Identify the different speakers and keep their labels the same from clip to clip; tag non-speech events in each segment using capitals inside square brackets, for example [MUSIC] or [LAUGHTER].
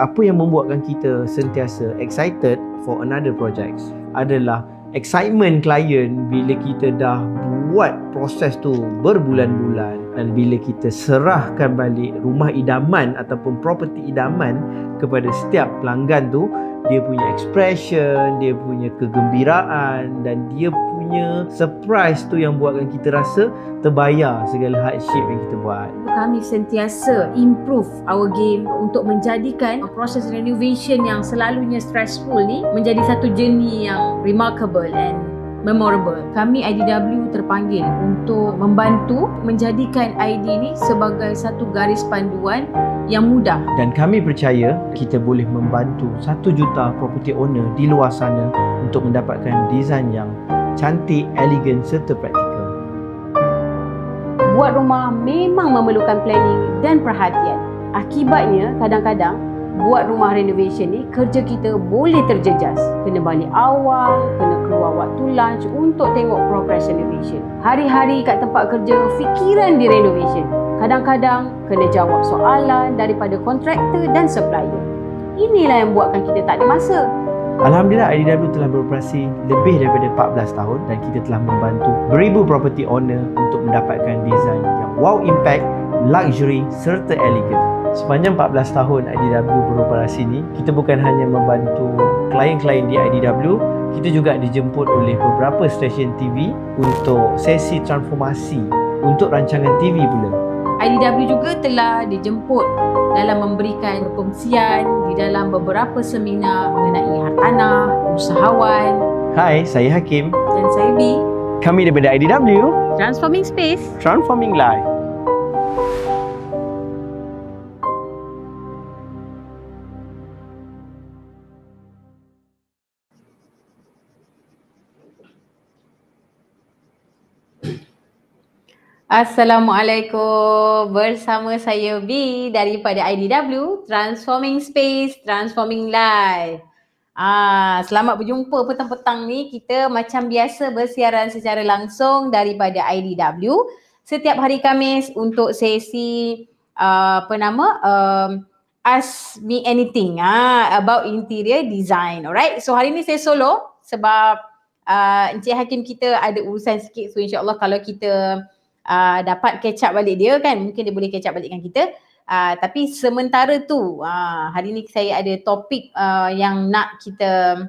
Speaker 1: apa yang membuatkan kita sentiasa excited for another projects adalah excitement klien bila kita dah buat proses tu berbulan-bulan dan bila kita serahkan balik rumah idaman ataupun property idaman kepada setiap pelanggan tu dia punya expression, dia punya kegembiraan dan dia punya surprise tu yang buatkan kita rasa terbayar segala hardship yang kita buat.
Speaker 2: Kami sentiasa improve our game untuk menjadikan proses renovation yang selalunya stressful ni menjadi satu journey yang remarkable and memorable. Kami IDW terpanggil untuk membantu menjadikan ID ini sebagai satu garis panduan yang mudah.
Speaker 1: Dan kami percaya kita boleh membantu satu juta property owner di luar sana untuk mendapatkan desain yang cantik, elegan serta praktikal.
Speaker 2: Buat rumah memang memerlukan planning dan perhatian. Akibatnya, kadang-kadang buat rumah renovation ni kerja kita boleh terjejas. Kena balik awal, kena keluar waktu lunch untuk tengok progress renovation. Hari-hari kat tempat kerja fikiran di renovation. Kadang-kadang kena jawab soalan daripada kontraktor dan supplier. Inilah yang buatkan kita tak ada masa. Alhamdulillah
Speaker 1: IDW telah beroperasi lebih daripada 14 tahun dan kita telah membantu beribu property owner untuk mendapatkan desain yang wow impact, luxury serta elegant. Sepanjang 14 tahun IDW beroperasi ini, kita bukan hanya membantu klien-klien di IDW, kita juga dijemput oleh beberapa stesen TV untuk sesi transformasi untuk rancangan TV pula.
Speaker 2: IDW juga telah dijemput dalam memberikan perkongsian di dalam beberapa seminar mengenai hartanah, usahawan.
Speaker 1: Hai, saya Hakim.
Speaker 2: Dan saya B.
Speaker 1: Kami daripada IDW.
Speaker 2: Transforming Space. Transforming Life. Assalamualaikum bersama saya B daripada IDW Transforming Space Transforming Life. Ah, selamat berjumpa petang-petang ni kita macam biasa bersiaran secara langsung daripada IDW setiap hari Khamis untuk sesi uh, apa nama um, ask me anything ah uh, about interior design. Alright. So hari ni saya solo sebab uh, Encik Hakim kita ada urusan sikit so insya-Allah kalau kita Ah, dapat catch up balik dia kan mungkin dia boleh catch up balik dengan kita uh, tapi sementara tu uh, hari ni saya ada topik uh, yang nak kita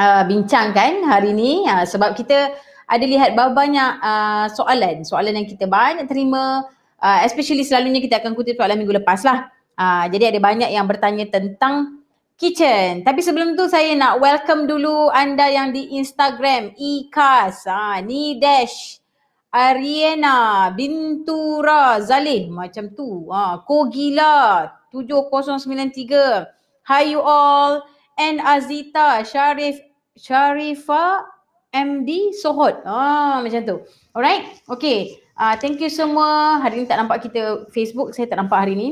Speaker 2: uh, bincangkan hari ni uh, sebab kita ada lihat banyak uh, soalan soalan yang kita banyak terima uh, especially selalunya kita akan kutip soalan minggu lepas lah uh, jadi ada banyak yang bertanya tentang kitchen. Tapi sebelum tu saya nak welcome dulu anda yang di Instagram, Ikas, ha, Nidesh, Ariana Bintura Zalih macam tu. Ha, Kogila 7093. Hi you all. And Azita Sharif Sharifa MD Sohot. Ha, macam tu. Alright. Okay. Uh, thank you semua. Hari ni tak nampak kita Facebook. Saya tak nampak hari ni.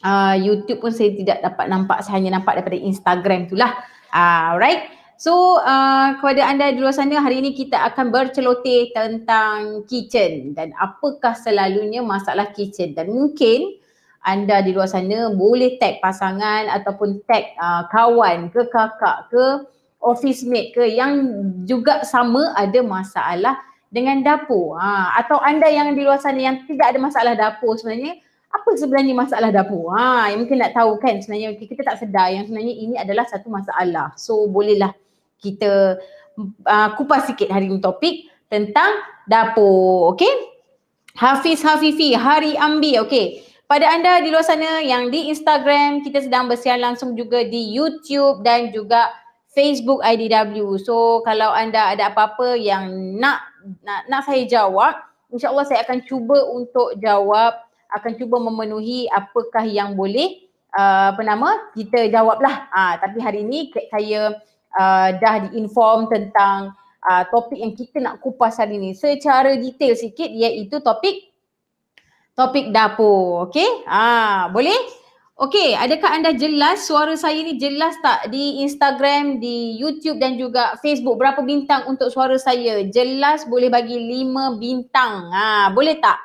Speaker 2: Uh, YouTube pun saya tidak dapat nampak. Saya hanya nampak daripada Instagram tu lah. Uh, alright. So uh, kepada anda di luar sana hari ini kita akan berceloteh tentang kitchen dan apakah selalunya masalah kitchen dan mungkin anda di luar sana boleh tag pasangan ataupun tag uh, kawan ke kakak ke office mate ke yang juga sama ada masalah dengan dapur. Ha, atau anda yang di luar sana yang tidak ada masalah dapur sebenarnya apa sebenarnya masalah dapur? Ha, yang mungkin nak tahu kan sebenarnya kita tak sedar yang sebenarnya ini adalah satu masalah. So bolehlah kita uh, kupas sikit hari ini topik tentang dapur. Okey. Hafiz Hafifi, hari ambi. Okey. Pada anda di luar sana yang di Instagram, kita sedang bersiar langsung juga di YouTube dan juga Facebook IDW. So kalau anda ada apa-apa yang nak nak, nak saya jawab, insyaAllah saya akan cuba untuk jawab, akan cuba memenuhi apakah yang boleh uh, apa nama kita jawablah. Ah tapi hari ini saya Uh, dah diinform tentang uh, topik yang kita nak kupas hari ini secara detail sikit iaitu topik topik dapur. Okey? Ah, boleh? Okey, adakah anda jelas suara saya ni jelas tak di Instagram, di YouTube dan juga Facebook berapa bintang untuk suara saya? Jelas boleh bagi lima bintang. Ha, boleh tak?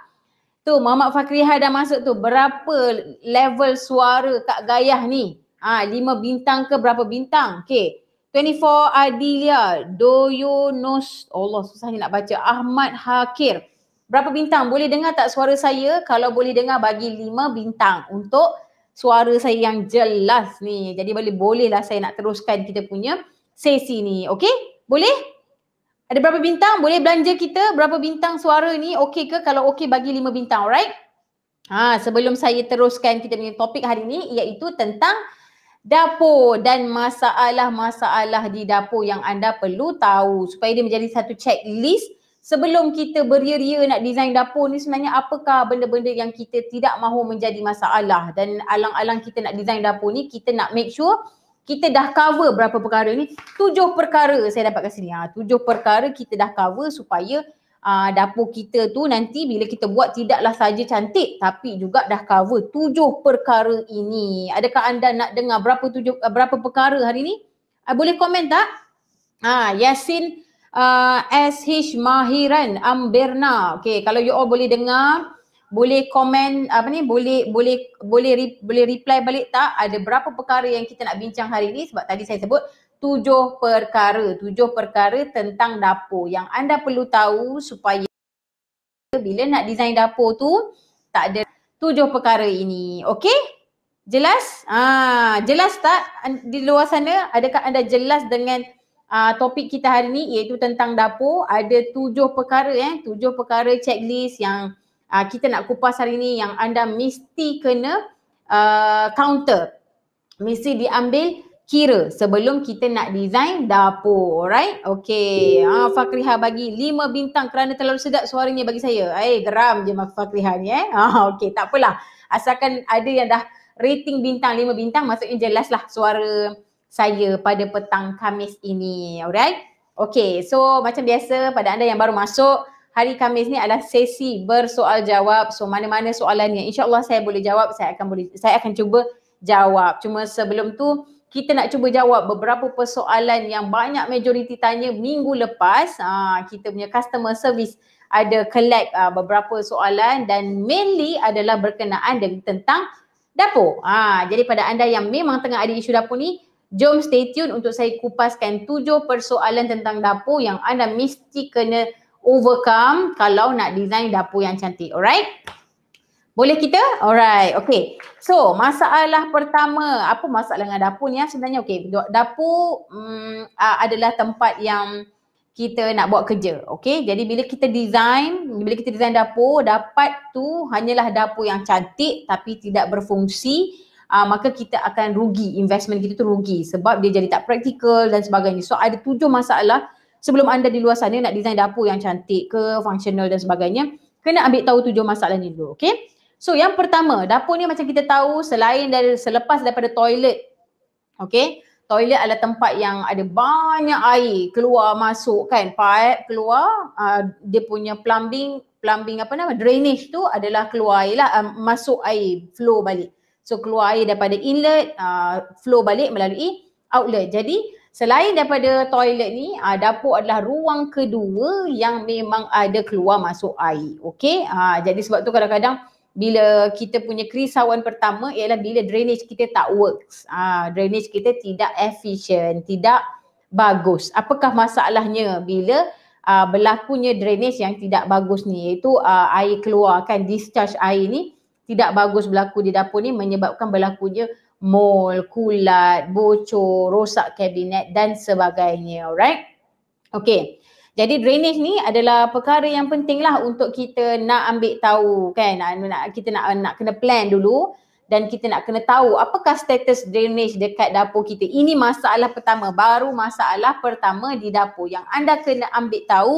Speaker 2: Tu Muhammad Fakriha dah masuk tu. Berapa level suara Kak Gayah ni? Ha, lima bintang ke berapa bintang? Okey. 24 Adilia, Doyonos, Allah susah ni nak baca, Ahmad Hakir. Berapa bintang? Boleh dengar tak suara saya? Kalau boleh dengar bagi 5 bintang untuk suara saya yang jelas ni. Jadi boleh bolehlah saya nak teruskan kita punya sesi ni. okay Boleh? Ada berapa bintang? Boleh belanja kita berapa bintang suara ni? okay ke? Kalau okay bagi 5 bintang. Alright? Ha, sebelum saya teruskan kita punya topik hari ni iaitu tentang dapur dan masalah-masalah di dapur yang anda perlu tahu supaya dia menjadi satu checklist sebelum kita beria-ria nak design dapur ni sebenarnya apakah benda-benda yang kita tidak mahu menjadi masalah dan alang-alang kita nak design dapur ni kita nak make sure kita dah cover berapa perkara ni? Tujuh perkara saya dapat kat sini. Ha, tujuh perkara kita dah cover supaya uh, dapur kita tu nanti bila kita buat tidaklah saja cantik tapi juga dah cover tujuh perkara ini. Adakah anda nak dengar berapa tujuh uh, berapa perkara hari ini? Uh, ah, boleh komen tak? Ha uh, Yasin uh, SH Mahiran Amberna. Okay kalau you all boleh dengar boleh komen apa ni boleh boleh boleh re, boleh reply balik tak ada berapa perkara yang kita nak bincang hari ini sebab tadi saya sebut tujuh perkara, tujuh perkara tentang dapur yang anda perlu tahu supaya bila nak design dapur tu tak ada tujuh perkara ini. Okey? Jelas? Ah, jelas tak di luar sana? Adakah anda jelas dengan uh, topik kita hari ni iaitu tentang dapur? Ada tujuh perkara eh, tujuh perkara checklist yang uh, kita nak kupas hari ni yang anda mesti kena uh, counter. Mesti diambil kira sebelum kita nak design dapur. Alright. Okay. Ah, Fakriha bagi lima bintang kerana terlalu sedap suaranya bagi saya. Eh, geram je Mak Fakriha ni eh. Ah, [LAUGHS] okay. Tak apalah. Asalkan ada yang dah rating bintang lima bintang maksudnya jelaslah suara saya pada petang Khamis ini. Alright. Okay. So macam biasa pada anda yang baru masuk, hari Kamis ni adalah sesi bersoal jawab. So mana-mana soalannya. Allah saya boleh jawab. Saya akan boleh, saya akan cuba jawab. Cuma sebelum tu, kita nak cuba jawab beberapa persoalan yang banyak majoriti tanya minggu lepas aa, ah, kita punya customer service ada collect aa, ah, beberapa soalan dan mainly adalah berkenaan dengan tentang dapur. Aa, ah, jadi pada anda yang memang tengah ada isu dapur ni, jom stay tune untuk saya kupaskan tujuh persoalan tentang dapur yang anda mesti kena overcome kalau nak design dapur yang cantik. Alright? Boleh kita? Alright. Okay. So, masalah pertama, apa masalah dengan dapur ni ya? Sebenarnya, okay. Dapur um, adalah tempat yang kita nak buat kerja. Okay. Jadi, bila kita design, bila kita design dapur, dapat tu hanyalah dapur yang cantik tapi tidak berfungsi. Uh, maka kita akan rugi, investment kita tu rugi sebab dia jadi tak praktikal dan sebagainya. So ada tujuh masalah sebelum anda di luar sana nak design dapur yang cantik ke, functional dan sebagainya. Kena ambil tahu tujuh masalah ni dulu, okay? So yang pertama, dapur ni macam kita tahu selain dari selepas daripada toilet. Okay, toilet adalah tempat yang ada banyak air keluar masuk kan, paip keluar, uh, dia punya plumbing, plumbing apa nama, drainage tu adalah keluar air lah, uh, masuk air, flow balik. So keluar air daripada inlet, uh, flow balik melalui outlet. Jadi selain daripada toilet ni, uh, dapur adalah ruang kedua yang memang ada keluar masuk air. Okay, uh, jadi sebab tu kadang-kadang bila kita punya kerisauan pertama ialah bila drainage kita tak works. Ah, drainage kita tidak efisien, tidak bagus. Apakah masalahnya bila ah, berlakunya drainage yang tidak bagus ni iaitu ah, air keluar kan discharge air ni tidak bagus berlaku di dapur ni menyebabkan berlakunya mol, kulat, bocor, rosak kabinet dan sebagainya. Alright? Okay. Jadi drainage ni adalah perkara yang penting lah untuk kita nak ambil tahu kan. Nak, kita nak, nak kena plan dulu dan kita nak kena tahu apakah status drainage dekat dapur kita. Ini masalah pertama, baru masalah pertama di dapur yang anda kena ambil tahu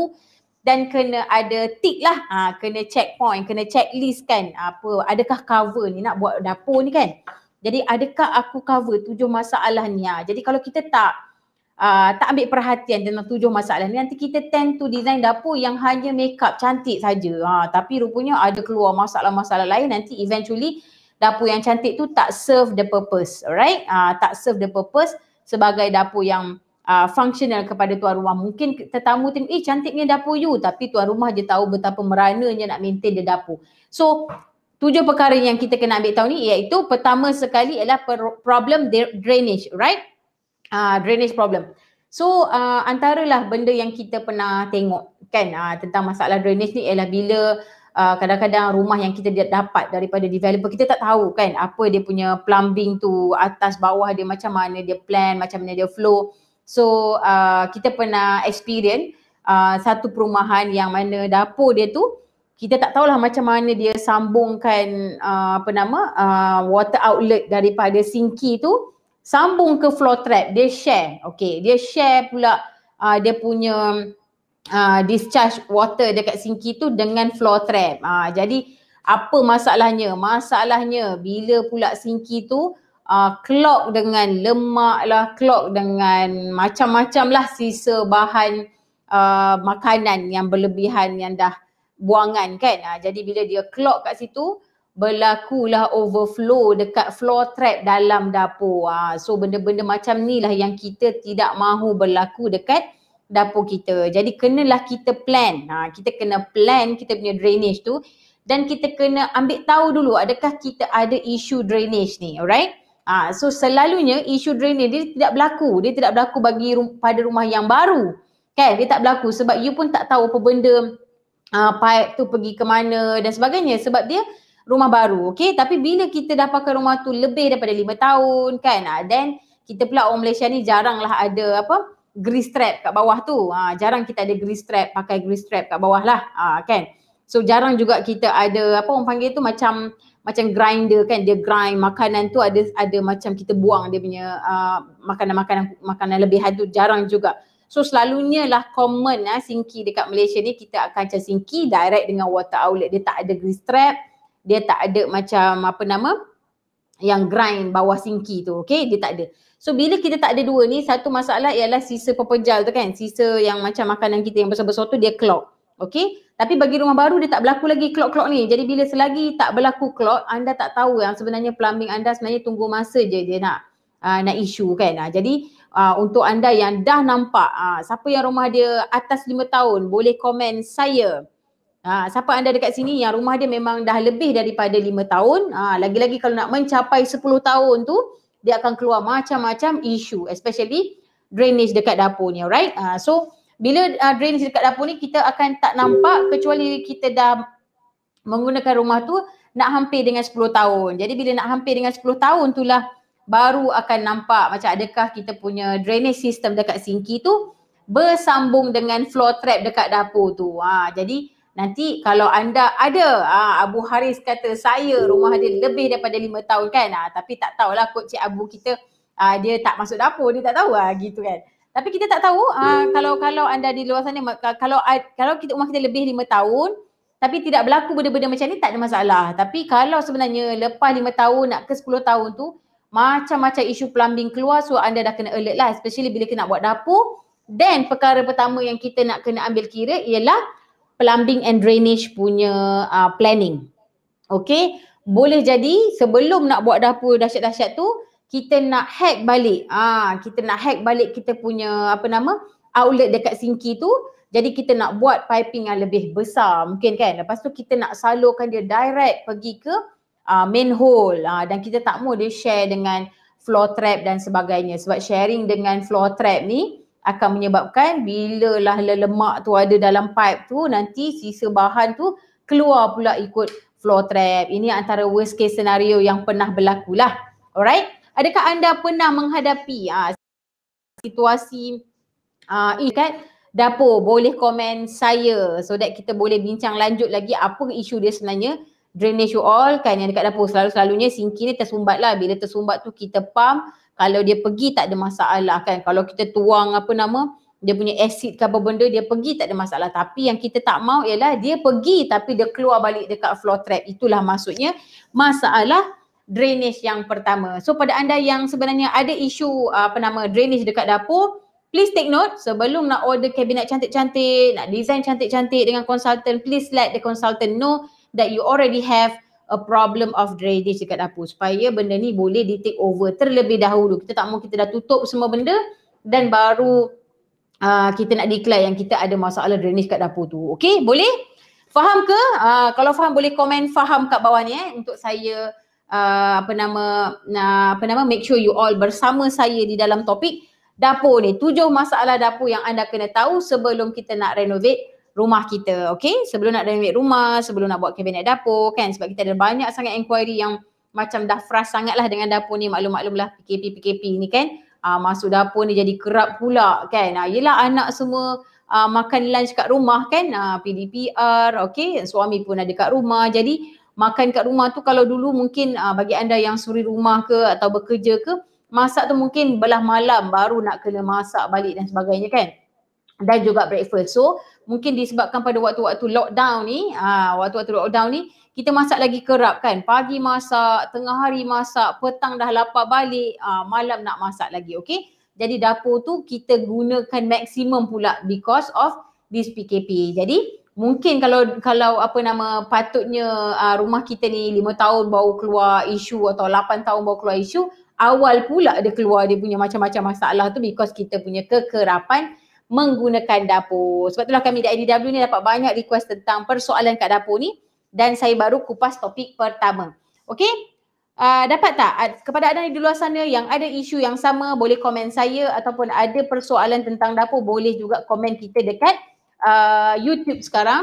Speaker 2: dan kena ada tick lah, ha, kena checkpoint, kena checklist kan apa, adakah cover ni nak buat dapur ni kan. Jadi adakah aku cover tujuh masalah ni ha? Jadi kalau kita tak uh, tak ambil perhatian tentang tujuh masalah ni nanti kita tend to design dapur yang hanya makeup cantik saja ha tapi rupanya ada keluar masalah-masalah lain nanti eventually dapur yang cantik tu tak serve the purpose alright uh, tak serve the purpose sebagai dapur yang uh, functional kepada tuan rumah mungkin tetamu tu eh cantiknya dapur you tapi tuan rumah je tahu betapa merananya nak maintain the dapur so tujuh perkara yang kita kena ambil tahu ni iaitu pertama sekali ialah problem drainage right Ah, drainage problem. So uh, antaralah benda yang kita pernah tengok kan uh, tentang masalah drainage ni ialah bila uh, kadang-kadang rumah yang kita dapat daripada developer kita tak tahu kan apa dia punya plumbing tu atas bawah dia macam mana dia plan macam mana dia flow. So uh, kita pernah experience uh, satu perumahan yang mana dapur dia tu kita tak tahulah macam mana dia sambungkan uh, apa nama uh, water outlet daripada sinki tu sambung ke floor trap dia share okey dia share pula uh, dia punya uh, discharge water dekat sinki tu dengan floor trap uh, jadi apa masalahnya masalahnya bila pula sinki tu uh, clog dengan lemak lah clog dengan macam-macam lah sisa bahan uh, makanan yang berlebihan yang dah buangan kan uh, jadi bila dia clog kat situ berlakulah overflow dekat floor trap dalam dapur. Ha. So benda-benda macam ni lah yang kita tidak mahu berlaku dekat dapur kita. Jadi kenalah kita plan. Ha. Kita kena plan kita punya drainage tu dan kita kena ambil tahu dulu adakah kita ada isu drainage ni. Alright. Ha. So selalunya isu drainage dia tidak berlaku. Dia tidak berlaku bagi rum- pada rumah yang baru. Okay. Dia tak berlaku sebab you pun tak tahu apa benda uh, pipe tu pergi ke mana dan sebagainya. Sebab dia rumah baru okey tapi bila kita dah pakai rumah tu lebih daripada lima tahun kan ah, then kita pula orang Malaysia ni jaranglah ada apa grease trap kat bawah tu ha, jarang kita ada grease trap pakai grease trap kat bawah lah ha, kan so jarang juga kita ada apa orang panggil tu macam macam grinder kan dia grind makanan tu ada ada macam kita buang dia punya uh, makanan-makanan makanan lebih tu jarang juga So selalunya lah common lah sinki dekat Malaysia ni kita akan macam sinki direct dengan water outlet. Dia tak ada grease trap dia tak ada macam apa nama yang grind bawah sinki tu okay dia tak ada so bila kita tak ada dua ni satu masalah ialah sisa pepejal tu kan sisa yang macam makanan kita yang besar-besar tu dia clog okay tapi bagi rumah baru dia tak berlaku lagi clog-clog ni jadi bila selagi tak berlaku clog anda tak tahu yang sebenarnya plumbing anda sebenarnya tunggu masa je dia nak uh, nak isu kan uh, jadi Uh, untuk anda yang dah nampak uh, siapa yang rumah dia atas 5 tahun boleh komen saya. Ha, siapa anda dekat sini yang rumah dia memang dah lebih daripada lima tahun, ha, lagi-lagi kalau nak mencapai sepuluh tahun tu, dia akan keluar macam-macam isu, especially drainage dekat dapur ni, alright? Ha, so, bila uh, drainage dekat dapur ni, kita akan tak nampak kecuali kita dah menggunakan rumah tu nak hampir dengan sepuluh tahun. Jadi, bila nak hampir dengan sepuluh tahun tu lah, baru akan nampak macam adakah kita punya drainage system dekat sinki tu bersambung dengan floor trap dekat dapur tu. Ha, jadi, Nanti kalau anda ada aa, ah, Abu Haris kata saya rumah dia lebih daripada lima tahun kan aa, ah, tapi tak tahulah kot cik Abu kita aa, ah, dia tak masuk dapur dia tak tahu lah gitu kan. Tapi kita tak tahu aa, kalau kalau anda di luar sana kalau kalau kita rumah kita lebih lima tahun tapi tidak berlaku benda-benda macam ni tak ada masalah. Tapi kalau sebenarnya lepas lima tahun nak ke sepuluh tahun tu macam-macam isu plumbing keluar so anda dah kena alert lah especially bila nak buat dapur. Then perkara pertama yang kita nak kena ambil kira ialah plumbing and drainage punya uh, planning. Okay, boleh jadi sebelum nak buat dapur dahsyat-dahsyat tu, kita nak hack balik. Ah, uh, kita nak hack balik kita punya apa nama outlet dekat sinki tu. Jadi kita nak buat piping yang lebih besar mungkin kan. Lepas tu kita nak salurkan dia direct pergi ke uh, hole. uh, dan kita tak mahu dia share dengan floor trap dan sebagainya sebab sharing dengan floor trap ni akan menyebabkan bila lah lemak tu ada dalam pipe tu nanti sisa bahan tu keluar pula ikut flow trap. Ini antara worst case scenario yang pernah berlaku lah. Alright. Adakah anda pernah menghadapi uh, situasi uh, ini kan? Dapur boleh komen saya so that kita boleh bincang lanjut lagi apa isu dia sebenarnya drainage you all kan yang dekat dapur selalu-selalunya sinki ni tersumbat lah bila tersumbat tu kita pump kalau dia pergi tak ada masalah kan kalau kita tuang apa nama dia punya asid ke apa benda dia pergi tak ada masalah tapi yang kita tak mau ialah dia pergi tapi dia keluar balik dekat floor trap itulah maksudnya masalah drainage yang pertama so pada anda yang sebenarnya ada isu ah, apa nama drainage dekat dapur please take note sebelum nak order kabinet cantik-cantik nak design cantik-cantik dengan consultant please let the consultant know that you already have a problem of drainage dekat dapur supaya benda ni boleh di take over terlebih dahulu. Kita tak mahu kita dah tutup semua benda dan baru uh, kita nak declare yang kita ada masalah drainage kat dapur tu. Okay, boleh? Faham ke? Uh, kalau faham boleh komen faham kat bawah ni eh untuk saya uh, apa nama uh, apa nama make sure you all bersama saya di dalam topik dapur ni. Tujuh masalah dapur yang anda kena tahu sebelum kita nak renovate rumah kita. Okay, sebelum nak renovate rumah, sebelum nak buat kabinet dapur kan sebab kita ada banyak sangat enquiry yang macam dah frust sangat dengan dapur ni maklum maklumlah, lah PKP-PKP ni kan. Uh, masuk dapur ni jadi kerap pula kan. Uh, yelah anak semua uh, makan lunch kat rumah kan uh, PDPR okay suami pun ada kat rumah jadi makan kat rumah tu kalau dulu mungkin uh, bagi anda yang suri rumah ke atau bekerja ke masak tu mungkin belah malam baru nak kena masak balik dan sebagainya kan dan juga breakfast. So mungkin disebabkan pada waktu-waktu lockdown ni, aa, ah, waktu-waktu lockdown ni, kita masak lagi kerap kan. Pagi masak, tengah hari masak, petang dah lapar balik, aa, ah, malam nak masak lagi, okay? Jadi dapur tu kita gunakan maksimum pula because of this PKP. Jadi mungkin kalau kalau apa nama patutnya aa, ah, rumah kita ni 5 tahun baru keluar isu atau 8 tahun baru keluar isu, awal pula dia keluar dia punya macam-macam masalah tu because kita punya kekerapan menggunakan dapur. Sebab itulah kami di IDW ni dapat banyak request tentang persoalan kat dapur ni dan saya baru kupas topik pertama. Okey? Uh, dapat tak? Kepada anda di luar sana yang ada isu yang sama boleh komen saya ataupun ada persoalan tentang dapur boleh juga komen kita dekat uh, YouTube sekarang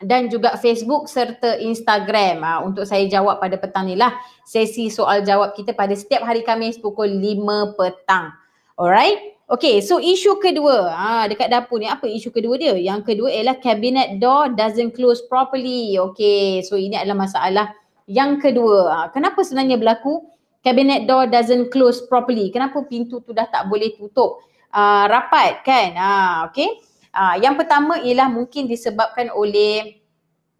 Speaker 2: dan juga Facebook serta Instagram uh, untuk saya jawab pada petang ni lah sesi soal jawab kita pada setiap hari Kamis pukul 5 petang. Alright? Okay, so isu kedua ha, dekat dapur ni apa isu kedua dia? Yang kedua ialah cabinet door doesn't close properly. Okay, so ini adalah masalah yang kedua. Ha, kenapa sebenarnya berlaku cabinet door doesn't close properly? Kenapa pintu tu dah tak boleh tutup uh, rapat kan? Ha, okay, ha, yang pertama ialah mungkin disebabkan oleh,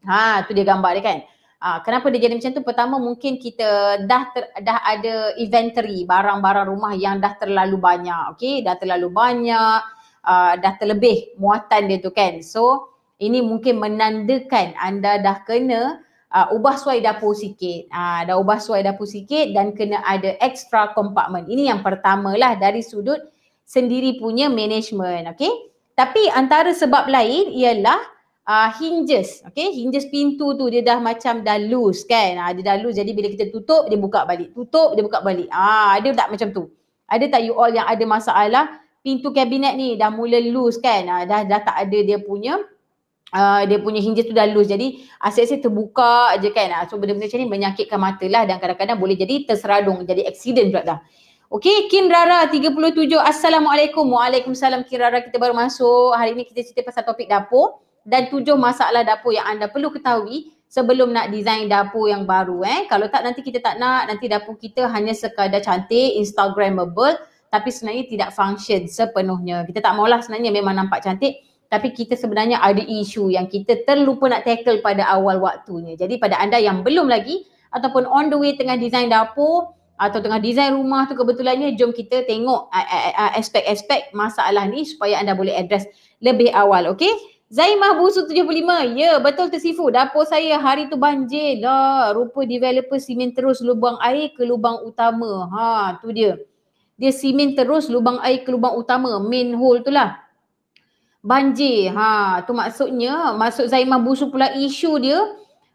Speaker 2: ha, tu dia gambar dia kan? Uh, kenapa dia jadi macam tu? Pertama mungkin kita dah ter, dah ada inventory barang-barang rumah yang dah terlalu banyak. okay? dah terlalu banyak, uh, dah terlebih muatan dia tu kan. So ini mungkin menandakan anda dah kena uh, ubah suai dapur sikit. Uh, dah ubah suai dapur sikit dan kena ada extra compartment. Ini yang pertama lah dari sudut sendiri punya management. okay? Tapi antara sebab lain ialah uh, hinges. Okay, hinges pintu tu dia dah macam dah loose kan. Uh, dia dah loose jadi bila kita tutup dia buka balik. Tutup dia buka balik. Ah, uh, ada tak macam tu? Ada tak you all yang ada masalah pintu kabinet ni dah mula loose kan. Uh, dah, dah tak ada dia punya Uh, dia punya hinges tu dah loose jadi asyik-asyik terbuka je kan so benda-benda macam ni menyakitkan mata lah dan kadang-kadang boleh jadi terseradung jadi accident pula dah Okey, Kin Rara 37. Assalamualaikum. Waalaikumsalam Kin Rara. Kita baru masuk. Hari ni kita cerita pasal topik dapur dan tujuh masalah dapur yang anda perlu ketahui sebelum nak design dapur yang baru eh. Kalau tak nanti kita tak nak, nanti dapur kita hanya sekadar cantik, instagramable tapi sebenarnya tidak function sepenuhnya. Kita tak maulah sebenarnya memang nampak cantik tapi kita sebenarnya ada isu yang kita terlupa nak tackle pada awal waktunya. Jadi pada anda yang belum lagi ataupun on the way tengah design dapur atau tengah design rumah tu kebetulannya jom kita tengok eh, eh, eh, aspek-aspek masalah ni supaya anda boleh address lebih awal okey. Zaimah Busu 75. Ya, yeah, betul tersifu. Dapur saya hari tu banjir lah. Rupa developer simen terus lubang air ke lubang utama. Ha, tu dia. Dia simen terus lubang air ke lubang utama. Main hole tu lah. Banjir. Ha, tu maksudnya. Maksud Zaimah Busu pula isu dia.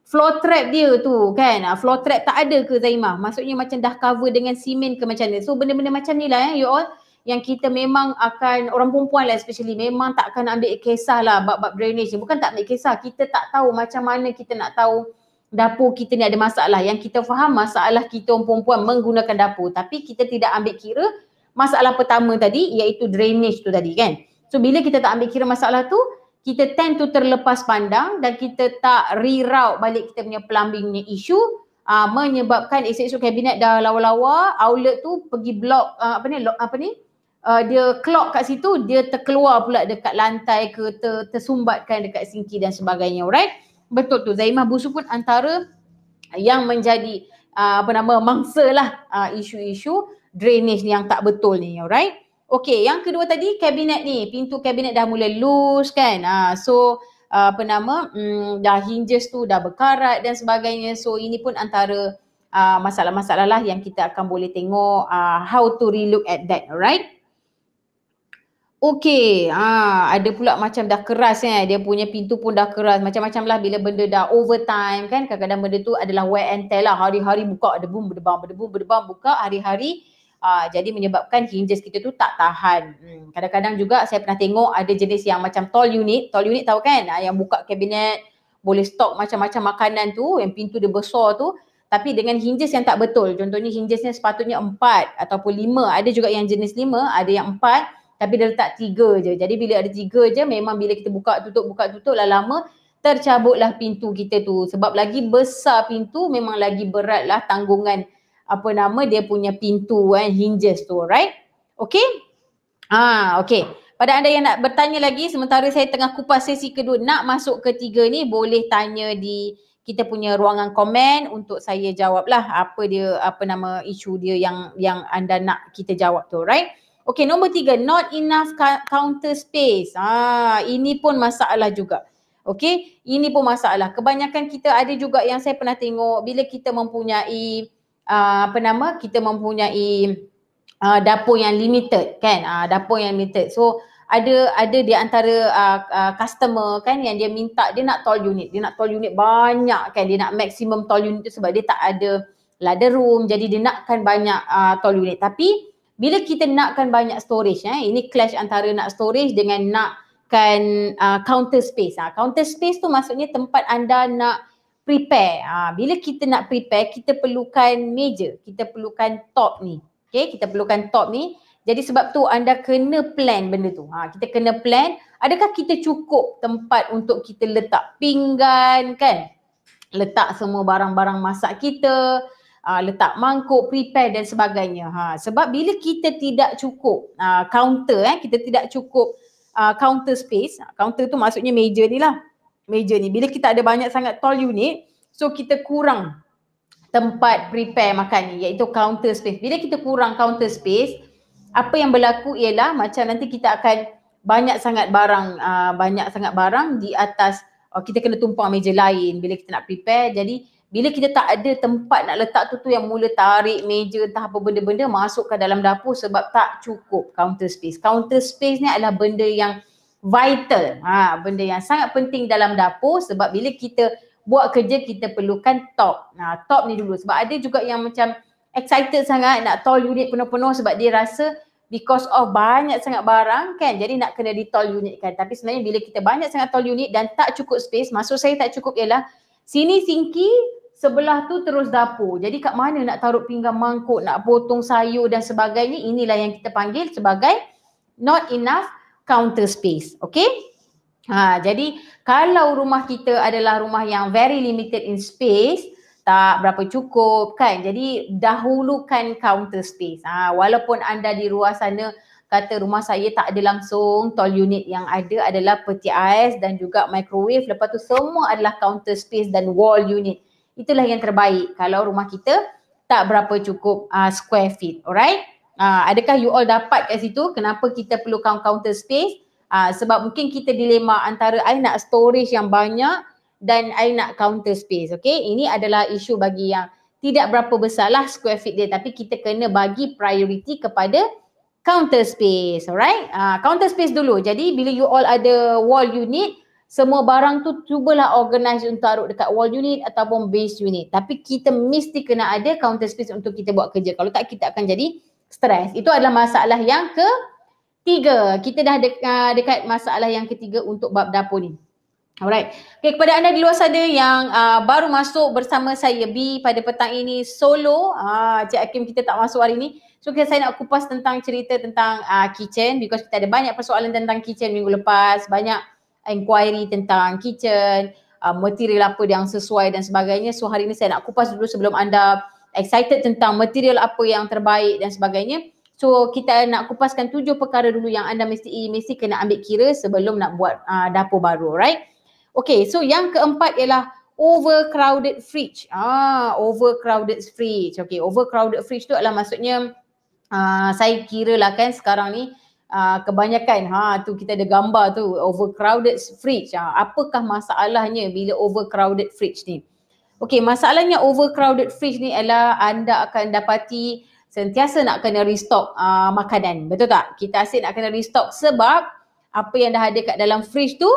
Speaker 2: Floor trap dia tu kan. Ha, floor trap tak ada ke Zaimah? Maksudnya macam dah cover dengan simen ke macam ni. So benda-benda macam ni lah eh, you all yang kita memang akan orang perempuan lah especially memang tak akan ambil kisah lah bab-bab drainage ni. Bukan tak ambil kisah, kita tak tahu macam mana kita nak tahu dapur kita ni ada masalah. Yang kita faham masalah kita orang perempuan menggunakan dapur tapi kita tidak ambil kira masalah pertama tadi iaitu drainage tu tadi kan. So bila kita tak ambil kira masalah tu, kita tend to terlepas pandang dan kita tak reroute balik kita punya plumbing punya isu Uh, ah, menyebabkan esok-esok kabinet dah lawa-lawa outlet tu pergi blok uh, ah, apa ni lock, apa ni uh, dia clock kat situ dia terkeluar pula dekat lantai ke ter, tersumbatkan dekat sinki dan sebagainya Right, betul tu zaimah busu pun antara yang menjadi uh, apa nama mangsa lah uh, isu-isu drainage ni yang tak betul ni alright Okay, yang kedua tadi kabinet ni, pintu kabinet dah mula loose kan. Ha, so uh, apa nama, hmm, dah hinges tu dah berkarat dan sebagainya. So ini pun antara uh, masalah-masalah lah yang kita akan boleh tengok uh, how to relook at that, alright okey ha, ada pula macam dah keras kan dia punya pintu pun dah keras macam-macam lah bila benda dah overtime kan kadang-kadang benda tu adalah wear and tear lah hari-hari buka debum berdebam berdebum berdebam buka hari-hari Aa, ha, jadi menyebabkan hinges kita tu tak tahan. Hmm. Kadang-kadang juga saya pernah tengok ada jenis yang macam tall unit. Tall unit tahu kan Aa, ha, yang buka kabinet boleh stok macam-macam makanan tu yang pintu dia besar tu. Tapi dengan hinges yang tak betul. Contohnya hingesnya sepatutnya empat ataupun lima. Ada juga yang jenis lima, ada yang empat tapi dia letak tiga je. Jadi bila ada tiga je memang bila kita buka tutup buka tutup lah lama tercabutlah pintu kita tu. Sebab lagi besar pintu memang lagi beratlah tanggungan apa nama dia punya pintu kan hinges tu right. Okay. Ah, ha, okay. Pada anda yang nak bertanya lagi sementara saya tengah kupas sesi kedua nak masuk ke tiga ni boleh tanya di kita punya ruangan komen untuk saya jawablah apa dia apa nama isu dia yang yang anda nak kita jawab tu right. Okey, nombor tiga, not enough counter space. Ah, ini pun masalah juga. Okey, ini pun masalah. Kebanyakan kita ada juga yang saya pernah tengok bila kita mempunyai uh, apa nama? Kita mempunyai uh, dapur yang limited, kan? Uh, dapur yang limited. So ada ada di antara uh, uh, customer kan yang dia minta dia nak tall unit, dia nak tall unit banyak kan? Dia nak maximum tall unit tu sebab dia tak ada ladder room, jadi dia nakkan banyak uh, tall unit. Tapi bila kita nakkan banyak storage eh ini clash antara nak storage dengan nakkan uh, counter space uh. counter space tu maksudnya tempat anda nak prepare uh, bila kita nak prepare kita perlukan meja kita perlukan top ni okay? kita perlukan top ni jadi sebab tu anda kena plan benda tu uh, kita kena plan adakah kita cukup tempat untuk kita letak pinggan kan letak semua barang-barang masak kita uh, letak mangkuk, prepare dan sebagainya. Ha, sebab bila kita tidak cukup uh, counter, eh, kita tidak cukup uh, counter space, counter tu maksudnya meja ni lah. Meja ni. Bila kita ada banyak sangat tall unit, so kita kurang tempat prepare makan ni iaitu counter space. Bila kita kurang counter space, apa yang berlaku ialah macam nanti kita akan banyak sangat barang, uh, banyak sangat barang di atas oh, kita kena tumpang meja lain bila kita nak prepare. Jadi bila kita tak ada tempat nak letak tu tu yang mula tarik meja entah apa benda-benda masukkan dalam dapur sebab tak cukup counter space. Counter space ni adalah benda yang vital. Ha, benda yang sangat penting dalam dapur sebab bila kita buat kerja kita perlukan top. Nah, ha, top ni dulu sebab ada juga yang macam excited sangat nak tol unit penuh-penuh sebab dia rasa because of banyak sangat barang kan jadi nak kena di tall unit kan tapi sebenarnya bila kita banyak sangat tol unit dan tak cukup space maksud saya tak cukup ialah sini sinki sebelah tu terus dapur. Jadi kat mana nak taruh pinggan mangkuk, nak potong sayur dan sebagainya, inilah yang kita panggil sebagai not enough counter space. Okay? Ha, jadi kalau rumah kita adalah rumah yang very limited in space, tak berapa cukup kan? Jadi dahulukan counter space. Ha, walaupun anda di luar sana kata rumah saya tak ada langsung tall unit yang ada adalah peti ais dan juga microwave. Lepas tu semua adalah counter space dan wall unit itulah yang terbaik kalau rumah kita tak berapa cukup uh, square feet, alright? Uh, adakah you all dapat kat situ kenapa kita perlukan counter space? Uh, sebab mungkin kita dilema antara I nak storage yang banyak dan I nak counter space, okay? Ini adalah isu bagi yang tidak berapa besarlah square feet dia tapi kita kena bagi priority kepada counter space, alright? Uh, counter space dulu. Jadi bila you all ada wall unit, semua barang tu cubalah organize untuk taruh dekat wall unit ataupun base unit. Tapi kita mesti kena ada counter space untuk kita buat kerja. Kalau tak kita akan jadi stres. Itu adalah masalah yang ke tiga. Kita dah dekat, ah, dekat masalah yang ketiga untuk bab dapur ni. Alright. Okay, kepada anda di luar sana yang uh, baru masuk bersama saya B pada petang ini solo. Ah, uh, Cik Hakim kita tak masuk hari ni. So saya nak kupas tentang cerita tentang uh, kitchen because kita ada banyak persoalan tentang kitchen minggu lepas. Banyak inquiry tentang kitchen, uh, material apa yang sesuai dan sebagainya. So hari ini saya nak kupas dulu sebelum anda excited tentang material apa yang terbaik dan sebagainya. So kita nak kupaskan tujuh perkara dulu yang anda mesti mesti kena ambil kira sebelum nak buat uh, dapur baru, right? Okay, so yang keempat ialah overcrowded fridge. Ah, overcrowded fridge. Okay, overcrowded fridge tu adalah maksudnya uh, saya kira lah kan sekarang ni Ah, kebanyakan ha tu kita ada gambar tu overcrowded fridge ha, apakah masalahnya bila overcrowded fridge ni okey masalahnya overcrowded fridge ni ialah anda akan dapati sentiasa nak kena restock uh, makanan betul tak kita asyik nak kena restock sebab apa yang dah ada kat dalam fridge tu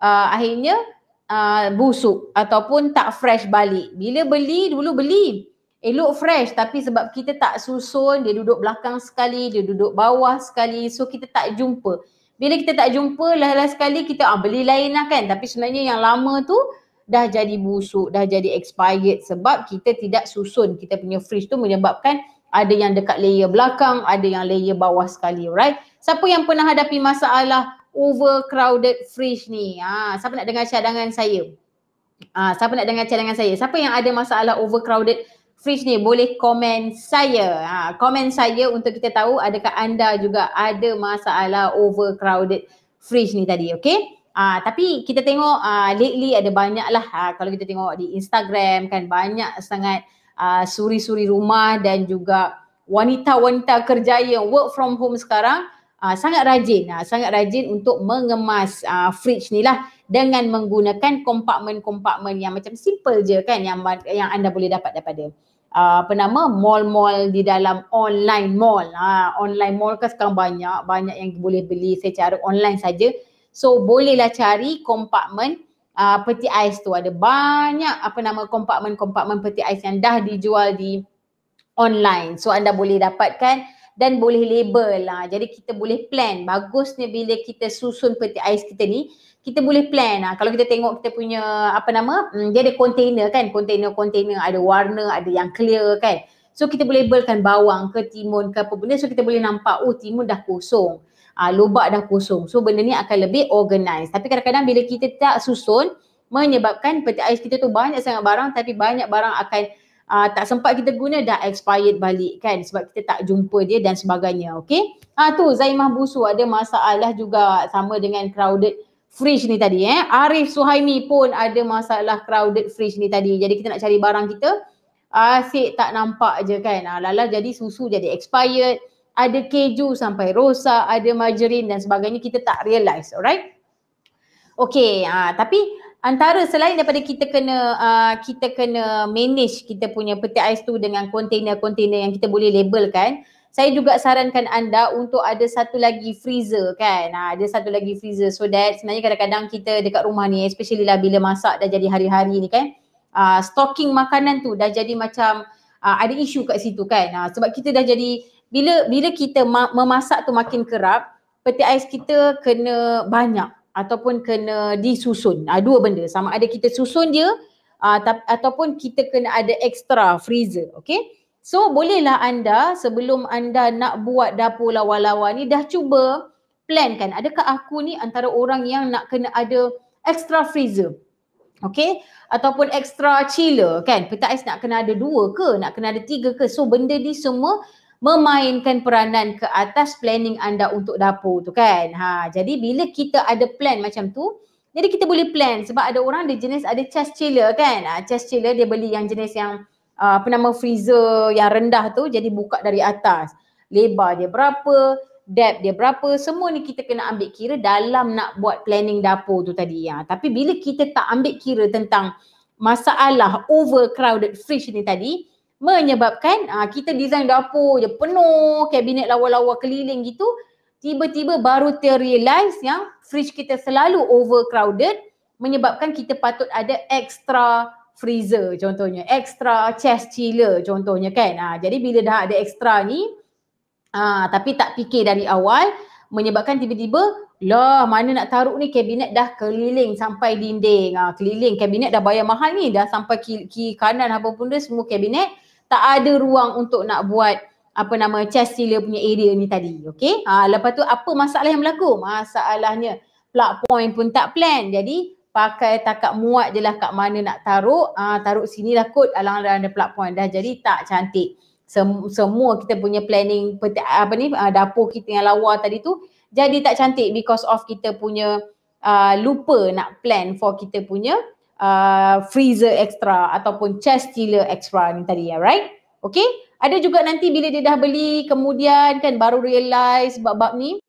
Speaker 2: uh, akhirnya uh, busuk ataupun tak fresh balik bila beli dulu beli elok fresh tapi sebab kita tak susun dia duduk belakang sekali dia duduk bawah sekali so kita tak jumpa bila kita tak jumpa lah-lah sekali kita ah, beli lain lah kan tapi sebenarnya yang lama tu dah jadi busuk dah jadi expired sebab kita tidak susun kita punya fridge tu menyebabkan ada yang dekat layer belakang ada yang layer bawah sekali right siapa yang pernah hadapi masalah overcrowded fridge ni ha, siapa nak dengar cadangan saya ha, siapa nak dengar cadangan saya siapa yang ada masalah overcrowded fridge Fridge ni boleh komen saya. Ha, komen saya untuk kita tahu adakah anda juga ada masalah overcrowded fridge ni tadi. Okay. Uh, ha, tapi kita tengok uh, lately ada banyak lah uh, ha, kalau kita tengok di Instagram kan banyak sangat uh, suri-suri rumah dan juga wanita-wanita kerja yang work from home sekarang uh, sangat rajin, uh, sangat rajin untuk mengemas uh, fridge ni lah dengan menggunakan kompartmen-kompartmen yang macam simple je kan yang yang anda boleh dapat daripada. Ah, apa nama mall-mall di dalam online mall. Ha, online mall kan sekarang banyak, banyak yang boleh beli secara online saja. So bolehlah cari compartment uh, ah, peti ais tu ada banyak apa nama compartment-compartment peti ais yang dah dijual di online. So anda boleh dapatkan dan boleh label lah. Jadi kita boleh plan. Bagusnya bila kita susun peti ais kita ni, kita boleh plan lah. Kalau kita tengok kita punya apa nama, hmm, dia ada container kan. Container-container ada warna, ada yang clear kan. So kita boleh labelkan bawang ke timun ke apa benda. So kita boleh nampak oh timun dah kosong. Uh, lubak dah kosong. So benda ni akan lebih organized. Tapi kadang-kadang bila kita tak susun menyebabkan peti ais kita tu banyak sangat barang tapi banyak barang akan uh, tak sempat kita guna dah expired balik kan sebab kita tak jumpa dia dan sebagainya. Okay. Ha, ah, tu Zaimah Busu ada masalah juga sama dengan crowded fridge ni tadi eh. Arif Suhaimi pun ada masalah crowded fridge ni tadi. Jadi kita nak cari barang kita asyik tak nampak je kan. Ah, Lala jadi susu jadi expired, ada keju sampai rosak, ada margarin dan sebagainya kita tak realise, Alright? Okay, uh, tapi antara selain daripada kita kena uh, kita kena manage kita punya peti ais tu dengan kontainer-kontainer yang kita boleh labelkan, saya juga sarankan anda untuk ada satu lagi freezer kan. Ha, ada satu lagi freezer so that sebenarnya kadang-kadang kita dekat rumah ni especially lah bila masak dah jadi hari-hari ni kan. Uh, stocking makanan tu dah jadi macam uh, ada isu kat situ kan. Ha, sebab kita dah jadi bila bila kita ma- memasak tu makin kerap peti ais kita kena banyak ataupun kena disusun. Ha, dua benda sama ada kita susun dia ha, uh, ataupun kita kena ada extra freezer okay. So bolehlah anda sebelum anda nak buat dapur lawa-lawa ni dah cuba plan kan adakah aku ni antara orang yang nak kena ada extra freezer. Okay. Ataupun extra chiller kan. petak ais nak kena ada dua ke? Nak kena ada tiga ke? So benda ni semua memainkan peranan ke atas planning anda untuk dapur tu kan. Ha, jadi bila kita ada plan macam tu, jadi kita boleh plan sebab ada orang dia jenis ada chest chiller kan. Ha, chest chiller dia beli yang jenis yang Ah, apa nama freezer yang rendah tu jadi buka dari atas. Lebar dia berapa, depth dia berapa, semua ni kita kena ambil kira dalam nak buat planning dapur tu tadi. Ya. Tapi bila kita tak ambil kira tentang masalah overcrowded fridge ni tadi, menyebabkan aa, ah, kita design dapur je penuh kabinet lawa-lawa keliling gitu tiba-tiba baru terrealize yang fridge kita selalu overcrowded menyebabkan kita patut ada extra freezer contohnya, extra chest chiller contohnya kan. Ha, jadi bila dah ada extra ni ha, tapi tak fikir dari awal menyebabkan tiba-tiba lah mana nak taruh ni kabinet dah keliling sampai dinding. Ha, keliling kabinet dah bayar mahal ni dah sampai kiri, kiri kanan apa pun dia semua kabinet tak ada ruang untuk nak buat apa nama chest chiller punya area ni tadi. Okay. Ha, lepas tu apa masalah yang berlaku? Masalahnya plug point pun tak plan. Jadi pakai takak muat je lah kat mana nak taruh. Uh, ah, taruh sini lah kot alang alang ada plug point. Dah jadi tak cantik. Sem- semua kita punya planning apa ni uh, dapur kita yang lawa tadi tu jadi tak cantik because of kita punya uh, lupa nak plan for kita punya uh, freezer extra ataupun chest chiller extra ni tadi ya right okay ada juga nanti bila dia dah beli kemudian kan baru realise bab-bab ni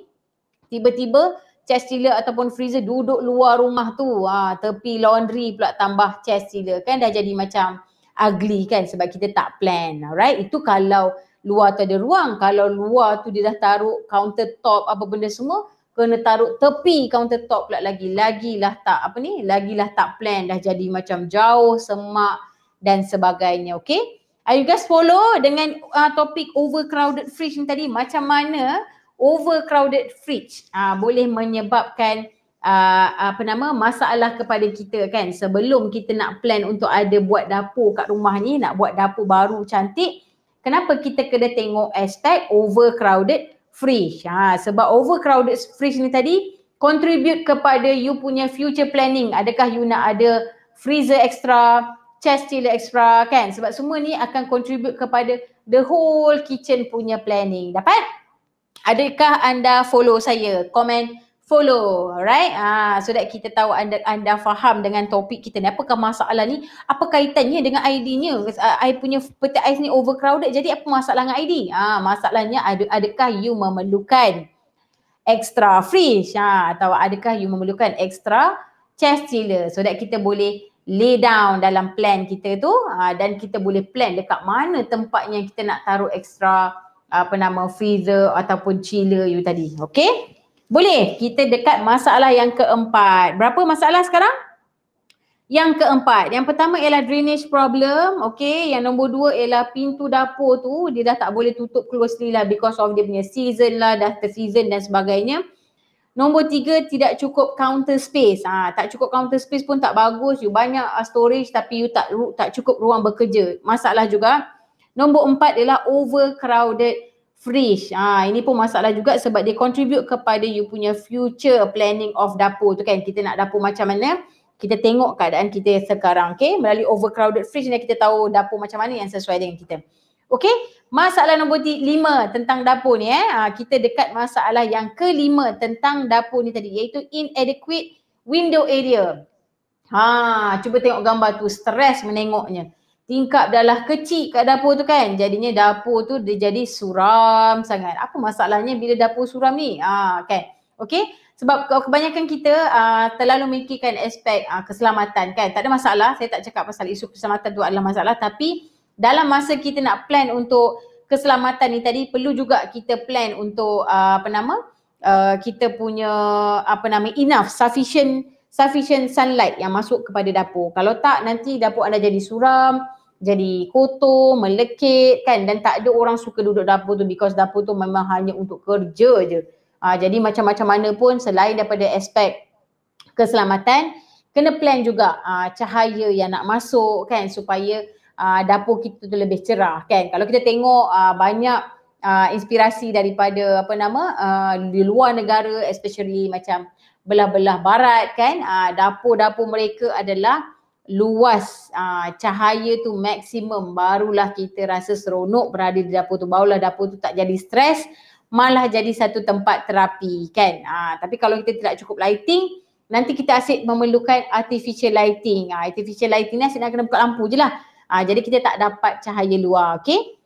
Speaker 2: tiba-tiba chest chiller ataupun freezer duduk luar rumah tu ha, tepi laundry pula tambah chest chiller kan dah jadi macam ugly kan sebab kita tak plan alright itu kalau luar tu ada ruang kalau luar tu dia dah taruh countertop apa benda semua kena taruh tepi countertop pula lagi lagilah tak apa ni lagilah tak plan dah jadi macam jauh semak dan sebagainya okay Are you guys follow dengan uh, topik overcrowded fridge ni tadi macam mana overcrowded fridge ha, boleh menyebabkan Uh, apa nama masalah kepada kita kan sebelum kita nak plan untuk ada buat dapur kat rumah ni nak buat dapur baru cantik kenapa kita kena tengok aspek overcrowded fridge ha, sebab overcrowded fridge ni tadi contribute kepada you punya future planning adakah you nak ada freezer extra chest chiller extra kan sebab semua ni akan contribute kepada the whole kitchen punya planning dapat adakah anda follow saya? Comment follow, right? Ah, so that kita tahu anda anda faham dengan topik kita ni. Apakah masalah ni? Apa kaitannya dengan ID ni? Ah, I punya peti ais ni overcrowded. Jadi apa masalah dengan ID? Ah, masalahnya ad, adakah you memerlukan extra fridge? Ah, atau adakah you memerlukan extra chest chiller? So that kita boleh lay down dalam plan kita tu ah, dan kita boleh plan dekat mana tempat yang kita nak taruh extra apa nama freezer ataupun chiller you tadi. Okay? Boleh? Kita dekat masalah yang keempat. Berapa masalah sekarang? Yang keempat. Yang pertama ialah drainage problem. Okay? Yang nombor dua ialah pintu dapur tu dia dah tak boleh tutup closely lah because of dia punya season lah, dah season dan sebagainya. Nombor tiga, tidak cukup counter space. Ha, tak cukup counter space pun tak bagus. You banyak ah, storage tapi you tak tak cukup ruang bekerja. Masalah juga. Nombor empat ialah overcrowded fridge. Ha, ini pun masalah juga sebab dia contribute kepada you punya future planning of dapur tu kan. Kita nak dapur macam mana. Kita tengok keadaan kita sekarang. Okay. Melalui overcrowded fridge ni kita tahu dapur macam mana yang sesuai dengan kita. Okay. Masalah nombor lima tentang dapur ni eh. Ha, kita dekat masalah yang kelima tentang dapur ni tadi iaitu inadequate window area. Ha, cuba tengok gambar tu. Stress menengoknya tingkap dalam kecil kat dapur tu kan jadinya dapur tu dia jadi suram sangat apa masalahnya bila dapur suram ni ah kan okey sebab kebanyakan kita uh, terlalu memikirkan aspek uh, keselamatan kan tak ada masalah saya tak cakap pasal isu keselamatan tu adalah masalah tapi dalam masa kita nak plan untuk keselamatan ni tadi perlu juga kita plan untuk uh, apa nama uh, kita punya apa nama enough sufficient sufficient sunlight yang masuk kepada dapur kalau tak nanti dapur anda jadi suram jadi kotor, melekit kan dan tak ada orang suka duduk dapur tu because dapur tu memang hanya untuk kerja je. Ha, jadi macam-macam mana pun selain daripada aspek keselamatan, kena plan juga ha, cahaya yang nak masuk kan supaya ha, dapur kita tu lebih cerah kan. Kalau kita tengok ha, banyak ha, inspirasi daripada apa nama ha, di luar negara especially macam belah-belah barat kan, ha, dapur-dapur mereka adalah luas aa, ah, cahaya tu maksimum barulah kita rasa seronok berada di dapur tu barulah dapur tu tak jadi stres malah jadi satu tempat terapi kan aa, ah, tapi kalau kita tidak cukup lighting nanti kita asyik memerlukan artificial lighting aa, ah, artificial lighting ni asyik nak kena buka lampu je lah aa, jadi kita tak dapat cahaya luar okey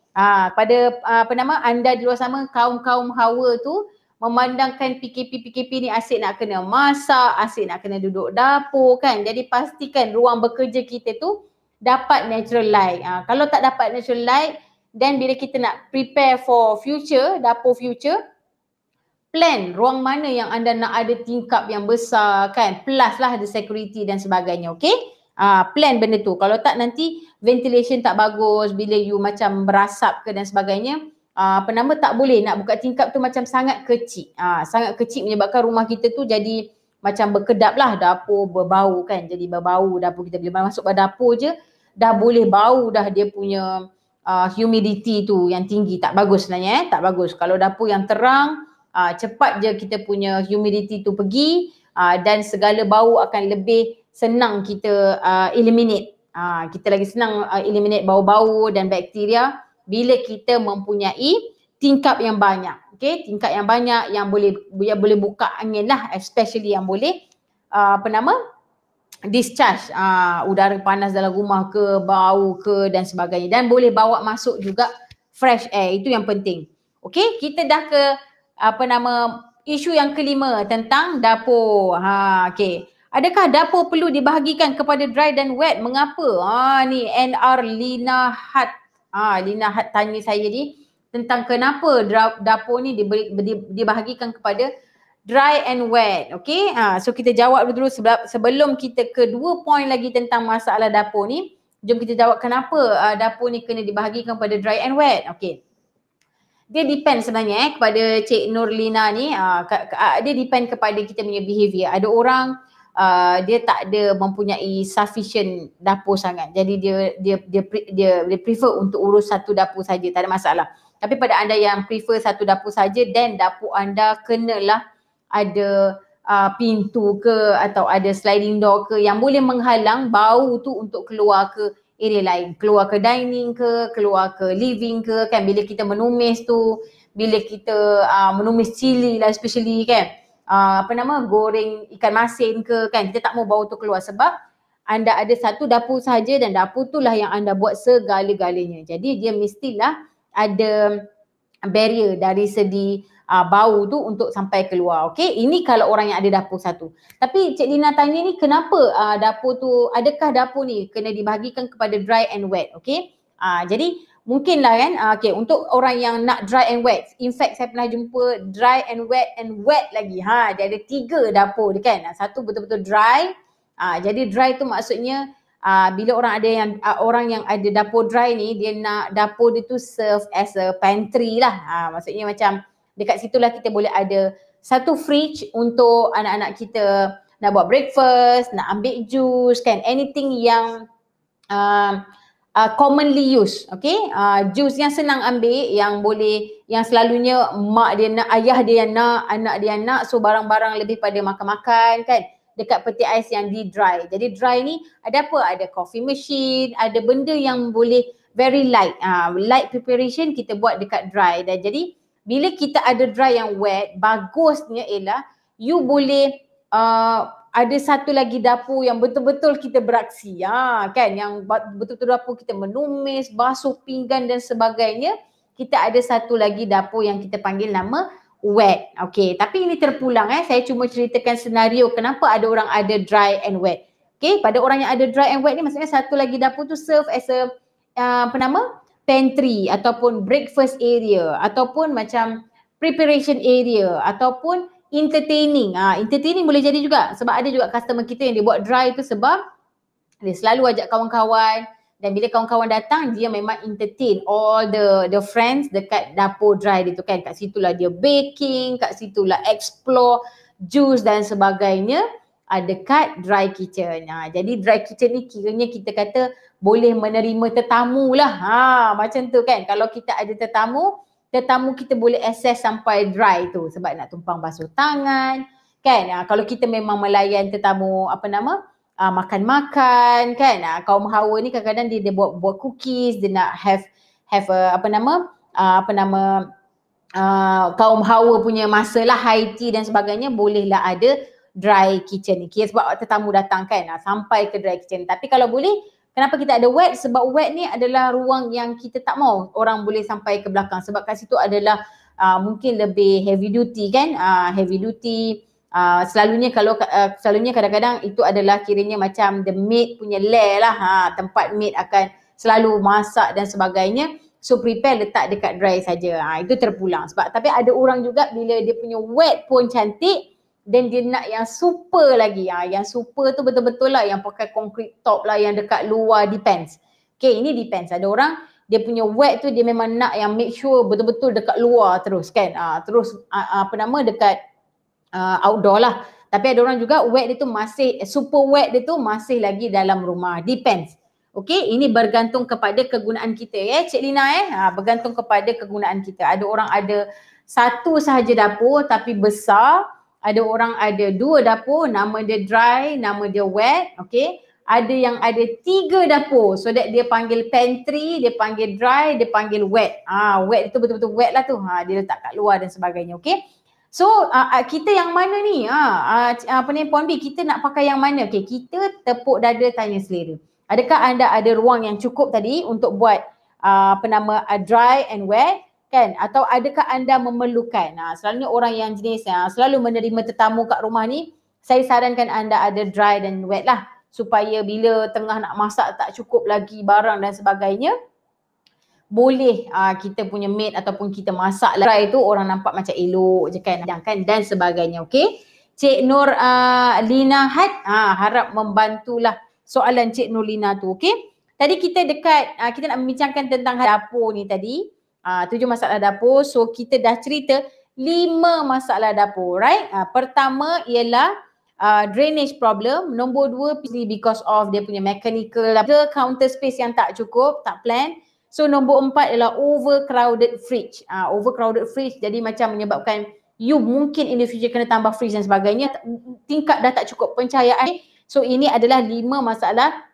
Speaker 2: pada aa, apa nama anda di luar sama kaum-kaum hawa tu memandangkan PKP PKP ni asyik nak kena masak, asyik nak kena duduk dapur kan. Jadi pastikan ruang bekerja kita tu dapat natural light. Ha, kalau tak dapat natural light, then bila kita nak prepare for future, dapur future, plan ruang mana yang anda nak ada tingkap yang besar kan. Plus lah ada security dan sebagainya, okay? Ha, plan benda tu. Kalau tak nanti ventilation tak bagus, bila you macam berasap ke dan sebagainya, Ah, apa nama tak boleh nak buka tingkap tu macam sangat kecil. Ha, sangat kecil menyebabkan rumah kita tu jadi macam berkedap lah dapur berbau kan. Jadi berbau dapur kita bila masuk dapur je dah boleh bau dah dia punya uh, humidity tu yang tinggi. Tak bagus sebenarnya eh. Tak bagus. Kalau dapur yang terang uh, cepat je kita punya humidity tu pergi uh, dan segala bau akan lebih senang kita uh, eliminate. Uh, kita lagi senang uh, eliminate bau-bau dan bakteria bila kita mempunyai tingkap yang banyak. Okay, tingkap yang banyak yang boleh yang boleh buka angin lah especially yang boleh uh, apa nama discharge uh, udara panas dalam rumah ke bau ke dan sebagainya dan boleh bawa masuk juga fresh air itu yang penting. Okay, kita dah ke apa nama isu yang kelima tentang dapur. Ha, okay. Adakah dapur perlu dibahagikan kepada dry dan wet? Mengapa? Ha, ni NR Lina Hat Ah, Lina tanya saya ni tentang kenapa dapur ni dibahagikan kepada dry and wet. Okay. Ah, ha, so kita jawab dulu sebab sebelum kita ke dua point lagi tentang masalah dapur ni. Jom kita jawab kenapa uh, dapur ni kena dibahagikan kepada dry and wet. Okay. Dia depend sebenarnya eh, kepada Cik Nurlina ni. uh, uh dia depend kepada kita punya behavior. Ada orang Uh, dia tak ada mempunyai sufficient dapur sangat. Jadi dia dia dia dia, dia prefer untuk urus satu dapur saja, tak ada masalah. Tapi pada anda yang prefer satu dapur saja dan dapur anda kenalah ada uh, pintu ke atau ada sliding door ke yang boleh menghalang bau tu untuk keluar ke area lain. Keluar ke dining ke, keluar ke living ke kan bila kita menumis tu, bila kita uh, menumis cili lah especially kan uh, apa nama goreng ikan masin ke kan kita tak mau bau tu keluar sebab anda ada satu dapur saja dan dapur tu lah yang anda buat segala-galanya. Jadi dia mestilah ada barrier dari segi uh, bau tu untuk sampai keluar. Okey, ini kalau orang yang ada dapur satu. Tapi Cik Lina tanya ni kenapa uh, dapur tu adakah dapur ni kena dibahagikan kepada dry and wet, okey? Uh, jadi Mungkin lah kan, uh, okay untuk orang yang nak dry and wet In fact saya pernah jumpa dry and wet and wet lagi ha, Dia ada tiga dapur dia kan, ah, satu betul-betul dry uh, Jadi dry tu maksudnya uh, bila orang ada yang uh, orang yang ada dapur dry ni Dia nak dapur dia tu serve as a pantry lah uh, Maksudnya macam dekat situ lah kita boleh ada satu fridge untuk anak-anak kita nak buat breakfast, nak ambil jus kan anything yang uh, uh, commonly used. Okay, uh, jus yang senang ambil, yang boleh, yang selalunya mak dia nak, ayah dia nak, anak dia nak. So, barang-barang lebih pada makan-makan kan. Dekat peti ais yang di dry. Jadi dry ni ada apa? Ada coffee machine, ada benda yang boleh very light. Uh, light preparation kita buat dekat dry. Dan jadi bila kita ada dry yang wet, bagusnya ialah you boleh uh, ada satu lagi dapur yang betul-betul kita beraksi ya kan yang betul-betul dapur kita menumis basuh pinggan dan sebagainya kita ada satu lagi dapur yang kita panggil nama wet okey tapi ini terpulang eh saya cuma ceritakan senario kenapa ada orang ada dry and wet okey pada orang yang ada dry and wet ni maksudnya satu lagi dapur tu serve as a uh, apa nama pantry ataupun breakfast area ataupun macam preparation area ataupun entertaining. Ah, entertaining boleh jadi juga sebab ada juga customer kita yang dia buat dry tu sebab dia selalu ajak kawan-kawan dan bila kawan-kawan datang dia memang entertain all the the friends dekat dapur dry dia tu kan. Kat situlah dia baking, kat situlah explore jus dan sebagainya dekat dry kitchen. Ha, jadi dry kitchen ni kiranya kita kata boleh menerima tetamu lah. Ha, ah, macam tu kan. Kalau kita ada tetamu, tetamu kita boleh access sampai dry tu sebab nak tumpang basuh tangan kan ha, kalau kita memang melayan tetamu apa nama ha, makan-makan kan ha, kaum hawa ni kadang-kadang dia, dia buat buat cookies dia nak have have a, apa nama ha, apa nama ha, kaum hawa punya masalah high tea dan sebagainya bolehlah ada dry kitchen ni. Okay, sebab tetamu datang kan sampai ke dry kitchen. Tapi kalau boleh Kenapa kita ada wet? Sebab wet ni adalah ruang yang kita tak mau orang boleh sampai ke belakang sebab kat situ adalah uh, mungkin lebih heavy duty kan? Uh, heavy duty Uh, selalunya kalau uh, selalunya kadang-kadang itu adalah kiranya macam the maid punya lair lah ha, tempat maid akan selalu masak dan sebagainya so prepare letak dekat dry saja ha, itu terpulang sebab tapi ada orang juga bila dia punya wet pun cantik Then dia nak yang super lagi. Ha, yang super tu betul-betul lah yang pakai concrete top lah yang dekat luar depends. Okay ini depends. Ada orang dia punya wet tu dia memang nak yang make sure betul-betul dekat luar terus kan. Ha, terus apa nama dekat uh, outdoor lah. Tapi ada orang juga wet dia tu masih super wet dia tu masih lagi dalam rumah. Depends. Okay ini bergantung kepada kegunaan kita ya eh? Cik Lina eh. Ha, bergantung kepada kegunaan kita. Ada orang ada satu sahaja dapur tapi besar ada orang ada dua dapur, nama dia dry, nama dia wet, okay. Ada yang ada tiga dapur. So that dia panggil pantry, dia panggil dry, dia panggil wet. Ah, wet itu betul-betul wet lah tu. Ha, dia letak kat luar dan sebagainya, okay. So uh, uh, kita yang mana ni? Uh, uh, apa ni Puan B, kita nak pakai yang mana? Okay, kita tepuk dada tanya selera. Adakah anda ada ruang yang cukup tadi untuk buat uh, apa nama uh, dry and wet? kan atau adakah anda memerlukan ha, selalunya orang yang jenis yang ha, selalu menerima tetamu kat rumah ni saya sarankan anda ada dry dan wet lah supaya bila tengah nak masak tak cukup lagi barang dan sebagainya boleh uh, kita punya maid ataupun kita masak lah dry tu orang nampak macam elok je kan kan dan sebagainya okey Cik Nur uh, Lina Had uh, harap membantulah soalan Cik Nur Lina tu okey tadi kita dekat uh, kita nak membincangkan tentang dapur ni tadi uh, tujuh masalah dapur. So kita dah cerita lima masalah dapur, right? Uh, pertama ialah uh, drainage problem. Nombor dua because of dia punya mechanical lah. counter space yang tak cukup, tak plan. So nombor empat ialah overcrowded fridge. Uh, overcrowded fridge jadi macam menyebabkan you mungkin in the future kena tambah fridge dan sebagainya. Tingkat dah tak cukup pencahayaan. So ini adalah lima masalah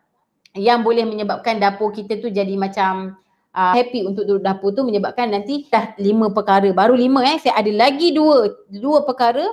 Speaker 2: yang boleh menyebabkan dapur kita tu jadi macam uh, happy untuk duduk dapur tu menyebabkan nanti dah lima perkara baru lima eh saya ada lagi dua dua perkara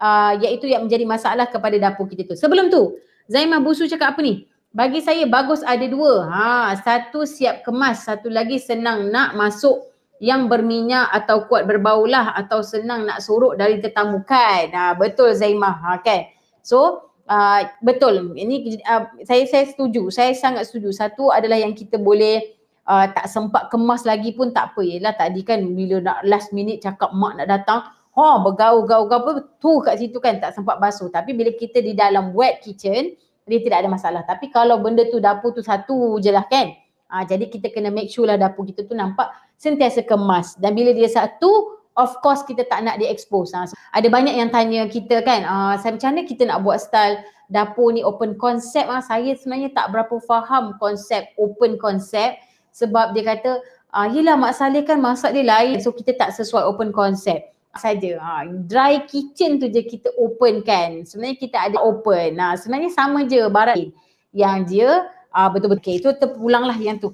Speaker 2: uh, iaitu yang menjadi masalah kepada dapur kita tu. Sebelum tu Zaimah Busu cakap apa ni? Bagi saya bagus ada dua. Ha, satu siap kemas, satu lagi senang nak masuk yang berminyak atau kuat berbau lah atau senang nak sorok dari tetamu kan. ha, betul Zaimah. Ha, kan? So uh, betul. Ini uh, saya saya setuju. Saya sangat setuju. Satu adalah yang kita boleh uh, tak sempat kemas lagi pun tak apa yelah tadi kan bila nak last minute cakap mak nak datang ha bergaul-gaul-gaul pun tu kat situ kan tak sempat basuh tapi bila kita di dalam wet kitchen dia tidak ada masalah tapi kalau benda tu dapur tu satu je lah kan ha, jadi kita kena make sure lah dapur kita tu nampak sentiasa kemas dan bila dia satu of course kita tak nak di expose ha. ada banyak yang tanya kita kan uh, saya macam mana kita nak buat style dapur ni open concept ha. saya sebenarnya tak berapa faham konsep open concept sebab dia kata ah yalah mak saleh kan masak dia lain so kita tak sesuai open concept saja ha, dry kitchen tu je kita open kan sebenarnya kita ada open nah ha, sebenarnya sama je barat yang dia ah betul-betul okay, itu terpulanglah yang tu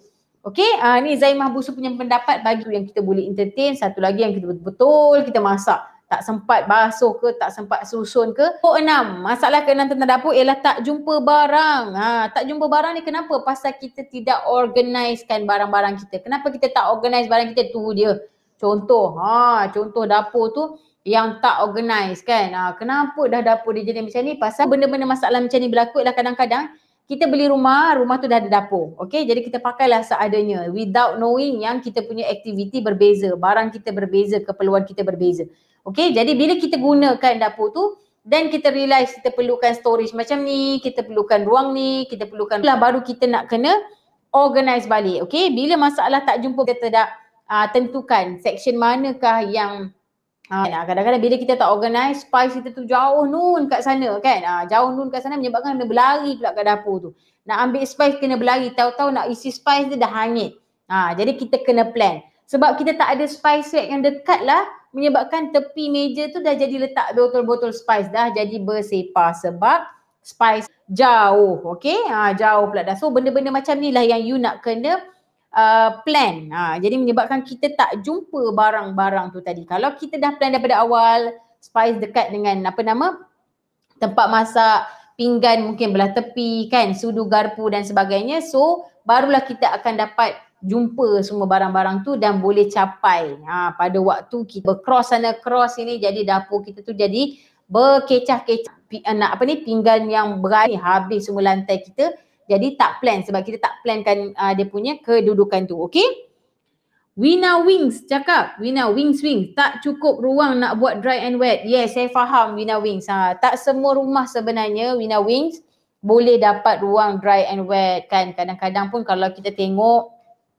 Speaker 2: Okay, uh, ah, ni Zaimah Mahbusu punya pendapat bagi yang kita boleh entertain. Satu lagi yang kita betul-betul kita masak tak sempat basuh ke, tak sempat susun ke. Pukul enam, masalah ke enam tentang dapur ialah tak jumpa barang. Ha, tak jumpa barang ni kenapa? Pasal kita tidak organisekan barang-barang kita. Kenapa kita tak organise barang kita? Tu dia. Contoh, ha, contoh dapur tu yang tak organise kan. Ha, kenapa dah dapur dia jadi macam ni? Pasal benda-benda masalah macam ni berlaku ialah kadang-kadang kita beli rumah, rumah tu dah ada dapur. Okay, jadi kita pakailah seadanya without knowing yang kita punya aktiviti berbeza, barang kita berbeza, keperluan kita berbeza. Okay, jadi bila kita gunakan dapur tu, then kita realise kita perlukan storage macam ni, kita perlukan ruang ni, kita perlukan lah baru kita nak kena organise balik. Okay, bila masalah tak jumpa kita tak uh, tentukan section manakah yang Kan? Kadang-kadang bila kita tak organize, spice kita tu jauh nun kat sana kan. Ha, jauh nun kat sana menyebabkan kena berlari pula kat dapur tu. Nak ambil spice kena berlari. Tahu-tahu nak isi spice tu dah hangit. Ha, ah, jadi kita kena plan. Sebab kita tak ada spice rack yang dekat lah menyebabkan tepi meja tu dah jadi letak botol-botol spice dah jadi bersepah sebab spice jauh. Okay. Ha, jauh pula dah. So benda-benda macam ni lah yang you nak kena uh, plan. Ha, jadi menyebabkan kita tak jumpa barang-barang tu tadi. Kalau kita dah plan daripada awal, spice dekat dengan apa nama? Tempat masak, pinggan mungkin belah tepi kan, sudu garpu dan sebagainya. So barulah kita akan dapat jumpa semua barang-barang tu dan boleh capai ha, pada waktu kita cross sana cross ini jadi dapur kita tu jadi berkecah-kecah nak apa ni pinggan yang berani habis semua lantai kita jadi tak plan sebab kita tak plankan uh, dia punya kedudukan tu. Okay. Wina Wings cakap. Wina Wings Wings. Tak cukup ruang nak buat dry and wet. Yes, saya faham Wina Wings. Ha. Tak semua rumah sebenarnya Wina Wings boleh dapat ruang dry and wet kan. Kadang-kadang pun kalau kita tengok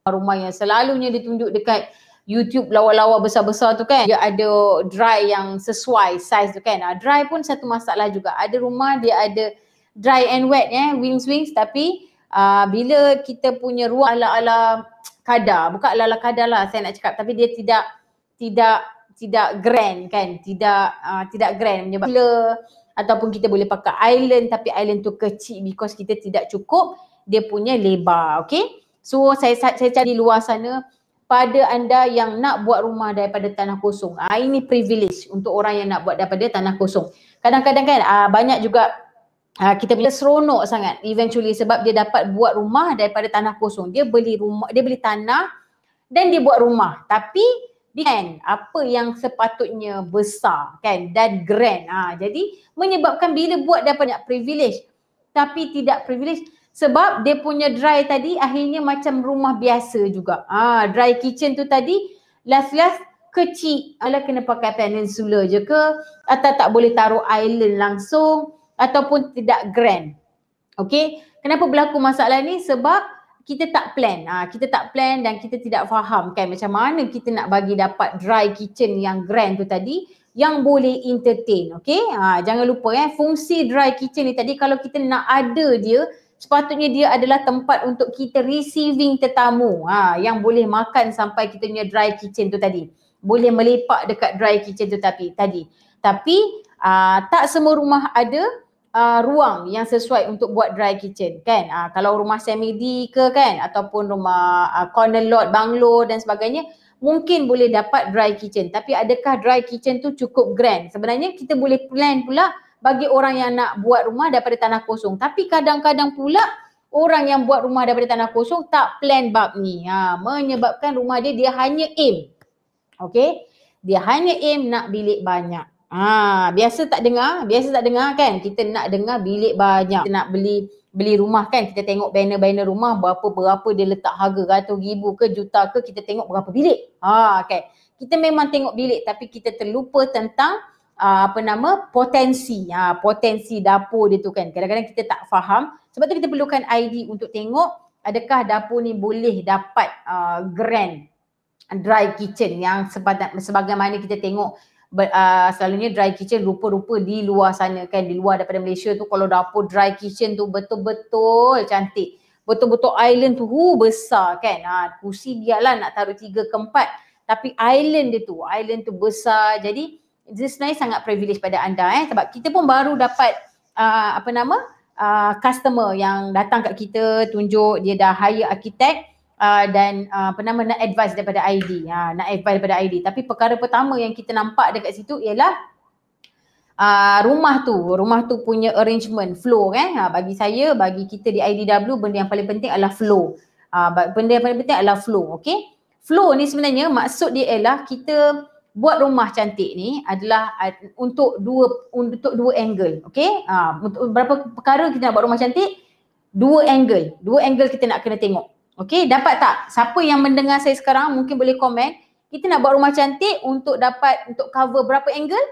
Speaker 2: rumah yang selalunya ditunjuk dekat YouTube lawa-lawa besar-besar tu kan. Dia ada dry yang sesuai size tu kan. Ha. Dry pun satu masalah juga. Ada rumah dia ada dry and wet eh wings wings tapi uh, bila kita punya ruang ala-ala kadar bukan ala-ala kadar lah saya nak cakap tapi dia tidak tidak tidak grand kan tidak uh, tidak grand menyebabkan bila ataupun kita boleh pakai island tapi island tu kecil because kita tidak cukup dia punya lebar okay so saya saya cari luar sana pada anda yang nak buat rumah daripada tanah kosong. Ha, ini privilege untuk orang yang nak buat daripada tanah kosong. Kadang-kadang kan ha, banyak juga Ah, kita punya seronok sangat eventually sebab dia dapat buat rumah daripada tanah kosong. Dia beli rumah, dia beli tanah dan dia buat rumah. Tapi kan apa yang sepatutnya besar kan dan grand. Ha, jadi menyebabkan bila buat dia banyak privilege tapi tidak privilege sebab dia punya dry tadi akhirnya macam rumah biasa juga. Ha, dry kitchen tu tadi last last kecil ala kena pakai peninsula je ke atau tak boleh taruh island langsung ataupun tidak grand. Okey, kenapa berlaku masalah ni? Sebab kita tak plan. Ha, kita tak plan dan kita tidak faham kan macam mana kita nak bagi dapat dry kitchen yang grand tu tadi yang boleh entertain. Okey, ha, jangan lupa eh, fungsi dry kitchen ni tadi kalau kita nak ada dia, sepatutnya dia adalah tempat untuk kita receiving tetamu ha, yang boleh makan sampai kita punya dry kitchen tu tadi. Boleh melepak dekat dry kitchen tu tapi tadi. Tapi uh, tak semua rumah ada uh, ruang yang sesuai untuk buat dry kitchen kan uh, kalau rumah semi ke kan ataupun rumah uh, corner lot banglo dan sebagainya mungkin boleh dapat dry kitchen tapi adakah dry kitchen tu cukup grand sebenarnya kita boleh plan pula bagi orang yang nak buat rumah daripada tanah kosong tapi kadang-kadang pula orang yang buat rumah daripada tanah kosong tak plan bab ni ha menyebabkan rumah dia dia hanya aim okey dia hanya aim nak bilik banyak Ha, biasa tak dengar, biasa tak dengar kan? Kita nak dengar bilik banyak. Kita nak beli beli rumah kan? Kita tengok banner-banner rumah berapa-berapa dia letak harga ratus ribu ke juta ke kita tengok berapa bilik. Ha, okay. Kita memang tengok bilik tapi kita terlupa tentang uh, apa nama potensi ha, potensi dapur dia tu kan kadang-kadang kita tak faham sebab tu kita perlukan ID untuk tengok adakah dapur ni boleh dapat uh, grand dry kitchen yang sebagaimana kita tengok but uh, selalunya dry kitchen rupa-rupa di luar sana kan di luar daripada Malaysia tu kalau dapur dry kitchen tu betul-betul cantik betul-betul island tu hu besar kan ha, kursi lah nak taruh tiga ke empat tapi island dia tu island tu besar jadi this nice sangat privilege pada anda eh sebab kita pun baru dapat uh, apa nama uh, customer yang datang kat kita tunjuk dia dah hire architect uh, dan uh, apa nama advice daripada ID. Ha, nak advice daripada ID. Tapi perkara pertama yang kita nampak dekat situ ialah uh, rumah tu, rumah tu punya arrangement, flow kan. Ha, bagi saya, bagi kita di IDW benda yang paling penting adalah flow. Uh, benda yang paling penting adalah flow, okay. Flow ni sebenarnya maksud dia ialah kita buat rumah cantik ni adalah uh, untuk dua untuk dua angle okay? Ha, uh, berapa perkara kita nak buat rumah cantik dua angle dua angle kita nak kena tengok Okey, dapat tak? Siapa yang mendengar saya sekarang mungkin boleh komen. Kita nak buat rumah cantik untuk dapat untuk cover berapa angle?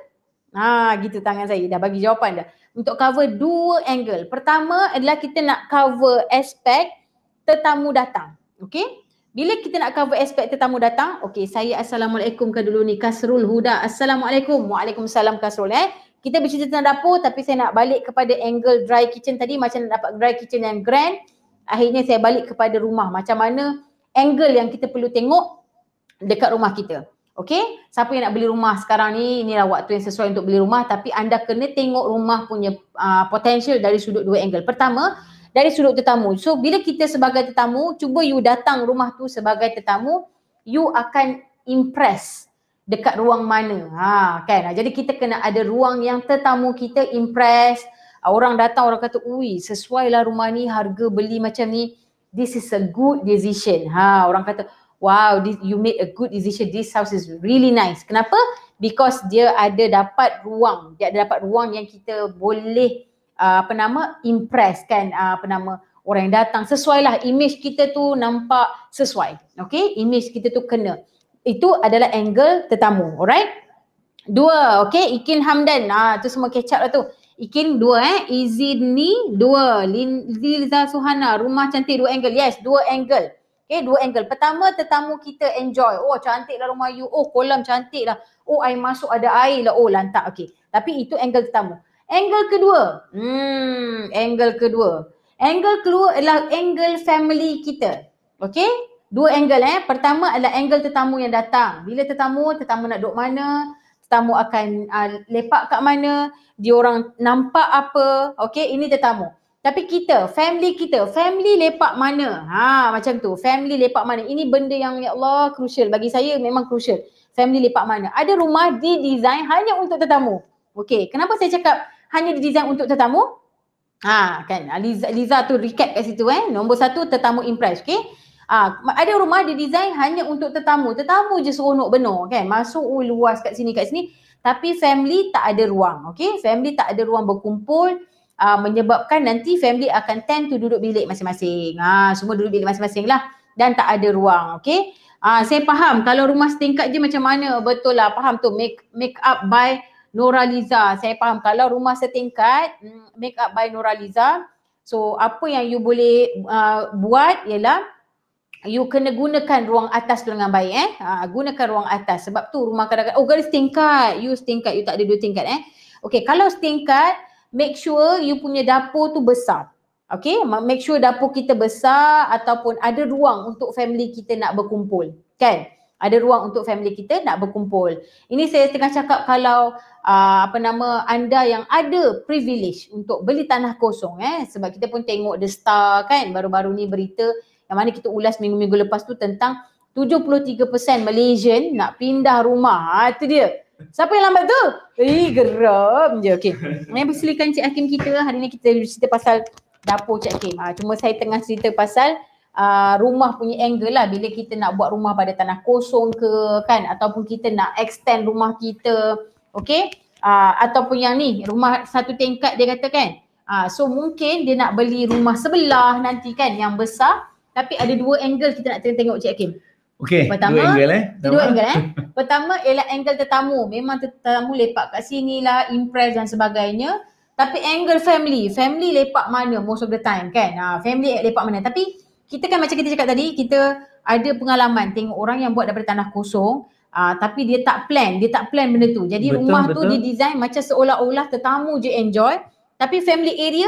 Speaker 2: Ha, gitu tangan saya dah bagi jawapan dah. Untuk cover dua angle. Pertama adalah kita nak cover aspek tetamu datang. Okey? Bila kita nak cover aspek tetamu datang, okey saya assalamualaikum ke dulu ni Kasrul Huda. Assalamualaikum. Waalaikumsalam Kasrul eh. Kita bercerita tentang dapur tapi saya nak balik kepada angle dry kitchen tadi macam nak dapat dry kitchen yang grand akhirnya saya balik kepada rumah macam mana angle yang kita perlu tengok dekat rumah kita. Okay, siapa yang nak beli rumah sekarang ni, inilah waktu yang sesuai untuk beli rumah tapi anda kena tengok rumah punya uh, potential dari sudut dua angle. Pertama, dari sudut tetamu. So, bila kita sebagai tetamu, cuba you datang rumah tu sebagai tetamu, you akan impress dekat ruang mana. Ha, kan? Jadi kita kena ada ruang yang tetamu kita impress, orang datang orang kata ui sesuai lah rumah ni harga beli macam ni this is a good decision ha orang kata wow this, you made a good decision this house is really nice kenapa because dia ada dapat ruang dia ada dapat ruang yang kita boleh uh, apa nama impress kan uh, apa nama orang yang datang sesuai lah image kita tu nampak sesuai okay image kita tu kena itu adalah angle tetamu alright dua okay Ikin Hamdan ah tu semua kecap lah tu Ikin dua eh. Izin ni dua. Liza Suhana rumah cantik dua angle. Yes dua angle. Okay dua angle. Pertama tetamu kita enjoy. Oh cantiklah rumah you. Oh kolam cantiklah. Oh air masuk ada air lah. Oh lantak okay. Tapi itu angle tetamu. Angle kedua. Hmm angle kedua. Angle kedua adalah angle family kita. Okay. Dua angle eh. Pertama adalah angle tetamu yang datang. Bila tetamu, tetamu nak duduk mana tetamu akan uh, lepak kat mana, dia orang nampak apa, okay ini tetamu. Tapi kita, family kita, family lepak mana? Ha macam tu, family lepak mana? Ini benda yang ya Allah crucial bagi saya memang crucial. Family lepak mana? Ada rumah didesain hanya untuk tetamu. Okay, kenapa saya cakap hanya didesain untuk tetamu? Ha kan, ah, Liza, Liza tu recap kat situ eh. Nombor satu, tetamu impress. Okay, Ha, ada rumah dia design hanya untuk tetamu. Tetamu je seronok benar kan. Masuk oh, luas kat sini kat sini. Tapi family tak ada ruang. Okay. Family tak ada ruang berkumpul. Ha, menyebabkan nanti family akan tend to duduk bilik masing-masing. Ha, semua duduk bilik masing-masing lah. Dan tak ada ruang. Okay. Ha, saya faham kalau rumah setingkat je macam mana. Betul lah. Faham tu. Make, make up by Nora Liza. Saya faham kalau rumah setingkat mm, make up by Nora Liza. So apa yang you boleh uh, buat ialah you kena gunakan ruang atas tu dengan baik eh. Ha, gunakan ruang atas sebab tu rumah kadang-kadang, oh garis tingkat, you tingkat, you tak ada dua tingkat eh. Okay kalau tingkat, make sure you punya dapur tu besar. Okay, make sure dapur kita besar ataupun ada ruang untuk family kita nak berkumpul. Kan? Ada ruang untuk family kita nak berkumpul. Ini saya tengah cakap kalau Uh, apa nama anda yang ada privilege untuk beli tanah kosong eh sebab kita pun tengok the star kan baru-baru ni berita yang mana kita ulas minggu-minggu lepas tu tentang 73% Malaysian nak pindah rumah. Ha, itu dia. Siapa yang lambat tu? Eh, geram je. Okay. Mari bersilakan Cik Hakim kita. Hari ni kita cerita pasal dapur Cik Hakim. Ha, cuma saya tengah cerita pasal uh, rumah punya angle lah. Bila kita nak buat rumah pada tanah kosong ke kan. Ataupun kita nak extend rumah kita. Okay. Uh, ah, ataupun yang ni rumah satu tingkat dia kata kan. Uh, so mungkin dia nak beli rumah sebelah nanti kan yang besar. Tapi ada dua angle kita nak tengok Cik Hakim.
Speaker 1: Okay, pertama, dua angle eh. Pertama. Dua angle eh.
Speaker 2: [LAUGHS] Pertama ialah angle tetamu. Memang tetamu lepak kat sini lah, impress dan sebagainya. Tapi angle family. Family lepak mana most of the time kan? Ha, family lepak mana? Tapi kita kan macam kita cakap tadi, kita ada pengalaman tengok orang yang buat daripada tanah kosong. Uh, tapi dia tak plan, dia tak plan benda tu. Jadi betul, rumah betul. tu dia design macam seolah-olah tetamu je enjoy. Tapi family area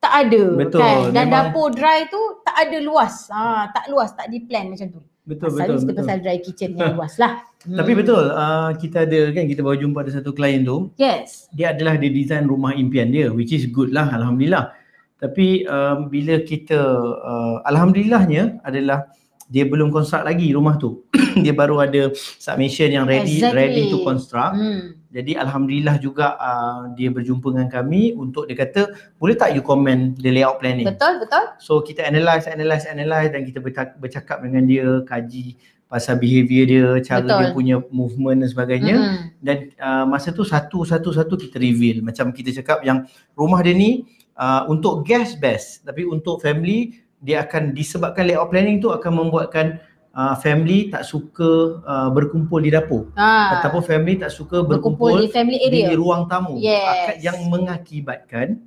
Speaker 2: tak ada betul, kan dan memang... dapur dry tu tak ada luas ha tak luas tak di plan macam tu
Speaker 1: betul Asal betul, betul pasal
Speaker 2: dry kitchen yang luas lah [LAUGHS] hmm. tapi betul
Speaker 1: uh, kita ada kan kita baru jumpa ada satu klien tu yes dia adalah dia design rumah impian dia which is good lah alhamdulillah tapi um, bila kita uh, alhamdulillahnya adalah dia belum construct lagi rumah tu [COUGHS] dia baru ada submission yang ready exactly. ready to construct hmm. Jadi Alhamdulillah juga uh, dia berjumpa dengan kami untuk dia kata boleh tak you comment the layout planning? Betul, betul. So kita analyse, analyse, analyse dan kita bercakap dengan dia, kaji pasal behavior dia, cara betul. dia punya movement dan sebagainya. Mm. Dan uh, masa tu satu, satu, satu kita reveal. Macam kita cakap yang rumah dia ni uh, untuk guest best tapi untuk family dia akan disebabkan layout planning tu akan membuatkan Ah, family tak suka uh, berkumpul di dapur ha. ataupun family tak suka berkumpul, berkumpul di, area. di ruang tamu yes. akad yang mengakibatkan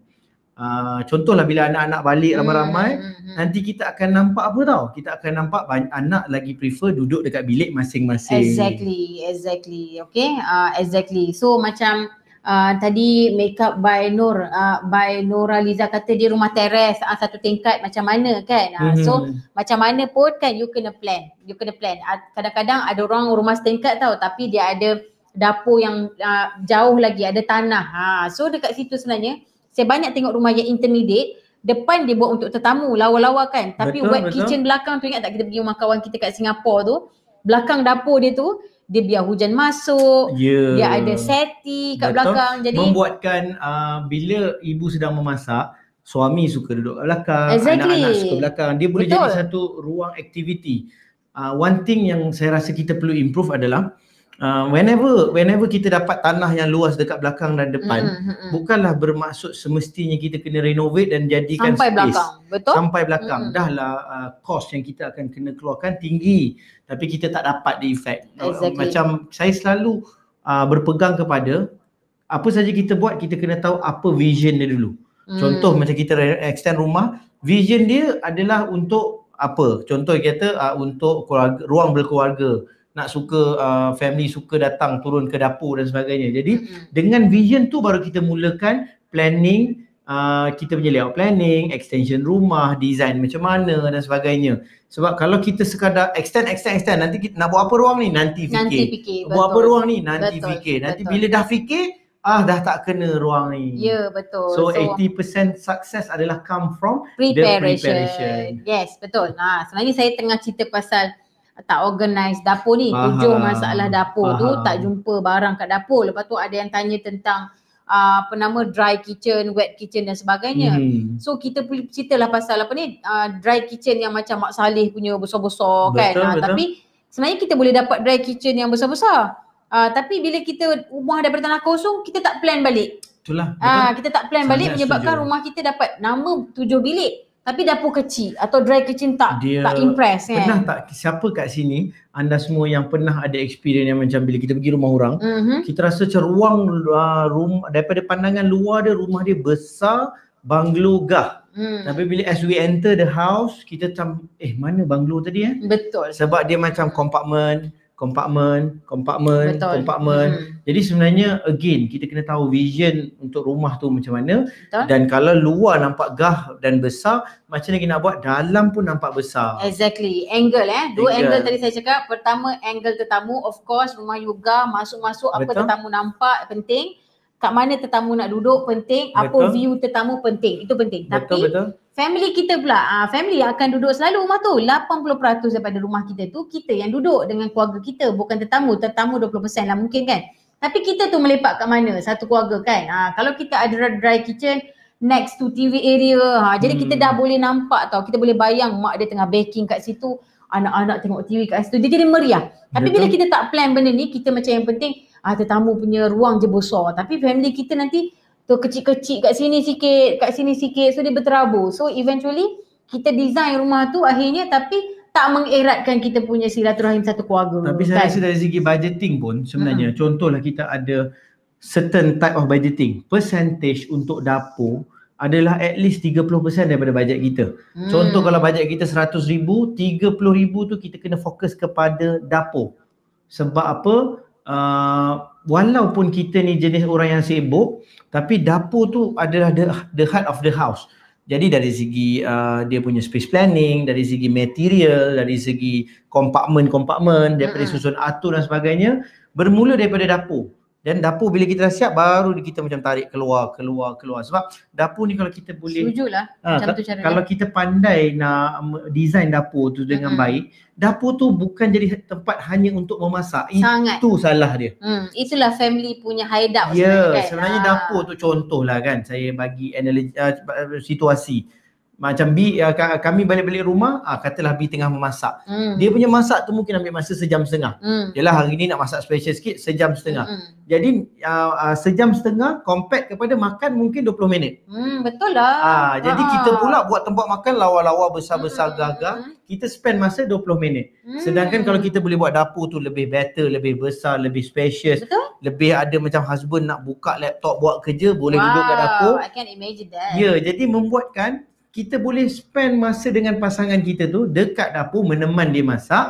Speaker 1: uh, contohlah bila anak-anak balik hmm. ramai-ramai hmm, hmm. nanti kita akan nampak apa tau kita akan nampak banyak anak lagi prefer duduk dekat bilik masing-masing
Speaker 2: exactly exactly okay uh, exactly so macam Ah, tadi makeup by Nur uh, by Nora Liza kata dia rumah teres uh, satu tingkat macam mana kan uh, mm-hmm. so hmm. macam mana pun kan you kena plan you kena plan uh, kadang-kadang ada orang rumah setingkat tau tapi dia ada dapur yang uh, jauh lagi ada tanah ha uh, so dekat situ sebenarnya saya banyak tengok rumah yang intermediate depan dia buat untuk tetamu lawa-lawa kan tapi betul, wet betul. kitchen belakang tu ingat tak kita pergi rumah kawan kita kat Singapura tu belakang dapur dia tu dia biar hujan masuk yeah. dia ada seti kat Betul. belakang jadi
Speaker 1: membuatkan uh, bila ibu sedang memasak suami suka duduk kat belakang exactly. anak-anak suka belakang dia boleh Betul. jadi satu ruang aktiviti uh, one thing yang saya rasa kita perlu improve adalah uh, whenever whenever kita dapat tanah yang luas dekat belakang dan depan mm, mm, mm, bukanlah bermaksud semestinya kita kena renovate dan jadikan sampai space. belakang
Speaker 2: betul sampai belakang mm. dahlah
Speaker 1: kos ah, uh, yang kita akan kena keluarkan tinggi tapi kita tak dapat the effect ah, exactly. uh, macam saya selalu uh, berpegang kepada apa saja kita buat kita kena tahu apa vision dia dulu
Speaker 2: mm. contoh macam
Speaker 1: kita extend rumah vision dia adalah untuk apa contoh kita uh, untuk keluarga, ruang berkeluarga nak suka uh, family suka datang turun ke dapur dan sebagainya. Jadi mm-hmm. dengan vision tu baru kita mulakan planning uh, kita punya layout planning, extension rumah, design macam mana dan sebagainya. Sebab kalau kita sekadar extend extend extend nanti kita nak buat apa ruang ni? Nanti fikir. Nanti
Speaker 2: fikir. Betul. Buat apa ruang ni? Nanti betul. fikir. Nanti betul. bila
Speaker 1: dah fikir ah dah tak kena ruang ni. Ya,
Speaker 2: betul. So, so
Speaker 1: 80% success adalah come from preparation. the preparation.
Speaker 2: Yes, betul. Nah, sebenarnya saya tengah cerita pasal tak organize dapur ni Faham. tujuh masalah dapur Faham. tu tak jumpa barang kat dapur lepas tu ada yang tanya tentang uh, apa nama dry kitchen wet kitchen dan sebagainya hmm. so kita pun cerita lah pasal apa ni uh, dry kitchen yang macam mak Salih punya besar-besar kan betul. Uh, tapi sebenarnya kita boleh dapat dry kitchen yang besar-besar uh, tapi bila kita rumah daripada tanah kosong kita tak plan balik itulah uh, kita tak plan Sangat balik menyebabkan setuju. rumah kita dapat nama tujuh bilik tapi dapur kecil atau dry kitchen tak dia tak impress kan? Pernah
Speaker 1: tak siapa kat sini anda semua yang pernah ada experience yang macam bila kita pergi rumah orang,
Speaker 2: mm-hmm. kita
Speaker 1: rasa macam ruang uh, ah, room daripada pandangan luar dia rumah dia besar banglo gah. Hmm. Tapi bila as we enter the house, kita macam eh mana banglo tadi eh? Betul. Sebab dia macam compartment, compartment, compartment, Betul. compartment. Hmm. Jadi sebenarnya again kita kena tahu vision untuk rumah tu macam mana Betul. dan kalau luar nampak gah dan besar, macam mana kita nak buat dalam pun nampak besar.
Speaker 2: Exactly. Angle eh. Dua angle, angle tadi saya cakap. Pertama angle tetamu, of course rumah you masuk-masuk apa tetamu nampak penting kat mana tetamu nak duduk penting, apa view tetamu penting. Itu penting. Betul, Tapi betul. family kita pula, uh, family akan duduk selalu rumah tu. 80% daripada rumah kita tu kita yang duduk dengan keluarga kita bukan tetamu. Tetamu 20% lah mungkin kan. Tapi kita tu melepak kat mana satu keluarga kan. Uh, kalau kita ada dry kitchen, next to TV area. Ha, jadi hmm. kita dah boleh nampak tau. Kita boleh bayang mak dia tengah baking kat situ anak-anak tengok TV kat situ dia jadi meriah. Tapi Betul. bila kita tak plan benda ni kita macam yang penting ah tetamu punya ruang je besar tapi family kita nanti tu kecil-kecil kat sini sikit, kat sini sikit so dia berterabur. So eventually kita design rumah tu akhirnya tapi tak mengeratkan kita punya silaturahim satu keluarga. Tapi saya rasa
Speaker 1: dari segi budgeting pun sebenarnya uh contohlah kita ada certain type of budgeting, percentage untuk dapur adalah at least 30% daripada bajet kita. Hmm. Contoh kalau bajet kita 100 ribu, 30 ribu tu kita kena fokus kepada dapur. Sebab apa? Uh, walaupun kita ni jenis orang yang sibuk, tapi dapur tu adalah the, the heart of the house. Jadi dari segi uh, dia punya space planning, dari segi material, dari segi compartment-compartment, daripada hmm. susun atur dan sebagainya, bermula daripada dapur. Dan dapur bila kita dah siap baru kita macam tarik keluar, keluar, keluar. Sebab dapur ni kalau kita boleh Sujulah ha, macam tu cara Kalau dia. kita pandai nak design dapur tu dengan hmm. baik, dapur tu bukan jadi tempat hanya untuk memasak. Sangat. Itu salah dia.
Speaker 2: Hmm, itulah family punya hideout yeah, sebenarnya Ya, sebenarnya kan. ah.
Speaker 1: dapur tu contohlah kan saya bagi analogi uh, situasi macam B eh, kami balik-balik rumah uh, katalah B tengah memasak. Mm. Dia punya masak tu mungkin ambil masa sejam setengah. Mm. Yalah hari ni nak masak special sikit sejam setengah. mm Jadi uh, uh, sejam setengah compact kepada makan mungkin 20 minit.
Speaker 2: Mm, betul lah. Uh, uh. jadi kita pula
Speaker 1: buat tempat makan lawa-lawa besar-besar mm. gagah, kita spend masa 20 minit. Mm. Sedangkan kalau kita boleh buat dapur tu lebih better, lebih besar, lebih spacious, betul? lebih ada macam husband nak buka laptop buat kerja boleh wow. duduk kat dapur. I
Speaker 2: can imagine that. Ya, yeah, jadi
Speaker 1: membuatkan kita boleh spend masa dengan pasangan kita tu dekat dapur menemani dia masak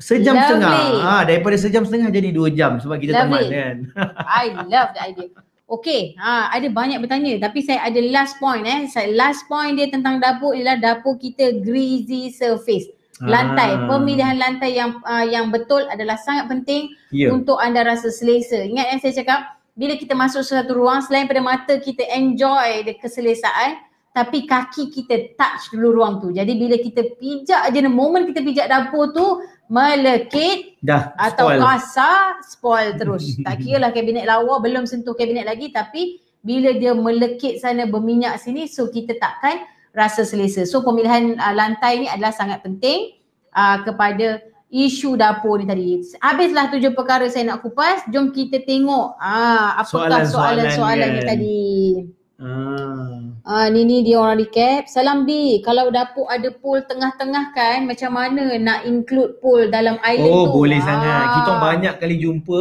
Speaker 1: sejam Lovely. setengah. Ha, daripada sejam setengah jadi dua jam sebab kita Lovely. teman kan.
Speaker 2: [LAUGHS] I love the idea. Okay, ha, ada banyak bertanya tapi saya ada last point eh. Saya, last point dia tentang dapur ialah dapur kita greasy surface. Ah. Lantai, ah. pemilihan lantai yang uh, yang betul adalah sangat penting yeah. untuk anda rasa selesa. Ingat yang eh, saya cakap, bila kita masuk satu ruang selain pada mata kita enjoy the keselesaan, tapi kaki kita touch dulu ruang tu. Jadi bila kita pijak aje the moment kita pijak dapur tu melekit
Speaker 1: dah atau spoil.
Speaker 2: kasar spoil terus. [LAUGHS] Tak kira lah kabinet lawa belum sentuh kabinet lagi tapi bila dia melekit sana berminyak sini so kita takkan rasa selesa. So pemilihan uh, lantai ni adalah sangat penting uh, kepada isu dapur ni tadi. Habislah tujuh perkara saya nak kupas. Jom kita tengok uh, apakah soalan-soalan ni tadi. Ah. Ah, ni ni dia orang recap. Salam B. Kalau dapur ada pool tengah-tengah kan, macam mana nak include pool dalam island oh, tu? Oh, boleh ah. sangat. Kita
Speaker 1: banyak kali jumpa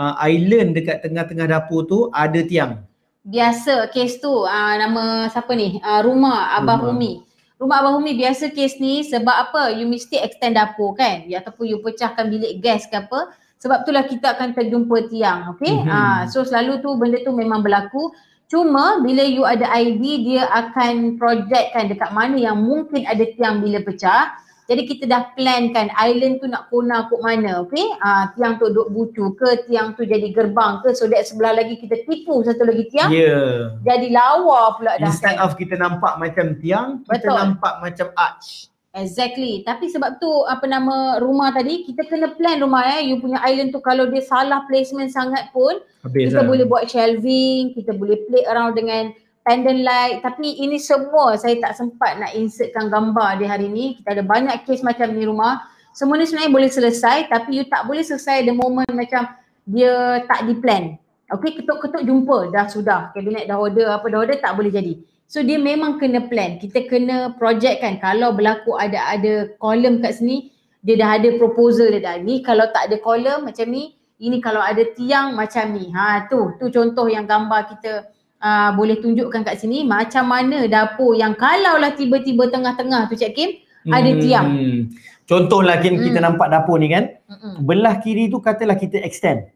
Speaker 1: uh, island dekat tengah-tengah dapur tu ada tiang.
Speaker 2: Biasa kes tu uh, nama siapa ni? Uh, rumah Abah rumah. Humi. Rumah Abah Humi biasa kes ni sebab apa? You mesti extend dapur kan? Ya, ataupun you pecahkan bilik gas ke apa? Sebab itulah kita akan terjumpa tiang, okay? Mm-hmm. Uh, so selalu tu benda tu memang berlaku. Cuma bila you ada ID dia akan projectkan dekat mana yang mungkin ada tiang bila pecah. Jadi kita dah plan kan island tu nak kona kok mana okay? Ah uh, tiang tu duduk bucu ke tiang tu jadi gerbang ke so dekat sebelah lagi kita tipu satu lagi tiang. Ya. Yeah. Jadi lawa pula dah. Instead kan. of kita nampak macam tiang, kita nampak macam arch. Exactly. Tapi sebab tu apa nama rumah tadi, kita kena plan rumah eh. You punya island tu kalau dia salah placement sangat pun Habis kita lah. boleh buat shelving, kita boleh play around dengan pendant light. Tapi ini semua saya tak sempat nak insertkan gambar di hari ni. Kita ada banyak case macam ni rumah. Semua ni sebenarnya boleh selesai tapi you tak boleh selesai the moment macam dia tak di plan. Okay ketuk-ketuk jumpa dah sudah. Kabinet dah order apa dah order tak boleh jadi. So dia memang kena plan. Kita kena project kan kalau berlaku ada ada kolom kat sini dia dah ada proposal dia dah. Ni kalau tak ada kolom macam ni, ini kalau ada tiang macam ni. Ha tu, tu contoh yang gambar kita uh, boleh tunjukkan kat sini macam mana dapur yang kalau lah tiba-tiba tengah-tengah tu Cik Kim ada hmm. tiang.
Speaker 1: Contohlah kita hmm. nampak dapur ni kan. Hmm. Belah kiri tu katalah kita extend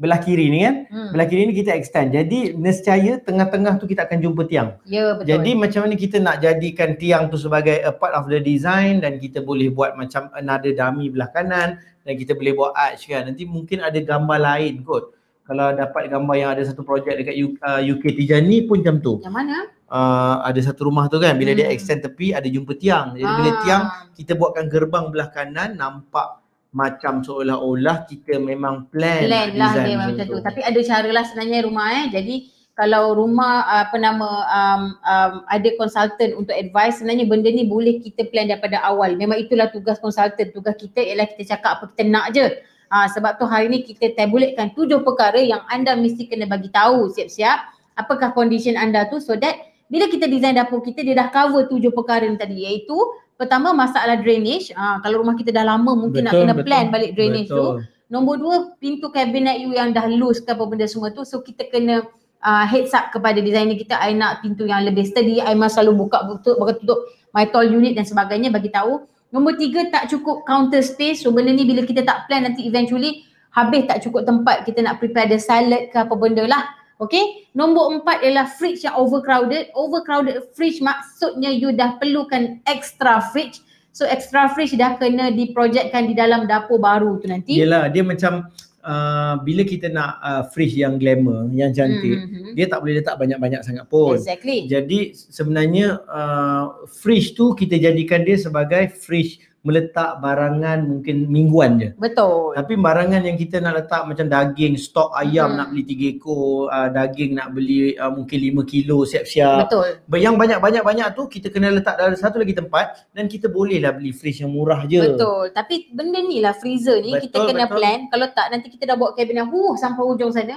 Speaker 1: belah kiri ni kan hmm. belah kiri ni kita extend jadi nescaya tengah-tengah tu kita akan jumpa tiang ya betul jadi macam mana kita nak jadikan tiang tu sebagai a part of the design dan kita boleh buat macam another dummy belah kanan dan kita boleh buat arch kan nanti mungkin ada gambar lain kot kalau dapat gambar yang ada satu projek dekat UK, UK uh, Tijani pun macam tu yang mana Uh, ada satu rumah tu kan bila hmm. dia extend tepi ada jumpa tiang jadi ah. bila tiang kita buatkan gerbang belah kanan nampak macam seolah-olah kita memang plan plan lah dia macam, macam tu. tu tapi
Speaker 2: ada caralah sebenarnya rumah eh jadi kalau rumah apa nama um, um, ada consultant untuk advice sebenarnya benda ni boleh kita plan daripada awal memang itulah tugas consultant tugas kita ialah kita cakap apa kita nak je ha, sebab tu hari ni kita tabulatkan tujuh perkara yang anda mesti kena bagi tahu siap-siap apakah condition anda tu so that bila kita design dapur kita dia dah cover tujuh perkara ni tadi iaitu pertama masalah drainage ha, kalau rumah kita dah lama mungkin betul, nak kena betul, plan balik drainage betul. tu nombor dua pintu kabinet you yang dah loose ke apa benda semua tu so kita kena uh, heads up kepada designer kita I nak pintu yang lebih steady I must selalu buka betul baru tutup my tall unit dan sebagainya bagi tahu nombor tiga tak cukup counter space so benda ni bila kita tak plan nanti eventually habis tak cukup tempat kita nak prepare the salad ke apa benda lah Okay, nombor empat ialah fridge yang overcrowded. Overcrowded fridge maksudnya you dah perlukan extra fridge. So extra fridge dah kena diprojekkan di dalam dapur baru tu nanti. Yelah,
Speaker 1: dia macam uh, bila kita nak uh, fridge yang glamour, yang cantik, mm-hmm. dia tak boleh letak banyak-banyak sangat pun. Exactly. Jadi sebenarnya uh, fridge tu kita jadikan dia sebagai fridge meletak barangan mungkin mingguan je. Betul. Tapi barangan yang kita nak letak macam daging, stok ayam hmm. nak beli tiga ekor, uh, daging nak beli uh, mungkin lima kilo siap-siap. Betul. Yang banyak-banyak-banyak tu kita kena letak dalam satu lagi tempat dan kita bolehlah beli fridge yang murah je. Betul.
Speaker 2: Tapi benda ni lah freezer ni betul, kita kena betul. plan. Kalau tak nanti kita dah bawa kabinet huh sampai hujung sana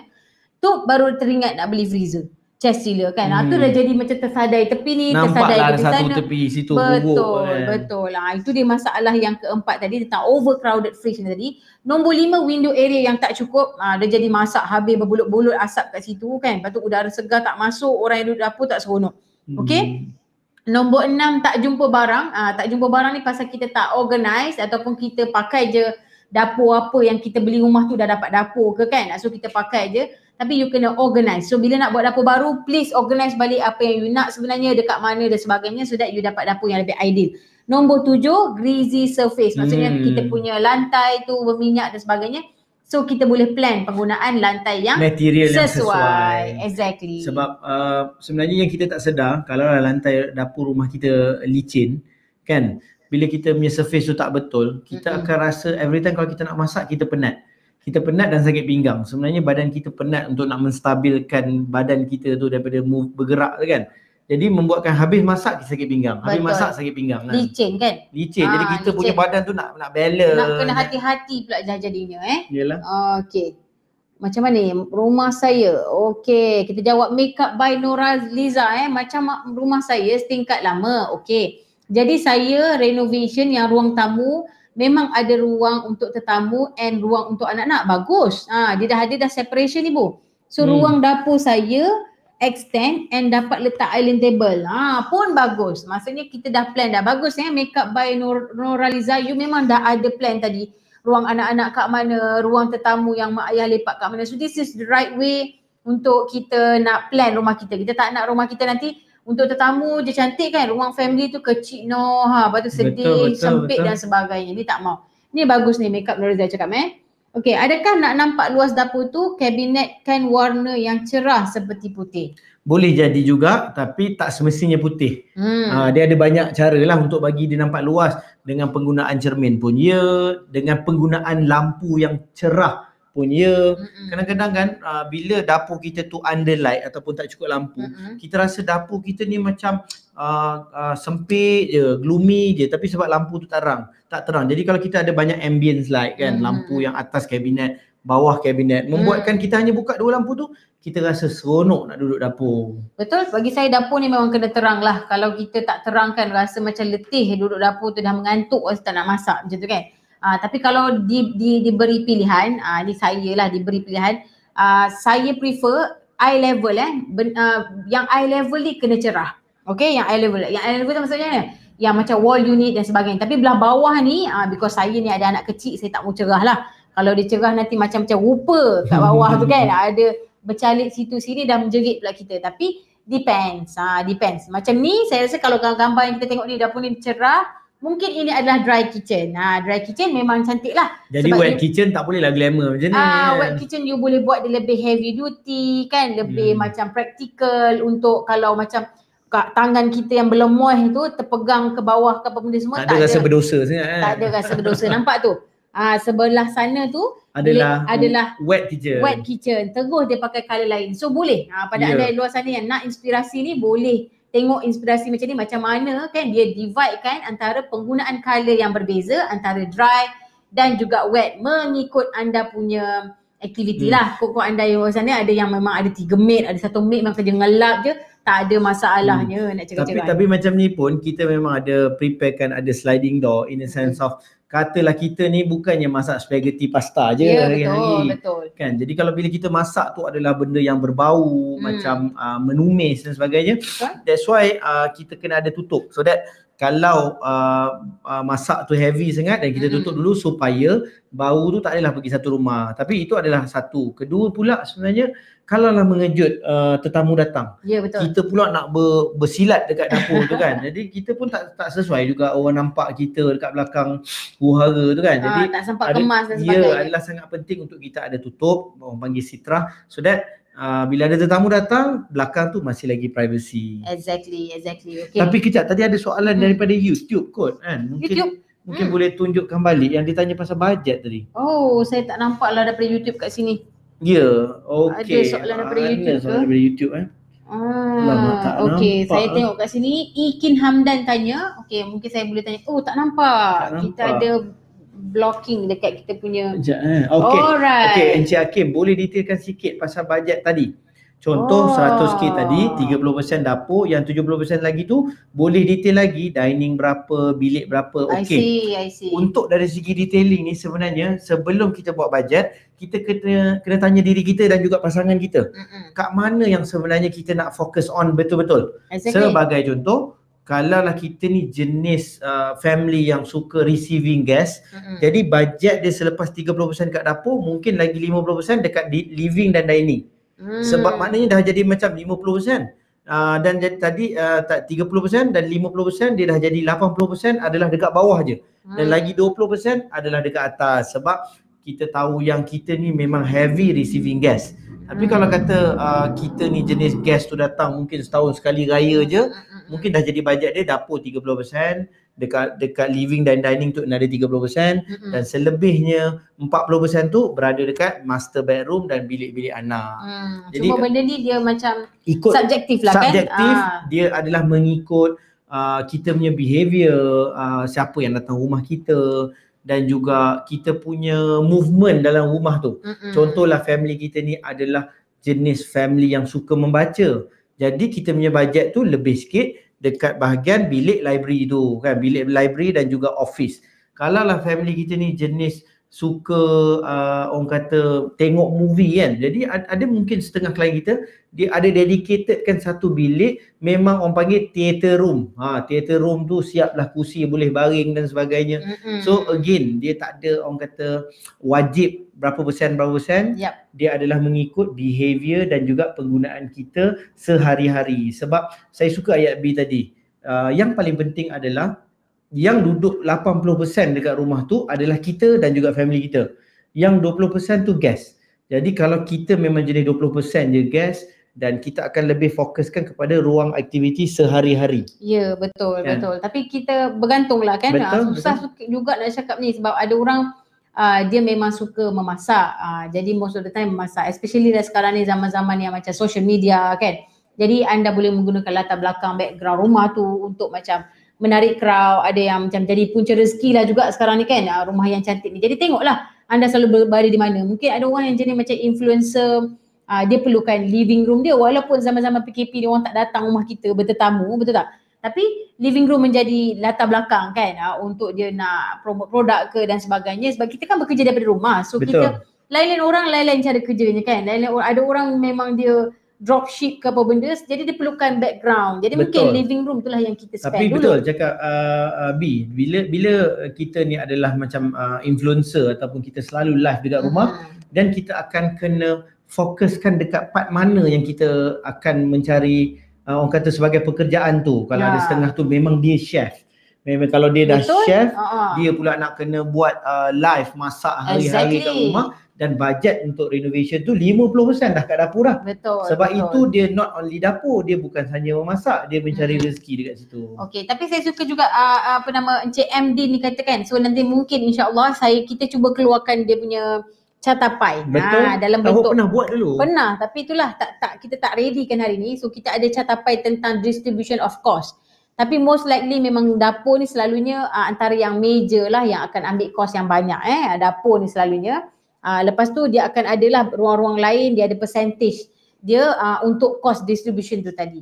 Speaker 2: tu baru teringat nak beli freezer chest gila kan. Ah, hmm. Itu dah jadi macam tersadai tepi ni, Nampak tersadai lah ke sana. satu tepi
Speaker 1: situ Betul, kan.
Speaker 2: betul lah. Itu dia masalah yang keempat tadi tentang overcrowded fridge ni tadi. Nombor lima, window area yang tak cukup. Ah, dah jadi masak habis berbulut-bulut asap kat situ kan. Lepas tu udara segar tak masuk, orang yang duduk dapur tak seronok. Okay? Hmm. Nombor enam, tak jumpa barang. Ah, tak jumpa barang ni pasal kita tak organize ataupun kita pakai je dapur apa yang kita beli rumah tu dah dapat dapur ke kan. Ah, so kita pakai je tapi you kena organize. So bila nak buat dapur baru, please organize balik apa yang you nak sebenarnya dekat mana dan sebagainya so that you dapat dapur yang lebih ideal. Nombor tujuh, greasy surface. Maksudnya hmm. kita punya lantai tu berminyak dan sebagainya. So kita boleh plan penggunaan lantai yang material sesuai. yang sesuai. Exactly. Sebab
Speaker 1: uh, sebenarnya yang kita tak sedar kalau lah lantai dapur rumah kita licin, kan? Bila kita punya surface tu tak betul, kita mm-hmm. akan rasa every time kalau kita nak masak kita penat kita penat dan sakit pinggang. Sebenarnya badan kita penat untuk nak menstabilkan badan kita tu daripada move, bergerak tu kan. Jadi membuatkan habis masak sakit pinggang. Habis Betul. masak sakit pinggang. Kan? Licin
Speaker 2: kan? Licin. Jadi ah, kita licin.
Speaker 1: punya badan tu nak nak balance. Nak kena kan.
Speaker 2: hati-hati pula jadinya eh. Yalah. okey. Macam mana rumah saya? okey. Kita jawab makeup by Nora Liza eh. Macam rumah saya setingkat lama. okey. Jadi saya renovation yang ruang tamu memang ada ruang untuk tetamu and ruang untuk anak-anak. Bagus. Ha, dia dah ada dah separation ni bu. So hmm. ruang dapur saya extend and dapat letak island table. Ha, pun bagus. Maksudnya kita dah plan dah. Bagus eh. Makeup by Nor Noraliza. You memang dah ada plan tadi. Ruang anak-anak kat mana. Ruang tetamu yang mak ayah lepak kat mana. So this is the right way untuk kita nak plan rumah kita. Kita tak nak rumah kita nanti untuk tetamu je cantik kan ruang family tu kecil no ha lepas sedih betul, betul, sempit betul. dan sebagainya ni tak mau ni bagus ni makeup Nur Zia cakap eh okey adakah nak nampak luas dapur tu kabinet kan warna yang cerah seperti putih
Speaker 1: boleh jadi juga tapi tak semestinya putih hmm. uh, dia ada banyak caralah untuk bagi dia nampak luas dengan penggunaan cermin pun ya dengan penggunaan lampu yang cerah pun ya. Mm-hmm. Kadang-kadang kan uh, bila dapur kita tu under light ataupun tak cukup lampu, mm-hmm. kita rasa dapur kita ni macam uh, uh, sempit je, gloomy je tapi sebab lampu tu terang, tak terang. Jadi kalau kita ada banyak ambience light kan, mm-hmm. lampu yang atas kabinet, bawah kabinet, membuatkan mm. kita hanya buka dua lampu tu kita rasa seronok nak duduk dapur.
Speaker 2: Betul. Bagi saya dapur ni memang kena terang lah. Kalau kita tak terangkan rasa macam letih duduk dapur tu dah mengantuk rasa tak nak masak macam tu kan. Uh, tapi kalau di, di, diberi pilihan, uh, ini saya lah diberi pilihan, uh, saya prefer eye level eh. Ben, uh, yang eye level ni kena cerah. Okay, yang eye level. Yang eye level tu maksudnya ni? Yang macam wall unit dan sebagainya. Tapi belah bawah ni, uh, because saya ni ada anak kecil, saya tak mau cerah lah. Kalau dia cerah nanti macam-macam rupa kat [LAUGHS] bawah tu kan. Ada bercalik situ sini dan menjerit pula kita. Tapi depends. Uh, depends. Macam ni saya rasa kalau gambar yang kita tengok ni dah pun ni cerah, mungkin ini adalah dry kitchen. Ha, dry kitchen memang cantik lah. Jadi sebab wet
Speaker 1: kitchen tak boleh lah glamour macam ni. Ah, wet
Speaker 2: kitchen you boleh buat dia lebih heavy duty kan. Lebih hmm. macam practical untuk kalau macam kat tangan kita yang berlemoh tu terpegang ke bawah ke apa benda semua. Tak, tak ada rasa ada,
Speaker 1: berdosa sangat eh? Tak ada rasa berdosa. Nampak
Speaker 2: tu? [LAUGHS] Ah sebelah sana tu adalah le, adalah
Speaker 1: wet kitchen. Wet
Speaker 2: kitchen. Terus dia pakai color lain. So boleh. Ah uh, pada yeah. anda yang luar sana yang nak inspirasi ni boleh tengok inspirasi macam ni macam mana kan dia divide kan antara penggunaan color yang berbeza antara dry dan juga wet mengikut anda punya aktiviti hmm. lah. Kok anda yang sana ada yang memang ada tiga mate, ada satu mate memang kerja ngelap je, tak ada masalahnya hmm. nak cakap-cakap. Tapi, tapi
Speaker 1: macam ni pun kita memang ada preparekan ada sliding door in the sense hmm. of katalah kita ni bukannya masak spaghetti pasta je yeah, hari-hari. Betul, betul. Kan? Jadi kalau bila kita masak tu adalah benda yang berbau hmm. macam uh, menumis dan sebagainya. Betul. That's why uh, kita kena ada tutup. So that kalau uh, uh, masak tu heavy sangat dan kita hmm. tutup dulu supaya bau tu tak adalah pergi satu rumah. Tapi itu adalah satu. Kedua pula sebenarnya kalaulah mengejut uh, tetamu datang. Ya betul. Kita pula nak ber, bersilat dekat dapur tu kan. Jadi kita pun tak tak sesuai juga orang nampak kita dekat belakang huara tu kan. Ah, Jadi ha, tak sempat ada, kemas dan ya, sebagainya. Ya adalah sangat penting untuk kita ada tutup orang panggil sitra, so that Uh, bila ada tetamu datang, belakang tu masih lagi privacy.
Speaker 2: Exactly, exactly. Okay. Tapi
Speaker 1: kita tadi ada soalan hmm. daripada YouTube kot. Kan? Mungkin, YouTube. Mungkin hmm. boleh tunjukkan balik yang ditanya pasal bajet tadi.
Speaker 2: Oh, saya tak nampak lah daripada YouTube kat sini.
Speaker 1: Ya, yeah, okey. Ah, ada soalan daripada YouTube ke? soalan daripada YouTube eh.
Speaker 2: Ah, okey. Saya tengok kat sini Ikin Hamdan tanya. Okey, mungkin saya boleh tanya. Oh, tak nampak. Tak nampak. Kita ada blocking dekat kita punya.
Speaker 1: Sekejap, eh. Okay. Okey, Encik Hakim boleh detailkan sikit pasal bajet tadi. Contoh oh. 100k tadi 30% dapur yang 70% lagi tu boleh detail lagi dining berapa, bilik berapa. Okey. I see, I see. Untuk dari segi detailing ni sebenarnya sebelum kita buat bajet, kita kena kena tanya diri kita dan juga pasangan kita. Mm-hmm. Kat mana yang sebenarnya kita nak fokus on betul-betul? Exactly. Sebagai contoh, kalaulah kita ni jenis uh, family yang suka receiving guest, mm-hmm. jadi bajet dia selepas 30% kat dapur, mungkin lagi 50% dekat living dan dining. Hmm. Sebab maknanya dah jadi macam 50% uh, ah, dan jadi, tadi ah, uh, 30% dan 50% dia dah jadi 80% adalah dekat bawah je. Hmm. Dan lagi 20% adalah dekat atas sebab kita tahu yang kita ni memang heavy receiving gas. Tapi kalau hmm. kata uh, kita ni jenis gas tu datang mungkin setahun sekali raya je, hmm, hmm, mungkin dah jadi bajet dia dapur dekat dekat living dan dining tu ada 30% mm-hmm. dan selebihnya 40% tu berada dekat master bedroom dan bilik-bilik anak.
Speaker 2: Hmm. Jadi cuma benda ni dia macam ikut subjektif lah subjektif kan. Subjektif ah.
Speaker 1: dia ah. adalah mengikut uh, kita punya behavior uh, siapa yang datang rumah kita dan juga kita punya movement dalam rumah tu. Mm-hmm. Contohlah family kita ni adalah jenis family yang suka membaca. Jadi kita punya bajet tu lebih sikit dekat bahagian bilik library tu kan bilik library dan juga office kalau lah family kita ni jenis suka uh, orang kata tengok movie kan jadi ada mungkin setengah klien kita dia ada dedicated kan satu bilik memang orang panggil theater room ha theater room tu siaplah kursi boleh baring dan sebagainya mm-hmm. so again dia tak ada orang kata wajib berapa persen berapa persen yep. dia adalah mengikut behavior dan juga penggunaan kita sehari-hari sebab saya suka ayat B tadi uh, yang paling penting adalah yang duduk 80% dekat rumah tu adalah kita dan juga family kita yang 20% tu gas. jadi kalau kita memang jenis 20% je gas, dan kita akan lebih fokuskan kepada ruang aktiviti sehari-hari.
Speaker 2: Ya, betul, kan? betul. Tapi kita bergantunglah kan. Betul, ah, susah betul. juga nak cakap ni sebab ada orang uh, dia memang suka memasak. Uh, jadi most of the time memasak. Especially dah sekarang ni zaman-zaman yang macam social media kan. Jadi anda boleh menggunakan latar belakang background rumah tu untuk macam menarik crowd. Ada yang macam jadi punca rezeki lah juga sekarang ni kan uh, rumah yang cantik ni. Jadi tengoklah anda selalu berada di mana. Mungkin ada orang yang jenis macam influencer uh, dia perlukan living room dia walaupun zaman-zaman PKP ni orang tak datang rumah kita bertetamu betul tak? tapi living room menjadi latar belakang kan uh, untuk dia nak promote produk ke dan sebagainya sebab kita kan bekerja daripada rumah so Betul. kita lain-lain orang lain-lain cara kerjanya kan lain-lain ada orang memang dia dropship ke apa benda jadi dia perlukan background jadi betul. mungkin living room itulah yang kita spend tapi betul dulu.
Speaker 1: cakap uh, uh, B bila bila kita ni adalah macam uh, influencer ataupun kita selalu live dekat hmm. rumah dan kita akan kena fokuskan dekat part mana yang kita akan mencari uh, orang kata sebagai pekerjaan tu kalau ya. ada setengah tu memang dia chef memang kalau dia dah Betul. chef uh-huh. dia pula nak kena buat uh, live masak hari-hari exactly. kat rumah dan bajet untuk renovation tu 50% dah kat dapur lah. Betul. Sebab betul. itu dia not only dapur, dia bukan hanya memasak, dia mencari hmm. rezeki dekat situ.
Speaker 2: Okay, tapi saya suka juga uh, apa nama Encik MD ni katakan. So nanti mungkin Insyaallah saya kita cuba keluarkan dia punya catapai. Betul. Ha, dalam bentuk. pernah buat dulu? Pernah tapi itulah tak tak kita tak ready kan hari ni. So kita ada catapai tentang distribution of cost. Tapi most likely memang dapur ni selalunya uh, antara yang major lah yang akan ambil kos yang banyak eh. Ah, dapur ni selalunya. Uh, lepas tu dia akan adalah ruang-ruang lain dia ada percentage dia uh, untuk cost distribution tu tadi.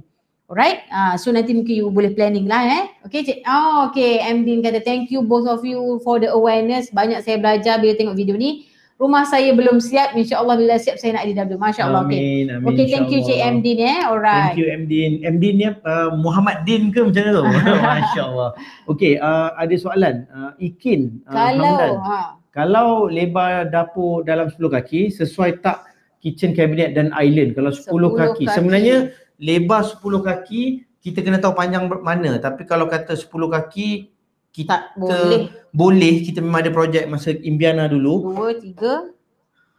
Speaker 2: Alright. Uh, so nanti mungkin you boleh planning lah eh. Okay cik. Oh okay. MD kata thank you both of you for the awareness. Banyak saya belajar bila tengok video ni rumah saya belum siap insyaallah bila siap saya nak IDW masyaallah okey
Speaker 1: Okay, thank you JM
Speaker 2: Din eh alright thank
Speaker 1: you M Din M Din ni uh, Muhammad Din ke macam tu [LAUGHS] [LAUGHS] masyaallah okey uh, ada soalan uh, Ikin uh, kalau ha kalau lebar dapur dalam 10 kaki sesuai tak kitchen cabinet dan island kalau 10, 10 kaki. kaki sebenarnya lebar 10 kaki kita kena tahu panjang mana tapi kalau kata 10 kaki kita boleh. boleh kita memang ada projek masa Imbiana dulu.
Speaker 2: Dua, tiga,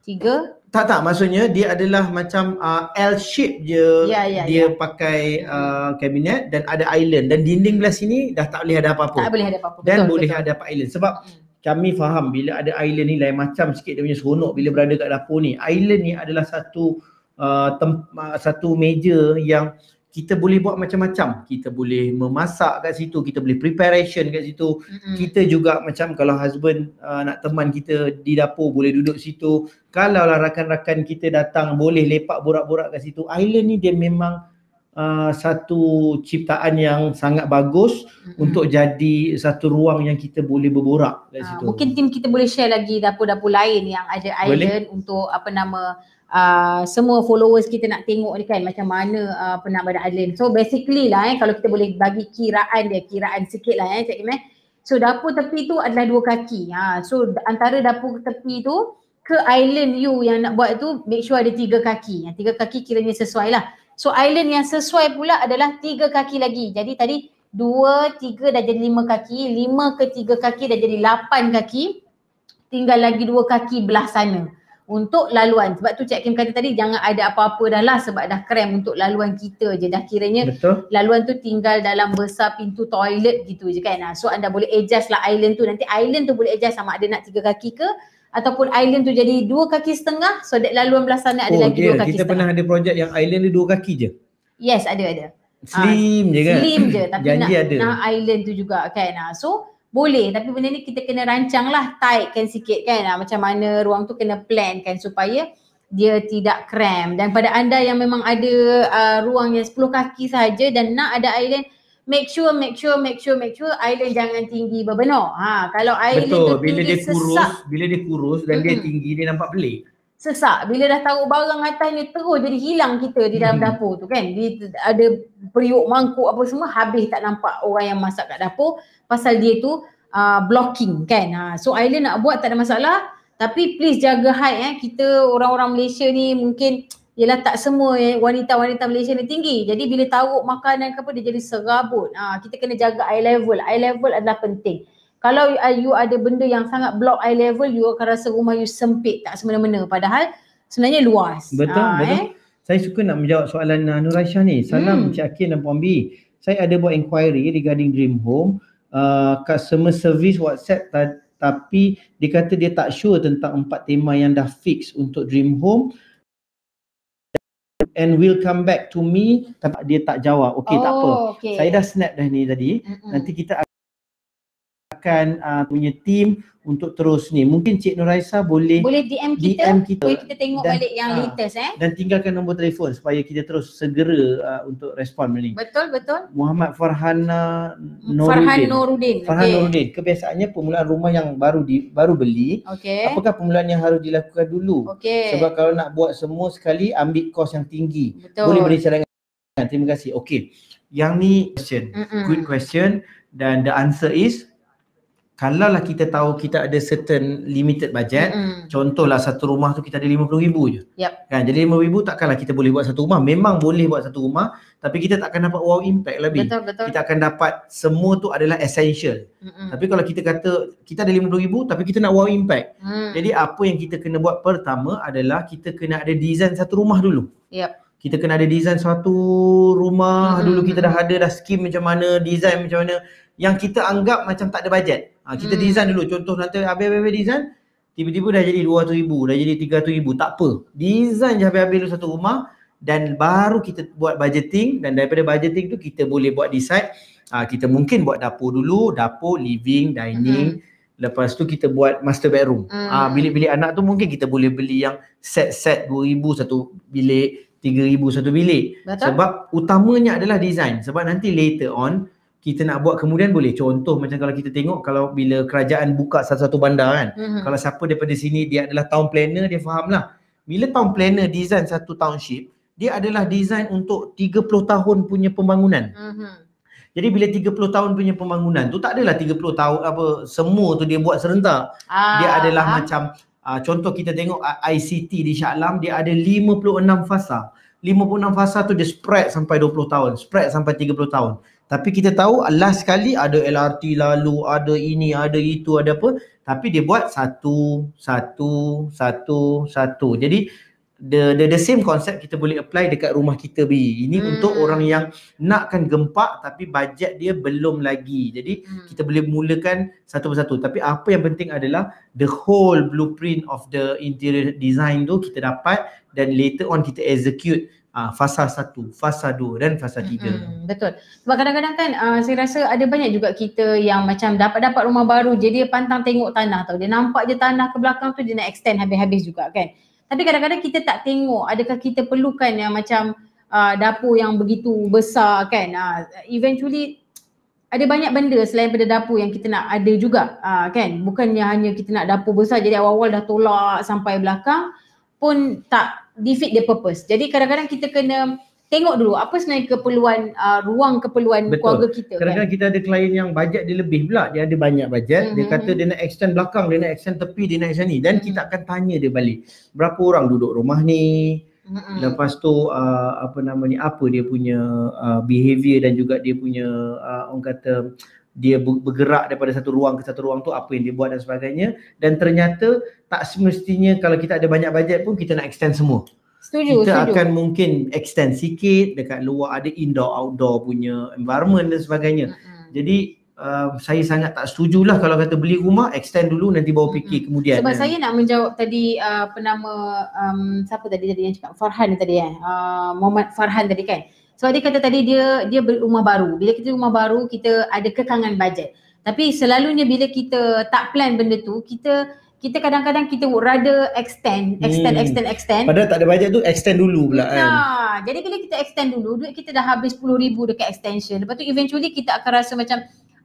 Speaker 2: tiga.
Speaker 1: Tak tak maksudnya dia adalah macam uh, L shape je ya, ya, dia ya. pakai uh, kabinet dan ada island dan dinding belah sini dah tak boleh ada apa-apa. Tak boleh
Speaker 2: ada apa-apa. Dan betul, boleh
Speaker 1: betul. ada apa island sebab hmm. kami faham bila ada island ni lain macam sikit dia punya seronok bila berada kat dapur ni. Island ni adalah satu uh, tem- uh, satu meja yang kita boleh buat macam-macam. Kita boleh memasak kat situ, kita boleh preparation kat situ. Mm-hmm. Kita juga macam kalau husband uh, nak teman kita di dapur boleh duduk situ. Kalau lah rakan-rakan kita datang boleh lepak borak-borak kat situ. Island ni dia memang uh, satu ciptaan yang sangat bagus mm-hmm. untuk jadi satu ruang yang kita boleh berborak
Speaker 2: dari ah, situ. mungkin tim kita boleh share lagi dapur-dapur lain yang ada island boleh? untuk apa nama Uh, semua followers kita nak tengok ni kan macam mana uh, penambahan island. So basically lah eh kalau kita boleh bagi kiraan dia, kiraan sikit lah eh Cik Kim eh. So dapur tepi tu adalah dua kaki. Ha. So antara dapur tepi tu ke island you yang nak buat tu make sure ada tiga kaki. Yang ha, tiga kaki kiranya sesuai lah. So island yang sesuai pula adalah tiga kaki lagi. Jadi tadi dua, tiga dah jadi lima kaki. Lima ke tiga kaki dah jadi lapan kaki. Tinggal lagi dua kaki belah sana untuk laluan. Sebab tu Cik Kim kata tadi jangan ada apa-apa dah lah sebab dah krem untuk laluan kita je. Dah kiranya Betul. laluan tu tinggal dalam besar pintu toilet gitu je kan. Ha, so anda boleh adjust lah island tu. Nanti island tu boleh adjust sama ada nak tiga kaki ke ataupun island tu jadi dua kaki setengah so that laluan belah sana ada oh, lagi yeah. dua kaki kita setengah. pernah
Speaker 1: ada projek yang island dia dua kaki je
Speaker 2: yes ada ada slim uh, je kan slim je tapi Janji nak, ada. nak island tu juga kan uh. so boleh tapi benda ni kita kena rancang lah tightkan sikit kan uh. macam mana ruang tu kena plan kan supaya dia tidak kram. dan pada anda yang memang ada uh, ruang yang 10 kaki saja dan nak ada island make sure, make sure, make sure, make sure eyelid jangan tinggi berbenuh. Ha, kalau eyelid tu bila dia sesak. kurus,
Speaker 1: bila dia kurus dan mm-hmm. dia tinggi dia nampak pelik.
Speaker 2: Sesak. Bila dah tahu barang atas ni terus jadi hilang kita di dalam mm-hmm. dapur tu kan. Dia ada periuk mangkuk apa semua habis tak nampak orang yang masak kat dapur pasal dia tu uh, blocking kan. Ha, so eyelid nak buat tak ada masalah tapi please jaga height eh. Kita orang-orang Malaysia ni mungkin ialah tak semua wanita-wanita Malaysia ni tinggi. Jadi bila taruk makanan ke apa dia jadi serabut. Ha, kita kena jaga eye level. Eye level adalah penting. Kalau you ada benda yang sangat block eye level, you akan rasa rumah you sempit tak semena-mena. Padahal sebenarnya luas. Betul, ha, betul. Eh?
Speaker 1: Saya suka nak menjawab soalan uh, Nur Aisyah ni. Salam hmm. Cik Akin dan Puan B. Saya ada buat inquiry regarding Dream Home. Uh, customer service WhatsApp tapi dia kata dia tak sure tentang empat tema yang dah fix untuk Dream Home and will come back to me tapi dia tak jawab okey oh, tak apa oh, okay. saya dah snap dah ni tadi Mm-mm. nanti kita akan uh, punya team untuk terus ni. Mungkin Cik Nuraisa boleh boleh DM kita. DM kita, boleh kita
Speaker 2: tengok dan, balik yang uh, latest eh. Dan
Speaker 1: tinggalkan nombor telefon supaya kita terus segera uh, untuk respon ni.
Speaker 2: Betul, betul.
Speaker 1: Muhammad Farhana Nuruddin. Farhan uh, hmm, Nuruddin.
Speaker 2: Farhan okay. Nuruddin.
Speaker 1: Kebiasaannya permulaan rumah yang baru di baru beli,
Speaker 2: okay. apakah
Speaker 1: permulaan yang harus dilakukan dulu? Okay. Sebab kalau nak buat semua sekali ambil kos yang tinggi. Betul. Boleh beri cadangan. Terima kasih. Okey. Yang ni question. Mm-mm. Good question dan the answer is kalaulah kita tahu kita ada certain limited budget mm-hmm. contohlah satu rumah tu kita ada 50000 je yep. kan jadi 50000 takkanlah kita boleh buat satu rumah memang boleh buat satu rumah tapi kita tak akan dapat wow impact lebih betul, betul. kita akan dapat semua tu adalah essential mm-hmm. tapi kalau kita kata kita ada 50000 tapi kita nak wow impact mm. jadi apa yang kita kena buat pertama adalah kita kena ada design satu rumah dulu yep kita kena ada design satu rumah mm-hmm. dulu kita dah ada dah skim macam mana design macam mana yang kita anggap macam tak ada bajet. Ha, kita hmm. design dulu. Contoh nanti habis-habis design, tiba-tiba dah jadi RM200,000, dah jadi RM300,000. Tak apa. Design je habis-habis dulu satu rumah dan baru kita buat budgeting dan daripada budgeting tu kita boleh buat decide ha, kita mungkin buat dapur dulu, dapur, living, dining. Hmm. Lepas tu kita buat master bedroom. Hmm. Ha, bilik-bilik anak tu mungkin kita boleh beli yang set-set RM2,000 satu bilik, RM3,000 satu bilik. Betul? Sebab utamanya adalah design. Sebab nanti later on, kita nak buat kemudian boleh contoh macam kalau kita tengok kalau bila kerajaan buka satu-satu bandar kan mm-hmm. kalau siapa daripada sini dia adalah town planner dia faham lah bila town planner design satu township dia adalah design untuk 30 tahun punya pembangunan mm-hmm. jadi bila 30 tahun punya pembangunan tu tak adalah 30 tahun apa semua tu dia buat serentak ah, dia adalah ah. macam uh, contoh kita tengok ah, ICT di Shah Alam dia ada 56 fasa 56 fasa tu dia spread sampai 20 tahun spread sampai 30 tahun tapi kita tahu last sekali ada LRT lalu, ada ini, ada itu, ada apa. Tapi dia buat satu, satu, satu, satu. Jadi the the, the same concept kita boleh apply dekat rumah kita bi. Ini hmm. untuk orang yang nakkan gempak tapi bajet dia belum lagi. Jadi hmm. kita boleh mulakan satu persatu. Tapi apa yang penting adalah the whole blueprint of the interior design tu kita dapat dan later on kita execute uh, fasa satu, fasa dua dan fasa tiga. Hmm,
Speaker 2: betul. Sebab kadang-kadang kan uh, saya rasa ada banyak juga kita yang macam dapat-dapat rumah baru jadi dia pantang tengok tanah tau. Dia nampak je tanah ke belakang tu dia nak extend habis-habis juga kan. Tapi kadang-kadang kita tak tengok adakah kita perlukan yang macam uh, dapur yang begitu besar kan. Uh, eventually ada banyak benda selain pada dapur yang kita nak ada juga uh, kan. Bukannya hanya kita nak dapur besar jadi awal-awal dah tolak sampai belakang pun tak defeat the purpose. Jadi kadang-kadang kita kena tengok dulu apa sebenarnya keperluan uh, ruang keperluan Betul. keluarga kita. Kan? Kadang-kadang kan?
Speaker 1: kita ada klien yang bajet dia lebih pula, dia ada banyak bajet, hmm dia mm-hmm. kata dia nak extend belakang, dia nak extend tepi, dia nak extend ni dan hmm kita mm-hmm. akan tanya dia balik. Berapa orang duduk rumah ni? Mm-hmm. Lepas tu uh, apa nama ni apa dia punya uh, behavior dan juga dia punya uh, orang kata dia bergerak daripada satu ruang ke satu ruang tu apa yang dia buat dan sebagainya dan ternyata tak semestinya kalau kita ada banyak bajet pun kita nak extend semua
Speaker 2: setuju kita setuju. akan
Speaker 1: mungkin extend sikit dekat luar ada indoor outdoor punya environment dan sebagainya uh-huh. jadi Um, saya sangat tak setuju lah kalau kata beli rumah extend dulu nanti bawa fikir hmm. kemudian sebab kan. saya
Speaker 2: nak menjawab tadi uh, penama um, siapa tadi tadi yang cakap Farhan tadi kan uh, Muhammad Farhan tadi kan So dia kata tadi dia dia beli rumah baru. Bila kita rumah baru, kita ada kekangan bajet. Tapi selalunya bila kita tak plan benda tu, kita kita kadang-kadang kita would rather extend, extend, hmm. extend, extend. Padahal
Speaker 1: tak ada bajet tu, extend dulu pula kan. Nah,
Speaker 2: jadi bila kita extend dulu, duit kita dah habis RM10,000 dekat extension. Lepas tu eventually kita akan rasa macam,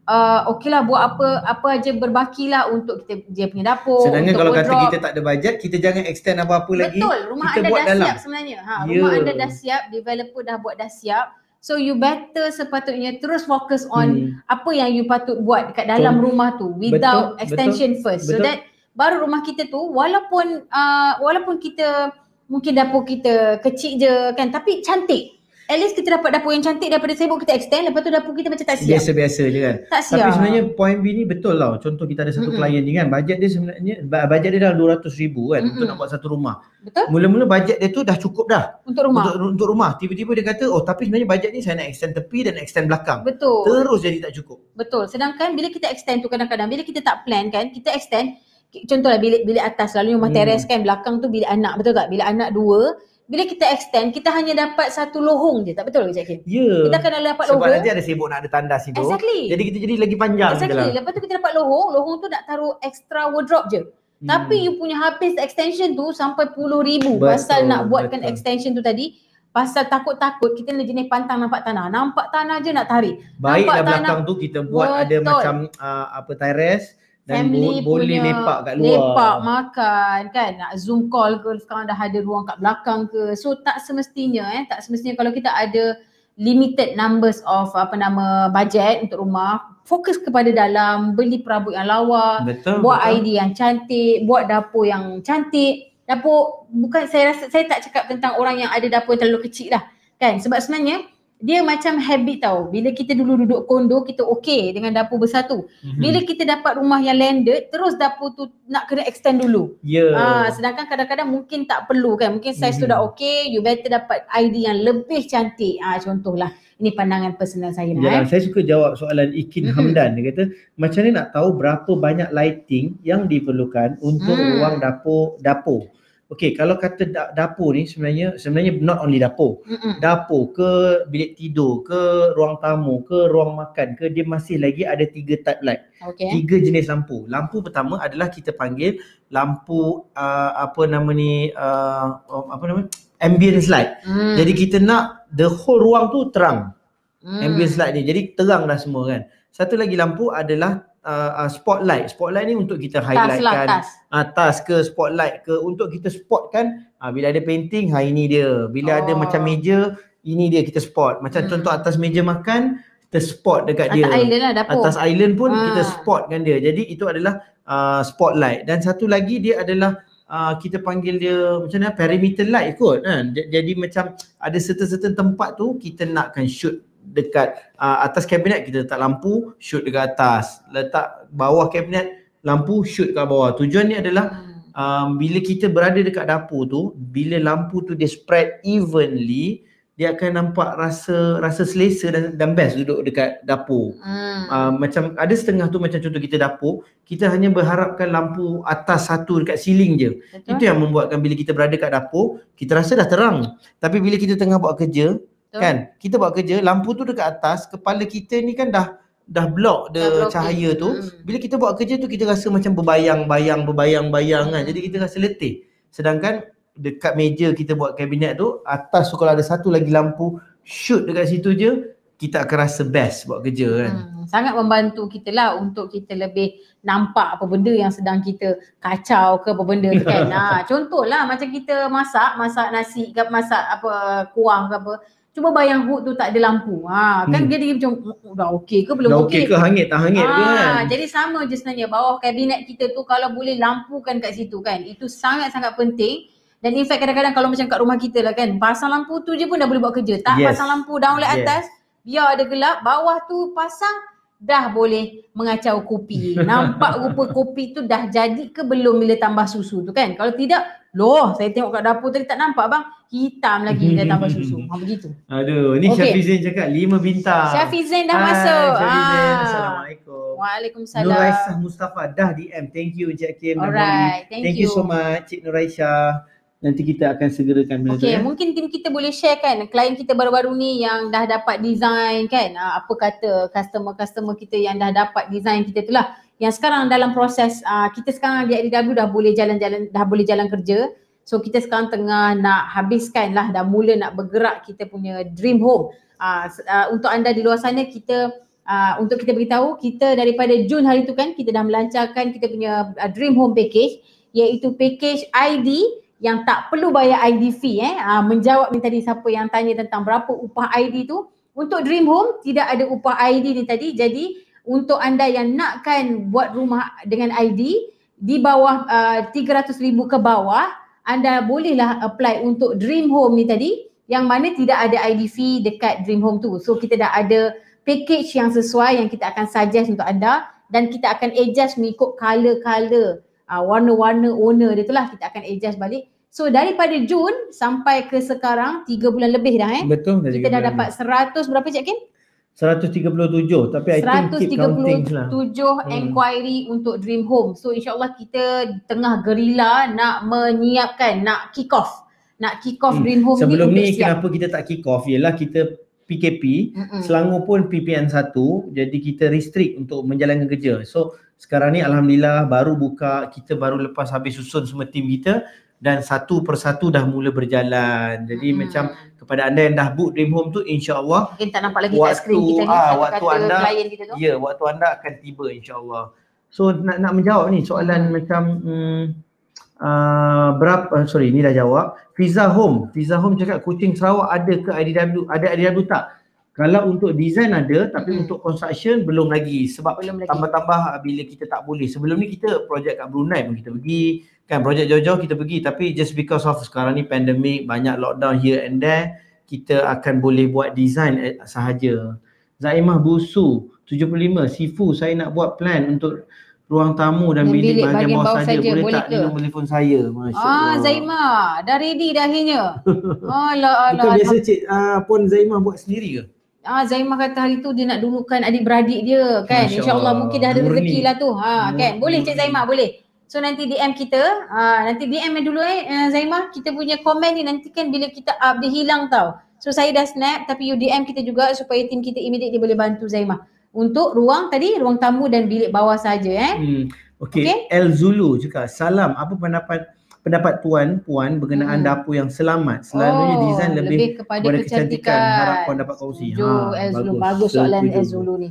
Speaker 2: uh, okeylah buat apa apa aja berbaki lah untuk kita dia punya dapur. Sedangkan kalau wardrobe. kata kita
Speaker 1: tak ada bajet, kita jangan extend apa-apa lagi. Betul, rumah kita anda buat dah dalam. siap
Speaker 2: sebenarnya. Ha, yeah. rumah anda dah siap, developer dah buat dah siap. So you better sepatutnya terus fokus on hmm. apa yang you patut buat dekat dalam betul. rumah tu without betul. extension betul. first. Betul. So that baru rumah kita tu walaupun uh, walaupun kita mungkin dapur kita kecil je kan tapi cantik at least kita dapat dapur yang cantik daripada sibuk kita extend lepas tu dapur kita macam tak siap. Biasa-biasa
Speaker 1: je kan. Tak siap. Tapi sebenarnya point B ni betul lah. Contoh kita ada satu Mm-mm. klien ni kan bajet dia sebenarnya bajet dia dalam 200,000 kan Mm-mm. untuk nak buat satu rumah.
Speaker 2: Betul? Mula-mula
Speaker 1: bajet dia tu dah cukup dah. Untuk rumah. Untuk, untuk rumah. Tiba-tiba dia kata oh tapi sebenarnya bajet ni saya nak extend tepi dan extend belakang. Betul. Terus jadi tak cukup.
Speaker 2: Betul. Sedangkan bila kita extend tu kadang-kadang bila kita tak plan kan kita extend contohlah bilik-bilik atas lalu rumah hmm. teres kan belakang tu bilik anak betul tak? Bilik anak dua bila kita extend kita hanya dapat satu lohong je tak betul ke cikgu? Ya. Yeah. Kita akan dapat sebab lohong. Sebab nanti ada
Speaker 1: sibuk nak ada tandas itu. Exactly. Jadi kita jadi lagi panjang Exactly. Dalam. Lepas
Speaker 2: tu kita dapat lohong, lohong tu nak taruh extra wardrobe je. Hmm. Tapi you punya habis extension tu sampai puluh ribu pasal nak buatkan betul. extension tu tadi pasal takut-takut kita ni jenis pantang nampak tanah. Nampak tanah je nak tarik. Baiklah belakang
Speaker 1: tu kita buat betul. ada macam uh, apa teres dan bo- punya boleh lepak kat luar. Lepak,
Speaker 2: makan kan. Nak zoom call ke sekarang dah ada ruang kat belakang ke. So tak semestinya eh. Tak semestinya kalau kita ada limited numbers of apa nama budget untuk rumah fokus kepada dalam beli perabot yang lawa betul, buat betul. ID yang cantik buat dapur yang cantik dapur bukan saya rasa saya tak cakap tentang orang yang ada dapur yang terlalu kecil lah kan sebab sebenarnya dia macam habit tau. Bila kita dulu duduk kondo, kita okey dengan dapur bersatu. Mhm. Bila kita dapat rumah yang landed, terus dapur tu nak kena extend dulu. Yeah. Ah, sedangkan kadang-kadang mungkin tak perlu kan. Mungkin size mm-hmm. tu mhm. dah okey, you better dapat ID yang lebih cantik. Ah, contohlah. Ini pandangan personal saya lah. eh. saya
Speaker 1: suka jawab soalan Ikin mm-hmm. Hamdan. Dia kata, macam ni nak tahu berapa banyak lighting yang diperlukan untuk mm. ruang dapur dapur. Okay, kalau kata da- dapur ni sebenarnya sebenarnya not only dapur. Mm-mm. Dapur ke bilik tidur ke ruang tamu ke ruang makan ke dia masih lagi ada tiga type light. Okay. Tiga jenis lampu. Lampu pertama adalah kita panggil lampu uh, apa nama ni uh, oh, apa nama ambience light. Mm. Jadi kita nak the whole ruang tu terang. Mm. Ambience light ni. Jadi teranglah semua kan. Satu lagi lampu adalah uh, uh, spotlight. Spotlight ni untuk kita lah, highlightkan atas uh, ah, ke spotlight ke untuk kita spotkan uh, bila ada painting ha ini dia. Bila oh. ada macam meja ini dia kita spot. Macam hmm. contoh atas meja makan kita spot dekat atas dia. Atas island lah dapur. Atas island pun ha. kita kan dia. Jadi itu adalah uh, spotlight dan satu lagi dia adalah Uh, kita panggil dia macam mana perimeter light kot kan jadi macam ada certain-certain tempat tu kita nakkan shoot dekat uh, atas kabinet kita letak lampu shoot dekat atas letak bawah kabinet lampu shoot dekat bawah tujuan ni adalah um, bila kita berada dekat dapur tu bila lampu tu dia spread evenly dia akan nampak rasa rasa selesa dan dan best duduk dekat dapur. Hmm. Uh, macam ada setengah tu macam contoh kita dapur, kita hanya berharapkan lampu atas satu dekat ceiling je. Betul. Itu yang membuatkan bila kita berada dekat dapur, kita rasa dah terang. Tapi bila kita tengah buat kerja, Betul. Kan? Kita buat kerja, lampu tu dekat atas, kepala kita ni kan dah dah block the dah block cahaya tu. Hmm. Bila kita buat kerja tu kita rasa macam berbayang-bayang, berbayang-bayang kan. Jadi kita rasa letih. Sedangkan dekat meja kita buat kabinet tu, atas tu kalau ada satu lagi lampu shoot dekat situ je, kita akan rasa best
Speaker 2: buat kerja kan. Hmm sangat membantu kita lah untuk kita lebih nampak apa benda yang sedang kita kacau ke apa benda tu kan. [LAUGHS] Ha, contohlah macam kita masak, masak nasi ke masak apa kuah ke apa. Cuba bayang hood tu tak ada lampu. Ha, kan hmm. dia macam oh, oh, dah okey ke belum okey? Dah okey ke hangit tak hangit ha, ke kan? Jadi sama je sebenarnya bawah kabinet kita tu kalau boleh lampukan kat situ kan. Itu sangat-sangat penting. Dan in fact kadang-kadang kalau macam kat rumah kita lah kan. Pasang lampu tu je pun dah boleh buat kerja. Tak yes. pasang lampu down lah atas. Yes. Biar ada gelap. Bawah tu pasang dah boleh mengacau kopi. [LAUGHS] Nampak rupa kopi tu dah jadi ke belum bila tambah susu tu kan. Kalau tidak Loh, saya tengok kat dapur tadi tak nampak bang. Hitam lagi dia tambah susu. Ha begitu.
Speaker 1: Aduh, ni okay. Syafi Zain cakap lima bintang. Syafi Zain dah Hai, masuk. Syafi Zain. Ah. Assalamualaikum.
Speaker 2: Waalaikumsalam. Nur Aisyah
Speaker 1: Mustafa dah DM. Thank you Encik Hakim. Alright, thank, thank you. Thank you so much Cik Nur Aisyah. Nanti kita akan segerakan benda okay, tu. Ya?
Speaker 2: Mungkin tim kita boleh share kan klien kita baru-baru ni yang dah dapat design kan. Ah, apa kata customer-customer kita yang dah dapat design kita tu lah yang sekarang dalam proses uh, kita sekarang di IDW dah boleh jalan-jalan dah boleh jalan kerja so kita sekarang tengah nak habiskan lah dah mula nak bergerak kita punya dream home uh, uh, untuk anda di luar sana kita uh, untuk kita beritahu kita daripada Jun hari tu kan kita dah melancarkan kita punya uh, dream home package iaitu package ID yang tak perlu bayar ID fee eh uh, menjawab minta di siapa yang tanya tentang berapa upah ID tu untuk dream home tidak ada upah ID ni tadi jadi untuk anda yang nakkan buat rumah dengan ID di bawah uh, 300,000 ke bawah anda bolehlah apply untuk dream home ni tadi yang mana tidak ada ID fee dekat dream home tu. So kita dah ada package yang sesuai yang kita akan suggest untuk anda dan kita akan adjust mengikut color-color uh, warna-warna owner dia tu lah kita akan adjust balik. So daripada Jun sampai ke sekarang tiga bulan lebih dah eh.
Speaker 1: Betul. Kita dah dapat
Speaker 2: 100 berapa Cik Kim?
Speaker 1: 137 tapi I 137 think keep counting lah. 137
Speaker 2: hmm. enquiry hmm. untuk Dream Home. So insyaAllah kita tengah gerila nak menyiapkan, nak kick off. Nak kick off hmm. Dream Home Sebelum ni. Sebelum ni kenapa
Speaker 1: kita tak kick off ialah kita PKP, Mm-mm. Selangor pun PPN 1 jadi kita restrict untuk menjalankan kerja. So sekarang ni Alhamdulillah baru buka, kita baru lepas habis susun semua tim kita dan satu persatu dah mula berjalan. Jadi hmm. macam kepada anda yang dah book dream home tu insya-Allah
Speaker 2: mungkin tak nampak lagi waktu, kat skrin kita ah, waktu anda Ya,
Speaker 1: yeah, waktu anda akan tiba insya-Allah. So nak nak menjawab ni soalan hmm. macam hmm, uh, ah, berapa ah, sorry ni dah jawab. Visa Home, Visa Home cakap Kuching Sarawak ada ke IDW? Ada IDW tak? Kalau untuk design ada tapi hmm. untuk construction belum lagi sebab belum tambah-tambah ah, bila kita tak boleh. Sebelum ni kita projek kat Brunei pun kita pergi kan projek jauh-jauh kita pergi tapi just because of sekarang ni pandemik banyak lockdown here and there kita akan boleh buat design eh, sahaja Zaimah Busu 75 Sifu saya nak buat plan untuk ruang tamu dan bilik, bilik bahagian, bahagian bawah, saja boleh, tak ke? nombor telefon saya Masya ah, Allah.
Speaker 2: Zaimah dah ready dah akhirnya
Speaker 1: [LAUGHS] Alah Alah Itu biasa cik uh, ah, pun Zaimah buat sendiri ke?
Speaker 2: Ah Zaimah kata hari tu dia nak dulukan adik-beradik dia kan. Insyaallah Insya mungkin dah ada rezeki lah tu. Ha ah, Murni. kan. Boleh Cik Zaimah boleh. So nanti DM kita, uh, nanti DM dulu eh, eh Zaimah kita punya komen ni nanti kan bila kita up dia hilang tau. So saya dah snap tapi you DM kita juga supaya tim kita immediate dia boleh bantu Zaimah. Untuk ruang tadi, ruang tamu dan bilik bawah saja eh.
Speaker 1: Hmm. Okay. okay. El Zulu cakap, salam apa pendapat pendapat tuan puan berkenaan hmm. dapur yang selamat. Selalunya oh, design lebih, lebih kepada, kecantikan. kecantikan. Harap puan dapat kongsi. ha, El Zulu. Bagus, bagus soalan El
Speaker 2: ni.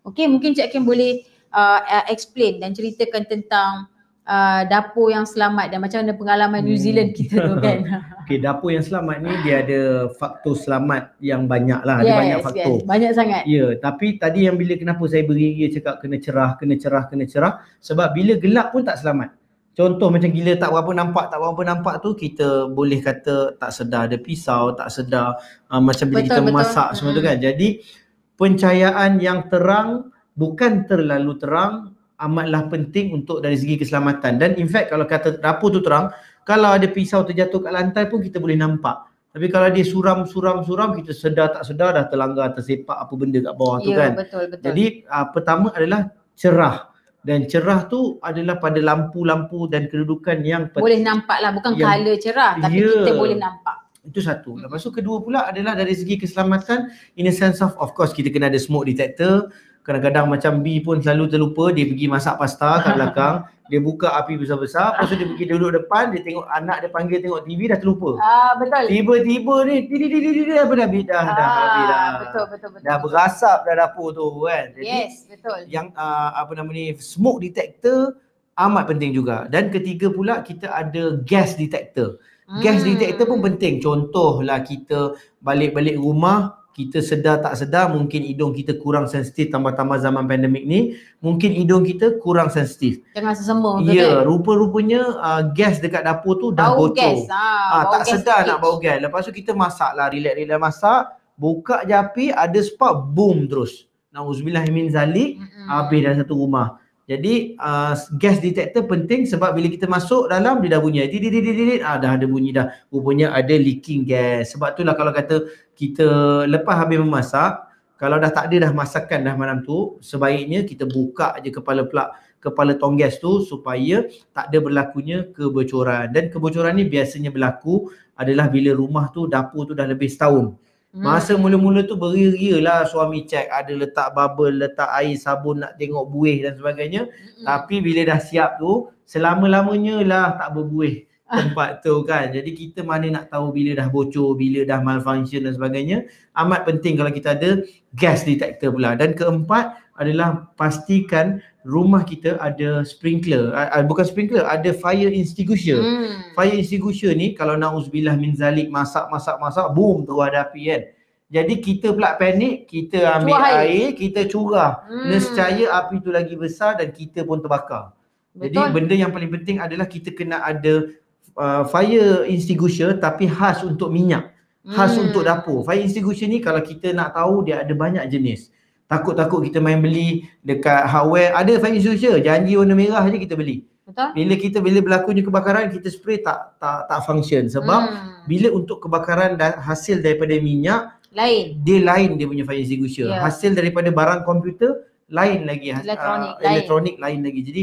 Speaker 2: Okay mungkin Cik Kim boleh uh, explain dan ceritakan tentang uh, dapur yang selamat dan macam mana pengalaman hmm. New Zealand kita tu kan.
Speaker 1: [LAUGHS] Okey, dapur yang selamat ni dia ada faktor selamat yang banyak lah. Yes, ada banyak faktor. Yes,
Speaker 2: banyak sangat. Ya,
Speaker 1: yeah, tapi tadi yang bila kenapa saya beri dia cakap kena cerah, kena cerah, kena cerah sebab bila gelap pun tak selamat. Contoh macam gila tak berapa nampak, tak berapa nampak tu kita boleh kata tak sedar ada pisau, tak sedar uh, macam bila betul, kita memasak betul. semua tu hmm. kan. Jadi pencahayaan yang terang bukan terlalu terang amatlah penting untuk dari segi keselamatan dan in fact kalau kata dapur tu terang kalau ada pisau terjatuh kat lantai pun kita boleh nampak tapi kalau dia suram-suram-suram kita sedar tak sedar dah terlanggar tersepak apa benda kat bawah tu ya, kan betul, betul. jadi uh, pertama adalah cerah dan cerah tu adalah pada lampu-lampu dan kedudukan yang boleh
Speaker 2: nampak lah bukan yang, color cerah tapi yeah. kita boleh nampak
Speaker 1: itu satu. Lepas tu kedua pula adalah dari segi keselamatan in a sense of of course kita kena ada smoke detector kadang-kadang macam B pun selalu terlupa dia pergi masak pasta kat [LAUGHS] belakang dia buka api besar-besar lepas tu dia pergi duduk depan dia tengok anak dia panggil tengok TV dah terlupa
Speaker 2: ah betul tiba-tiba
Speaker 1: ni tiri tiri tiri dah dah dah dah dah dah betul betul betul dah berasap dah dapur tu kan
Speaker 2: jadi yes betul
Speaker 1: yang uh, apa nama ni smoke detector amat penting juga dan ketiga pula kita ada gas detector Gas hmm. detector pun penting. Contohlah kita balik-balik rumah kita sedar tak sedar mungkin hidung kita kurang sensitif tambah-tambah zaman pandemik ni mungkin hidung kita kurang sensitif
Speaker 2: tengah sesembung ya yeah, kan?
Speaker 1: rupa-rupanya uh, gas dekat dapur tu dah bocor ha, ha, tak gas sedar nak bau gas lepas tu kita masak lah relax-relax masak buka je api ada spark boom terus Nauzubillah min zalik mm-hmm. habis dalam satu rumah jadi uh, gas detector penting sebab bila kita masuk dalam dia dah bunyi didi didi didi ah dah ada bunyi dah rupanya ada leaking gas. Sebab itulah kalau kata kita lepas habis memasak kalau dah tak ada dah masakan dah malam tu sebaiknya kita buka aje kepala plug kepala tong gas tu supaya tak ada berlakunya kebocoran dan kebocoran ni biasanya berlaku adalah bila rumah tu dapur tu dah lebih setahun. Hmm. Masa mula-mula tu beria lah suami cek ada letak bubble, letak air, sabun nak tengok buih dan sebagainya. hmm Tapi bila dah siap tu, selama-lamanya lah tak berbuih ah. tempat tu kan. Jadi kita mana nak tahu bila dah bocor, bila dah malfunction dan sebagainya. Amat penting kalau kita ada gas detector pula. Dan keempat, adalah pastikan rumah kita ada sprinkler uh, bukan sprinkler ada fire extinguisher hmm. fire extinguisher ni kalau nauzubillah min zalik masak masak masak boom tu ada api kan jadi kita pula panik kita ambil air. air kita curah hmm. nescaya api tu lagi besar dan kita pun terbakar Betul. jadi benda yang paling penting adalah kita kena ada uh, fire extinguisher tapi khas untuk minyak khas hmm. untuk dapur fire extinguisher ni kalau kita nak tahu dia ada banyak jenis takut-takut kita main beli dekat hardware ada fire insurance janji warna merah je kita beli betul bila kita bila berlakunya kebakaran kita spray tak tak tak function sebab hmm. bila untuk kebakaran dan hasil daripada minyak lain dia lain dia punya fire insurance yeah. hasil daripada barang komputer lain lagi ha- elektronik, uh, lain. elektronik lain lagi jadi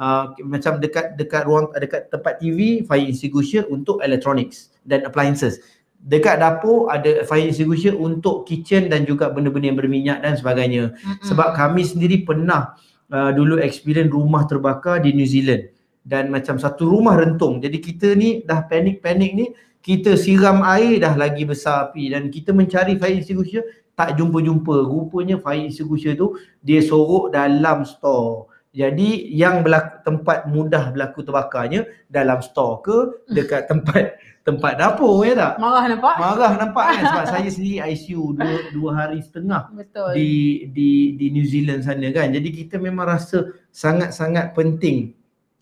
Speaker 1: uh, macam dekat dekat ruang dekat tempat TV fire insurance untuk electronics dan appliances dekat dapur ada fire extinguisher untuk kitchen dan juga benda-benda yang berminyak dan sebagainya mm-hmm. sebab kami sendiri pernah uh, dulu experience rumah terbakar di New Zealand dan macam satu rumah rentung jadi kita ni dah panik-panik ni kita siram air dah lagi besar api dan kita mencari fire extinguisher tak jumpa-jumpa rupanya fire extinguisher tu dia sorok dalam store jadi yang berlaku, tempat mudah berlaku terbakarnya dalam store ke [LAUGHS] dekat tempat tempat dapur ya tak? Marah nampak. Marah nampak kan sebab [LAUGHS] saya sendiri ICU dua 2 hari setengah. Betul. Di di di New Zealand sana kan. Jadi kita memang rasa sangat-sangat penting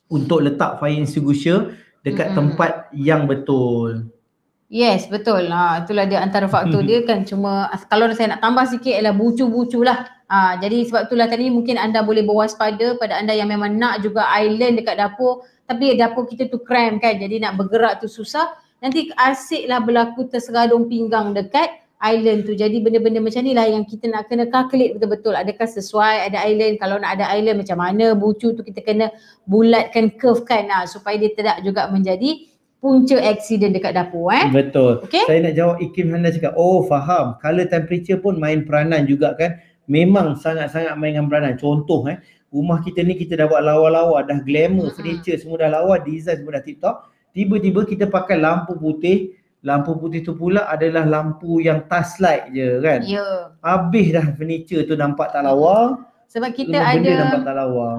Speaker 1: untuk letak fire extinguisher dekat mm-hmm. tempat yang betul.
Speaker 2: Yes, betul. Ha itulah dia antara faktor dia kan [LAUGHS] cuma kalau saya nak tambah sikit ialah bucu-buculah. Ha jadi sebab itulah tadi mungkin anda boleh berwaspada pada anda yang memang nak juga island dekat dapur tapi dapur kita tu cram kan jadi nak bergerak tu susah nanti lah berlaku terseradung pinggang dekat island tu. Jadi benda-benda macam ni lah yang kita nak kena calculate betul-betul. Adakah sesuai ada island? Kalau nak ada island macam mana bucu tu kita kena bulatkan curve kan lah supaya dia tidak juga menjadi punca accident dekat dapur eh.
Speaker 1: Betul. Okay? Saya nak jawab Ikim Hana cakap, oh faham. Color temperature pun main peranan juga kan. Memang sangat-sangat main dengan peranan. Contoh eh, rumah kita ni kita dah buat lawa-lawa, dah glamour, uh furniture semua dah lawa, design semua dah tip top tiba-tiba kita pakai lampu putih lampu putih tu pula adalah lampu yang touch light je kan ya yeah. habis dah furniture tu nampak tak lawa
Speaker 2: sebab kita ada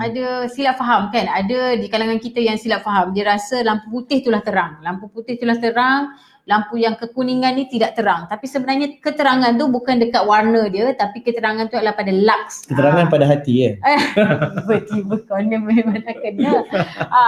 Speaker 2: ada silap faham kan ada di kalangan kita yang silap faham dia rasa lampu putih itulah terang lampu putih itulah terang lampu yang kekuningan ni tidak terang. Tapi sebenarnya keterangan tu bukan dekat warna dia tapi keterangan tu adalah pada lux.
Speaker 1: Keterangan ha. pada hati ya.
Speaker 2: [LAUGHS] Tiba-tiba corner memang tak kena. Ha,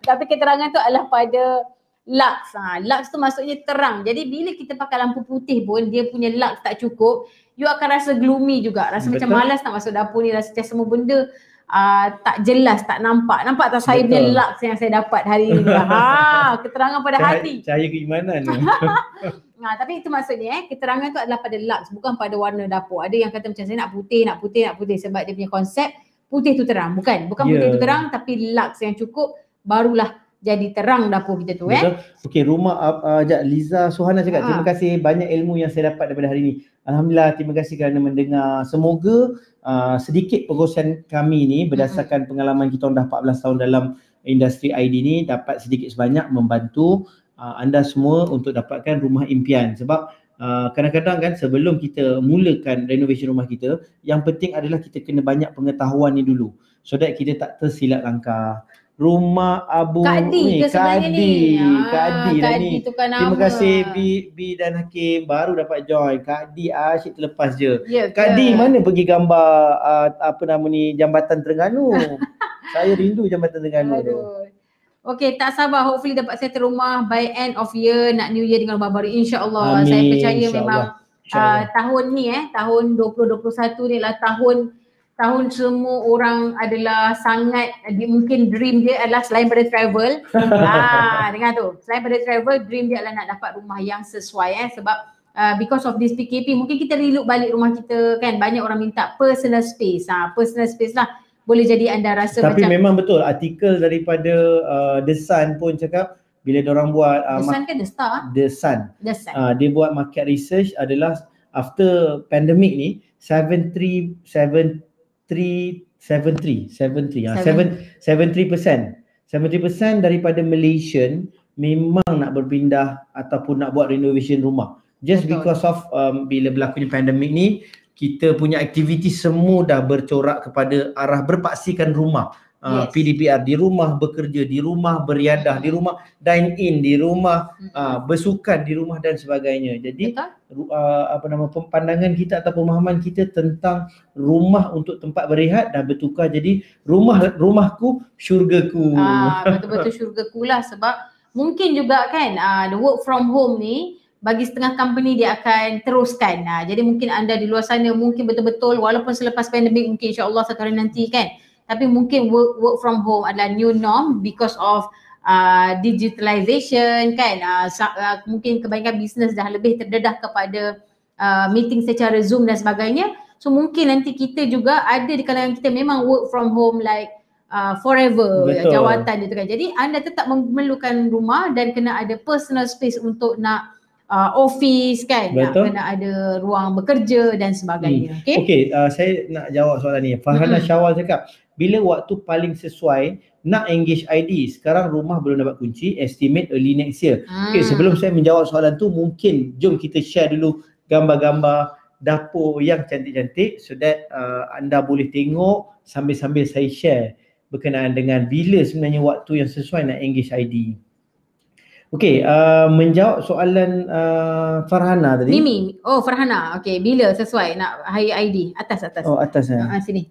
Speaker 2: tapi keterangan tu adalah pada lux. Ha, lux tu maksudnya terang. Jadi bila kita pakai lampu putih pun dia punya lux tak cukup. You akan rasa gloomy juga. Rasa Betul. macam malas nak masuk dapur ni. Rasa macam semua benda uh, tak jelas, tak nampak. Nampak tak saya punya lux yang saya dapat hari ini? [LAUGHS] ha, keterangan pada cahaya, hati.
Speaker 1: Cahaya keimanan. nah,
Speaker 2: [LAUGHS] ha, tapi itu maksudnya eh, keterangan tu adalah pada lux bukan pada warna dapur. Ada yang kata macam saya nak putih, nak putih, nak putih sebab dia punya konsep putih tu terang. Bukan, bukan yeah. putih tu ya. terang tapi lux yang cukup barulah jadi terang dapur kita tu eh. Betul. eh.
Speaker 1: Okey, rumah uh, uh, Liza Suhana cakap ha. terima kasih banyak ilmu yang saya dapat daripada hari ini. Alhamdulillah terima kasih kerana mendengar. Semoga uh, sedikit pengurusan kami ni berdasarkan mm-hmm. pengalaman kita dah 14 tahun dalam industri ID ni dapat sedikit sebanyak membantu uh, anda semua untuk dapatkan rumah impian sebab uh, kadang-kadang kan sebelum kita mulakan renovation rumah kita yang penting adalah kita kena banyak pengetahuan ni dulu so that kita tak tersilap langkah rumah Abu Kadi ni, ke Kadi. Ni. Kadi, ah, Kadi, Kadi lah ni. Terima kasih B, B dan Hakim baru dapat join. Kadi asyik terlepas je. Yeah, Kadi ke? mana pergi gambar uh, apa nama ni Jambatan Terengganu. [LAUGHS] Saya rindu Jambatan Terengganu tu.
Speaker 2: Okay tak sabar hopefully dapat settle rumah by end of year nak new year dengan rumah baru insyaAllah Saya percaya insya memang uh, tahun ni eh tahun 2021 ni lah tahun tahun semua orang adalah sangat mungkin dream dia adalah selain pada travel [LAUGHS] ah dengar tu selain pada travel dream dia adalah nak dapat rumah yang sesuai eh sebab uh, because of this PKP mungkin kita relook balik rumah kita kan banyak orang minta personal space ah personal space lah boleh jadi anda rasa tapi macam tapi
Speaker 1: memang betul artikel daripada uh, The Sun pun cakap bila dia orang buat uh, The Sun ke The Star The Sun The Sun uh, dia buat market research adalah after pandemic ni 73 7 Three three seven seven 73 73 73% 73% daripada Malaysian memang nak berpindah ataupun nak buat renovation rumah just Betul. because of um, bila berlaku ni pandemik ni kita punya aktiviti semua dah bercorak kepada arah berpaksikan rumah uh, yes. PDPR di rumah bekerja di rumah beriadah di rumah dine in di rumah uh, bersukan di rumah dan sebagainya jadi uh, apa nama pandangan kita atau pemahaman kita tentang rumah untuk tempat berehat dah bertukar jadi rumah rumahku syurgaku ah [LAUGHS] betul-betul
Speaker 2: syurgakulah sebab mungkin juga kan uh, the work from home ni bagi setengah company dia akan teruskan. Ha, jadi mungkin anda di luar sana mungkin betul-betul walaupun selepas pandemik mungkin insyaallah satu hari nanti kan tapi mungkin work work from home adalah new norm because of uh, digitalization kan uh, uh mungkin kebanyakan bisnes dah lebih terdedah kepada uh, meeting secara zoom dan sebagainya so mungkin nanti kita juga ada di kalangan kita memang work from home like Uh, forever Betul. jawatan dia tu kan. Jadi anda tetap memerlukan rumah dan kena ada personal space untuk nak uh, office kan. Betul. Nak kena ada ruang bekerja dan sebagainya. Hmm. Okay. Okay
Speaker 1: uh, saya nak jawab soalan ni. Farhana hmm Syawal cakap bila waktu paling sesuai nak engage ID sekarang rumah belum dapat kunci estimate early next year hmm. okey sebelum saya menjawab soalan tu mungkin jom kita share dulu gambar-gambar dapur yang cantik-cantik so that uh, anda boleh tengok sambil-sambil saya share berkenaan dengan bila sebenarnya waktu yang sesuai nak engage ID Okay, uh, menjawab soalan uh, Farhana tadi. Mimi.
Speaker 2: Oh, Farhana. Okay, bila sesuai nak hire ID? Atas, atas. Oh, atas. Ya. Uh, sini.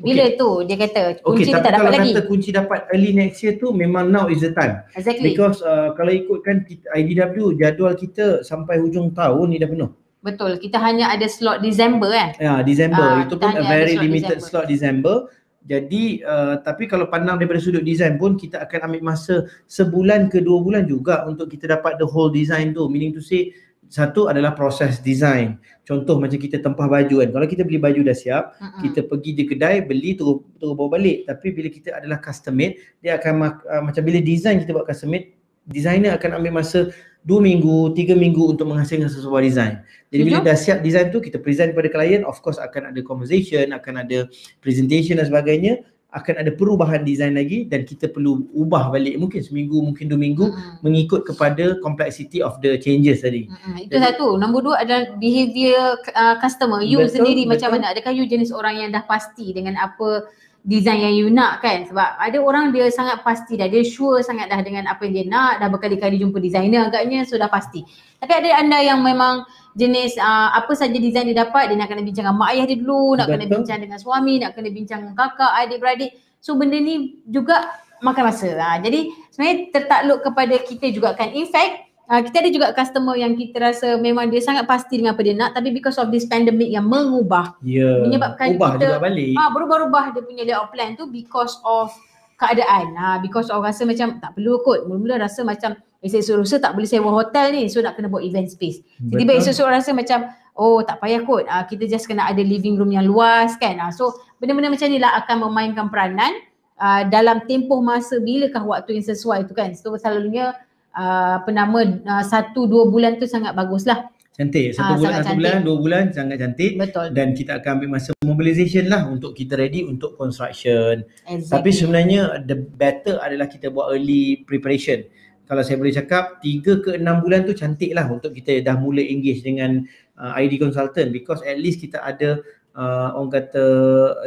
Speaker 2: Bila okay. tu dia kata kunci okay, tu tak dapat lagi. Okay, tapi kalau
Speaker 1: kata kunci dapat early next year tu memang now is the time. Exactly. Because uh, kalau ikutkan IDW jadual kita sampai hujung tahun ni dah penuh.
Speaker 2: Betul. Kita hanya ada slot Disember kan? Eh? Ya, Disember. Uh, ah, itu pun a very slot limited December.
Speaker 1: slot Disember. Jadi uh, tapi kalau pandang daripada sudut design pun kita akan ambil masa sebulan ke dua bulan juga untuk kita dapat the whole design tu. Meaning to say satu adalah proses design. Contoh macam kita tempah baju kan. Kalau kita beli baju dah siap, uh-uh. kita pergi di kedai beli terus terus bawa balik. Tapi bila kita adalah custom made, dia akan uh, macam bila design kita buat custom made, designer akan ambil masa dua minggu, tiga minggu untuk menghasilkan sesuatu design. Jadi bila dah siap design tu kita present kepada klien, of course akan ada conversation, akan ada presentation dan sebagainya akan ada perubahan design lagi dan kita perlu ubah balik mungkin seminggu mungkin dua minggu hmm. mengikut kepada complexity of the changes tadi.
Speaker 2: Hmm, itu dan satu. Nombor dua adalah behavior uh, customer. You betul, sendiri betul. macam mana? Adakah you jenis orang yang dah pasti dengan apa design yang you nak kan sebab ada orang dia sangat pasti dah dia sure sangat dah dengan apa yang dia nak dah berkali-kali jumpa designer agaknya so dah pasti tapi ada anda yang memang jenis uh, apa saja design dia dapat dia nak kena bincang dengan mak ayah dia dulu nak Betul. kena bincang dengan suami nak kena bincang dengan kakak adik beradik so benda ni juga makan masa lah. jadi sebenarnya tertakluk kepada kita juga kan in fact uh, kita ada juga customer yang kita rasa memang dia sangat pasti dengan apa dia nak tapi because of this pandemic yang mengubah
Speaker 1: yeah. menyebabkan Ubah kita ah uh,
Speaker 2: berubah-ubah dia punya layout plan tu because of keadaan uh, because orang rasa macam tak perlu kot mula-mula rasa macam esok rasa tak boleh sewa hotel ni so nak kena buat event space jadi esok-esok rasa macam oh tak payah kot uh, kita just kena ada living room yang luas kan uh, so benda-benda macam ni lah akan memainkan peranan Uh, dalam tempoh masa bilakah waktu yang sesuai tu kan so selalunya Ah, apa nama ah, satu dua bulan tu sangat bagus lah.
Speaker 1: Cantik. Satu ha, bulan, satu bulan, dua bulan sangat cantik. Betul. Dan kita akan ambil masa mobilisation lah untuk kita ready untuk construction. Exactly. Tapi sebenarnya the better adalah kita buat early preparation. Kalau saya boleh cakap, tiga ke enam bulan tu cantik lah untuk kita dah mula engage dengan uh, ID consultant because at least kita ada uh, orang kata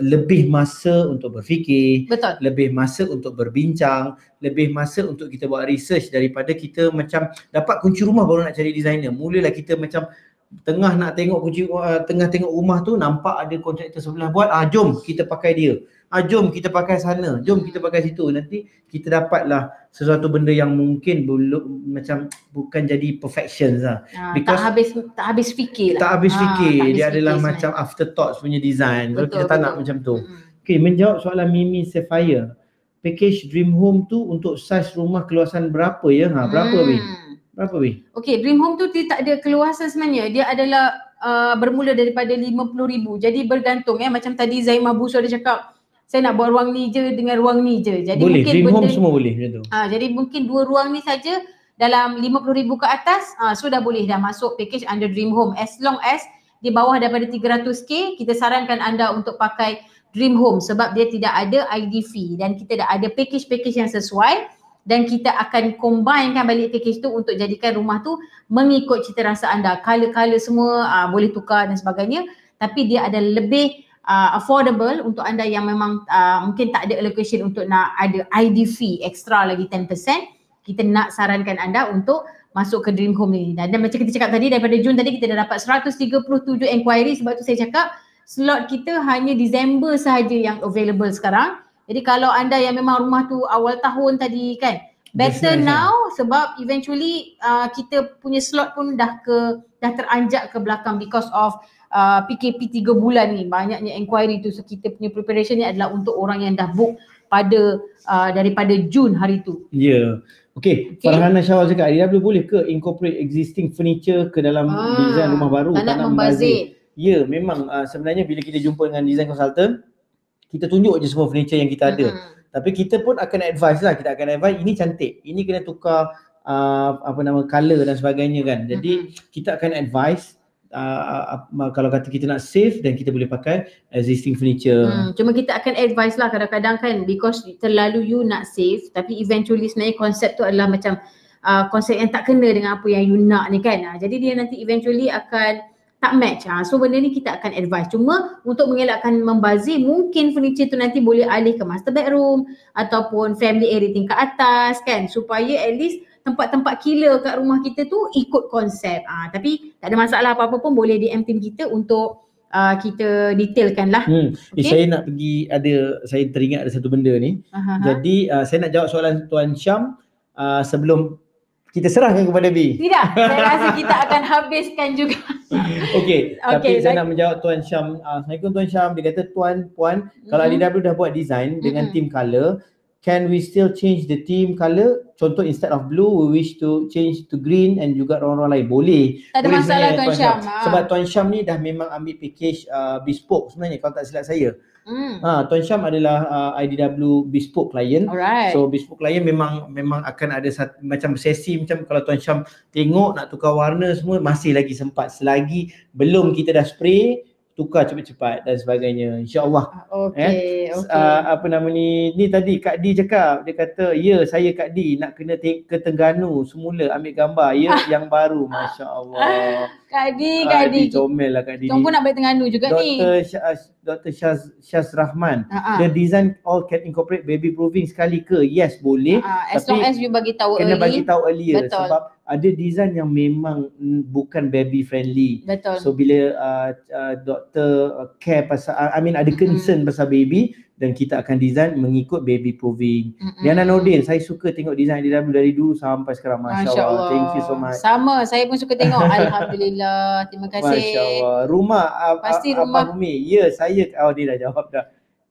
Speaker 1: lebih masa untuk berfikir, Betul. lebih masa untuk berbincang, lebih masa untuk kita buat research daripada kita macam dapat kunci rumah baru nak cari designer. Mulalah kita macam tengah nak tengok kunci uh, tengah tengok rumah tu nampak ada kontraktor sebelah buat, ah jom kita pakai dia ah, jom kita pakai sana, jom kita pakai situ. Nanti kita dapatlah sesuatu benda yang mungkin belum macam bukan jadi perfection lah. Ha, tak habis
Speaker 2: tak habis fikir lah. Tak habis ha, fikir. Tak habis Dia fikir adalah sebenarnya. macam
Speaker 1: afterthoughts punya design. Betul, so, kita tak betul. nak macam tu. Hmm. Okay, menjawab soalan Mimi Sapphire. Package dream home tu untuk size rumah keluasan berapa ya? Ha, berapa hmm. weh? Berapa weh?
Speaker 2: Okay, dream home tu dia tak ada keluasan sebenarnya. Dia adalah uh, bermula daripada RM50,000. Jadi bergantung eh. Macam tadi Zaimah Busur dia cakap saya nak buat ruang ni je dengan ruang ni je. Jadi boleh, mungkin dream benda, home semua boleh macam tu. Ha, jadi mungkin dua ruang ni saja dalam RM50,000 ke atas ha, so dah boleh dah masuk package under dream home as long as di bawah daripada 300k kita sarankan anda untuk pakai dream home sebab dia tidak ada ID fee dan kita dah ada package-package yang sesuai dan kita akan combinekan balik package tu untuk jadikan rumah tu mengikut citarasa anda. Color-color semua aa, ah, boleh tukar dan sebagainya tapi dia ada lebih uh, affordable untuk anda yang memang uh, mungkin tak ada allocation untuk nak ada IDV extra lagi 10%, kita nak sarankan anda untuk masuk ke dream home ini. Dan, dan macam kita cakap tadi daripada Jun tadi kita dah dapat 137 enquiry sebab tu saya cakap slot kita hanya Disember sahaja yang available sekarang. Jadi kalau anda yang memang rumah tu awal tahun tadi kan Better yes, now yes. sebab eventually uh, kita punya slot pun dah ke dah teranjak ke belakang because of uh, PKP 3 bulan ni banyaknya enquiry tu so kita punya preparation ni adalah untuk orang yang dah book pada uh, daripada Jun hari tu.
Speaker 1: Ya. Yeah. Okay, okay. Farhana Syawal cakap RW boleh ke incorporate existing furniture ke dalam ah, design rumah baru tanah, tanah membazir. Ya, memang uh, sebenarnya bila kita jumpa dengan design consultant, kita tunjuk je semua furniture yang kita mm-hmm. ada. Hmm. Tapi kita pun akan advise lah, kita akan advise ini cantik, ini kena tukar uh, apa nama colour dan sebagainya kan. Jadi mm-hmm. kita akan advise uh, kalau kata kita nak save dan kita boleh pakai existing furniture. Hmm, cuma
Speaker 2: kita akan advice lah kadang-kadang kan because terlalu you nak save tapi eventually sebenarnya konsep tu adalah macam uh, konsep yang tak kena dengan apa yang you nak ni kan. Uh, jadi dia nanti eventually akan tak match. Uh. So benda ni kita akan advice Cuma untuk mengelakkan membazir mungkin furniture tu nanti boleh alih ke master bedroom ataupun family area tingkat atas kan supaya at least tempat-tempat killer kat rumah kita tu ikut konsep. Ha, tapi tak ada masalah apa-apa pun boleh DM team kita untuk uh, kita detailkan lah. Hmm. Okay? Eh, saya nak
Speaker 1: pergi ada, saya teringat ada satu benda ni.
Speaker 2: uh Jadi
Speaker 1: uh, saya nak jawab soalan Tuan Syam uh, sebelum kita serahkan kepada B.
Speaker 2: Tidak, [LAUGHS] saya rasa kita akan habiskan juga.
Speaker 1: [LAUGHS] Okey, okay, tapi like... saya nak menjawab Tuan Syam. Uh, Assalamualaikum Tuan Syam. Dia kata, Tuan, Puan, mm-hmm. kalau Adidas dah buat design dengan mm-hmm. team color, can we still change the team color? Contoh instead of blue, we wish to change to green and juga orang-orang lain. Boleh. Tak ada masalah Tuan, Tuan Syam. Ha. Sebab Tuan Syam ni dah memang ambil package uh, bespoke sebenarnya kalau tak silap saya. Hmm. Ha, Tuan Syam adalah uh, IDW bespoke client. Alright. So bespoke client memang memang akan ada satu, macam sesi macam kalau Tuan Syam tengok nak tukar warna semua masih lagi sempat selagi belum kita dah spray tukar cepat-cepat dan sebagainya insyaallah ah, okey eh? okay. uh, ah, apa nama ni ni tadi Kak Di cakap dia kata ya saya Kak Di nak kena te- ke Terengganu semula ambil gambar ya ah. yang baru masyaallah
Speaker 2: Kak Di uh, Kak Di
Speaker 1: comel lah Kak Di jom pun
Speaker 2: nak balik Terengganu juga Dr. ni
Speaker 1: Dr Dr Syaz Syaz Rahman uh-huh. the design all can incorporate baby proofing sekali ke yes boleh uh-huh. as tapi long as you
Speaker 2: bagi tahu early kena bagi tahu early sebab
Speaker 1: ada design yang memang bukan baby friendly. Betul. So bila uh, uh, doktor uh, care pasal uh, I mean ada concern mm. pasal baby dan kita akan design mengikut baby proving. Diana Nordin, saya suka tengok design DW dari dulu sampai sekarang. Masya, Masya Allah. Allah. Thank you so much.
Speaker 2: Sama, saya pun suka tengok. [LAUGHS] Alhamdulillah. Terima kasih. Masya
Speaker 1: Allah. Rumah, uh, Pasti uh, rumah. Abang Umi. Ya, saya. Oh, dia dah jawab dah.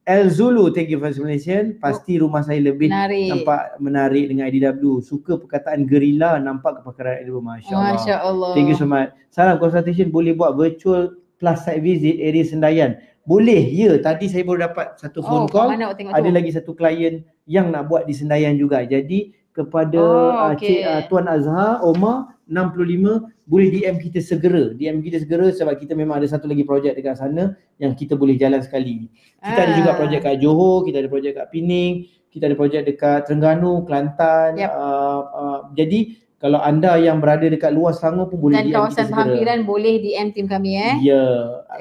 Speaker 1: El Zulu, thank you Fans Malaysia. Pasti oh. rumah saya lebih menarik. nampak menarik dengan IDW. Suka perkataan gerila, nampak kepakaran IDW. Masya, Allah. Masya Allah. Thank you so much. Salam consultation boleh buat virtual plus site visit area Sendayan. Boleh, ya. Tadi saya baru dapat satu oh, phone call. Mana, Ada tu. lagi satu klien yang nak buat di Sendayan juga. Jadi kepada oh, okay. Ah, Cik, uh, Tuan Azhar, Omar, 65 boleh DM kita segera. DM kita segera sebab kita memang ada satu lagi projek dekat sana yang kita boleh jalan sekali. Kita ah. ada juga ah. projek kat Johor, kita ada projek kat Pening, kita ada projek dekat Terengganu, Kelantan. Yep. Uh, uh, jadi kalau anda yang berada dekat luar Selangor pun boleh dan DM dan kawasan hampiran
Speaker 2: boleh DM tim kami eh.
Speaker 1: Ya.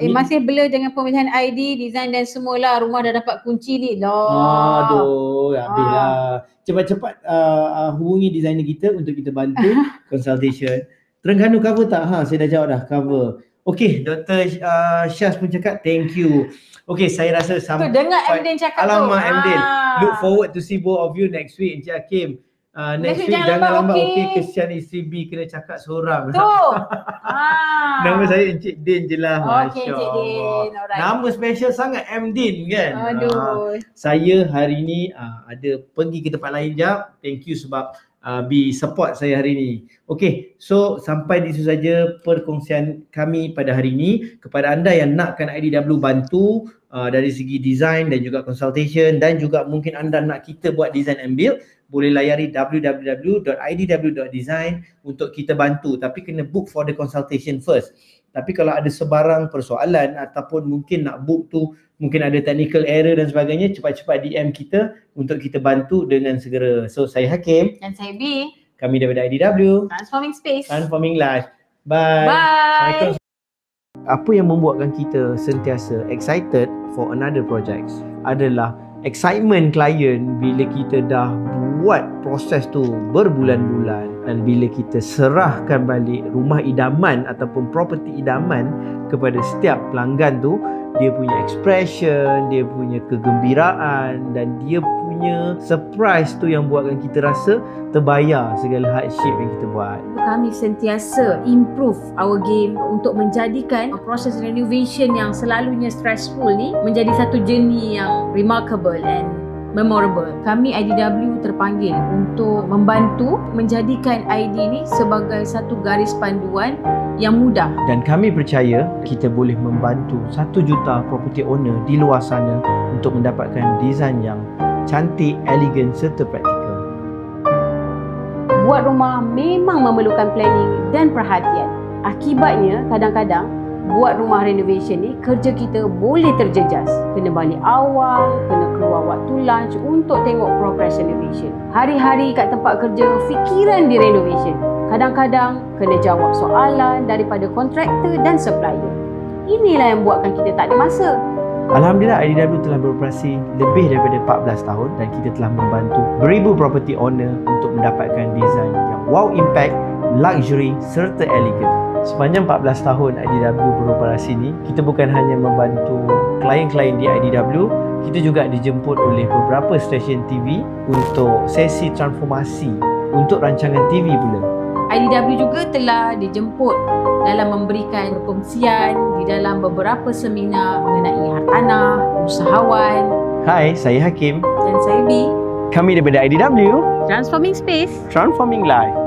Speaker 1: Yeah. Eh, masih
Speaker 2: blur dengan pemilihan ID, design dan semualah rumah dah dapat kunci ni. Loh. Aduh,
Speaker 1: ya ah. Cepat-cepat uh, uh, hubungi designer kita untuk kita bantu [LAUGHS] consultation. Terengganu cover tak? Ha, saya dah jawab dah cover. Okey, Dr. Uh, Syaz pun cakap thank you. Okey, saya rasa sama. Tu dengar Mdin
Speaker 2: cakap alamak, tu. Alamak Mdin. Ah. Look
Speaker 1: forward to see both of you next week Encik Hakim uh, next Mesej week jangan lambat, lambat okey okay, kesian isteri B kena cakap seorang. Tu. ha.
Speaker 2: [LAUGHS] Ah. Nama
Speaker 1: saya Encik Din je lah. Okey Encik Din. Alright. Nama special sangat M Din kan. Aduh. Uh, saya hari ni uh, ada pergi ke tempat lain jap. Thank you sebab uh, B support saya hari ni. Okey. So sampai di situ saja perkongsian kami pada hari ni. Kepada anda yang nakkan IDW bantu Uh, dari segi design dan juga consultation dan juga mungkin anda nak kita buat design and build boleh layari www.idw.design untuk kita bantu tapi kena book for the consultation first tapi kalau ada sebarang persoalan ataupun mungkin nak book tu mungkin ada technical error dan sebagainya cepat-cepat DM kita untuk kita bantu dengan segera so saya Hakim
Speaker 2: dan saya B
Speaker 1: kami daripada IDW
Speaker 2: transforming space transforming
Speaker 1: life bye bye apa yang membuatkan kita sentiasa excited for another projects adalah excitement klien bila kita dah buat proses tu berbulan-bulan dan bila kita serahkan balik rumah idaman ataupun property idaman kepada setiap pelanggan tu dia punya expression dia punya kegembiraan dan dia punya surprise tu yang buatkan kita rasa terbayar segala hardship yang kita buat.
Speaker 2: Kami sentiasa improve our game untuk menjadikan proses renovation yang selalunya stressful ni menjadi satu journey yang remarkable and memorable. Kami IDW terpanggil untuk membantu menjadikan ID ini sebagai satu garis panduan yang mudah.
Speaker 1: Dan kami percaya kita boleh membantu satu juta property owner di luar sana untuk mendapatkan desain yang cantik, elegan serta praktikal.
Speaker 2: Buat rumah memang memerlukan planning dan perhatian. Akibatnya kadang-kadang buat rumah renovation ni kerja kita boleh terjejas. Kena balik awal, kena keluar waktu lunch untuk tengok progress renovation. Hari-hari kat tempat kerja fikiran di renovation. Kadang-kadang kena jawab soalan daripada kontraktor dan supplier. Inilah yang buatkan kita tak ada masa.
Speaker 1: Alhamdulillah IDW telah beroperasi lebih daripada 14 tahun dan kita telah membantu beribu property owner untuk mendapatkan desain yang wow impact, luxury serta elegant. Sepanjang 14 tahun IDW beroperasi ini, kita bukan hanya membantu klien-klien di IDW, kita juga dijemput oleh beberapa stesen TV untuk sesi transformasi untuk rancangan TV pula.
Speaker 2: IDW juga telah dijemput dalam memberikan perkongsian di dalam beberapa seminar mengenai hartanah, usahawan.
Speaker 1: Hai, saya Hakim.
Speaker 2: Dan saya B.
Speaker 1: Kami daripada IDW.
Speaker 2: Transforming Space.
Speaker 1: Transforming Life.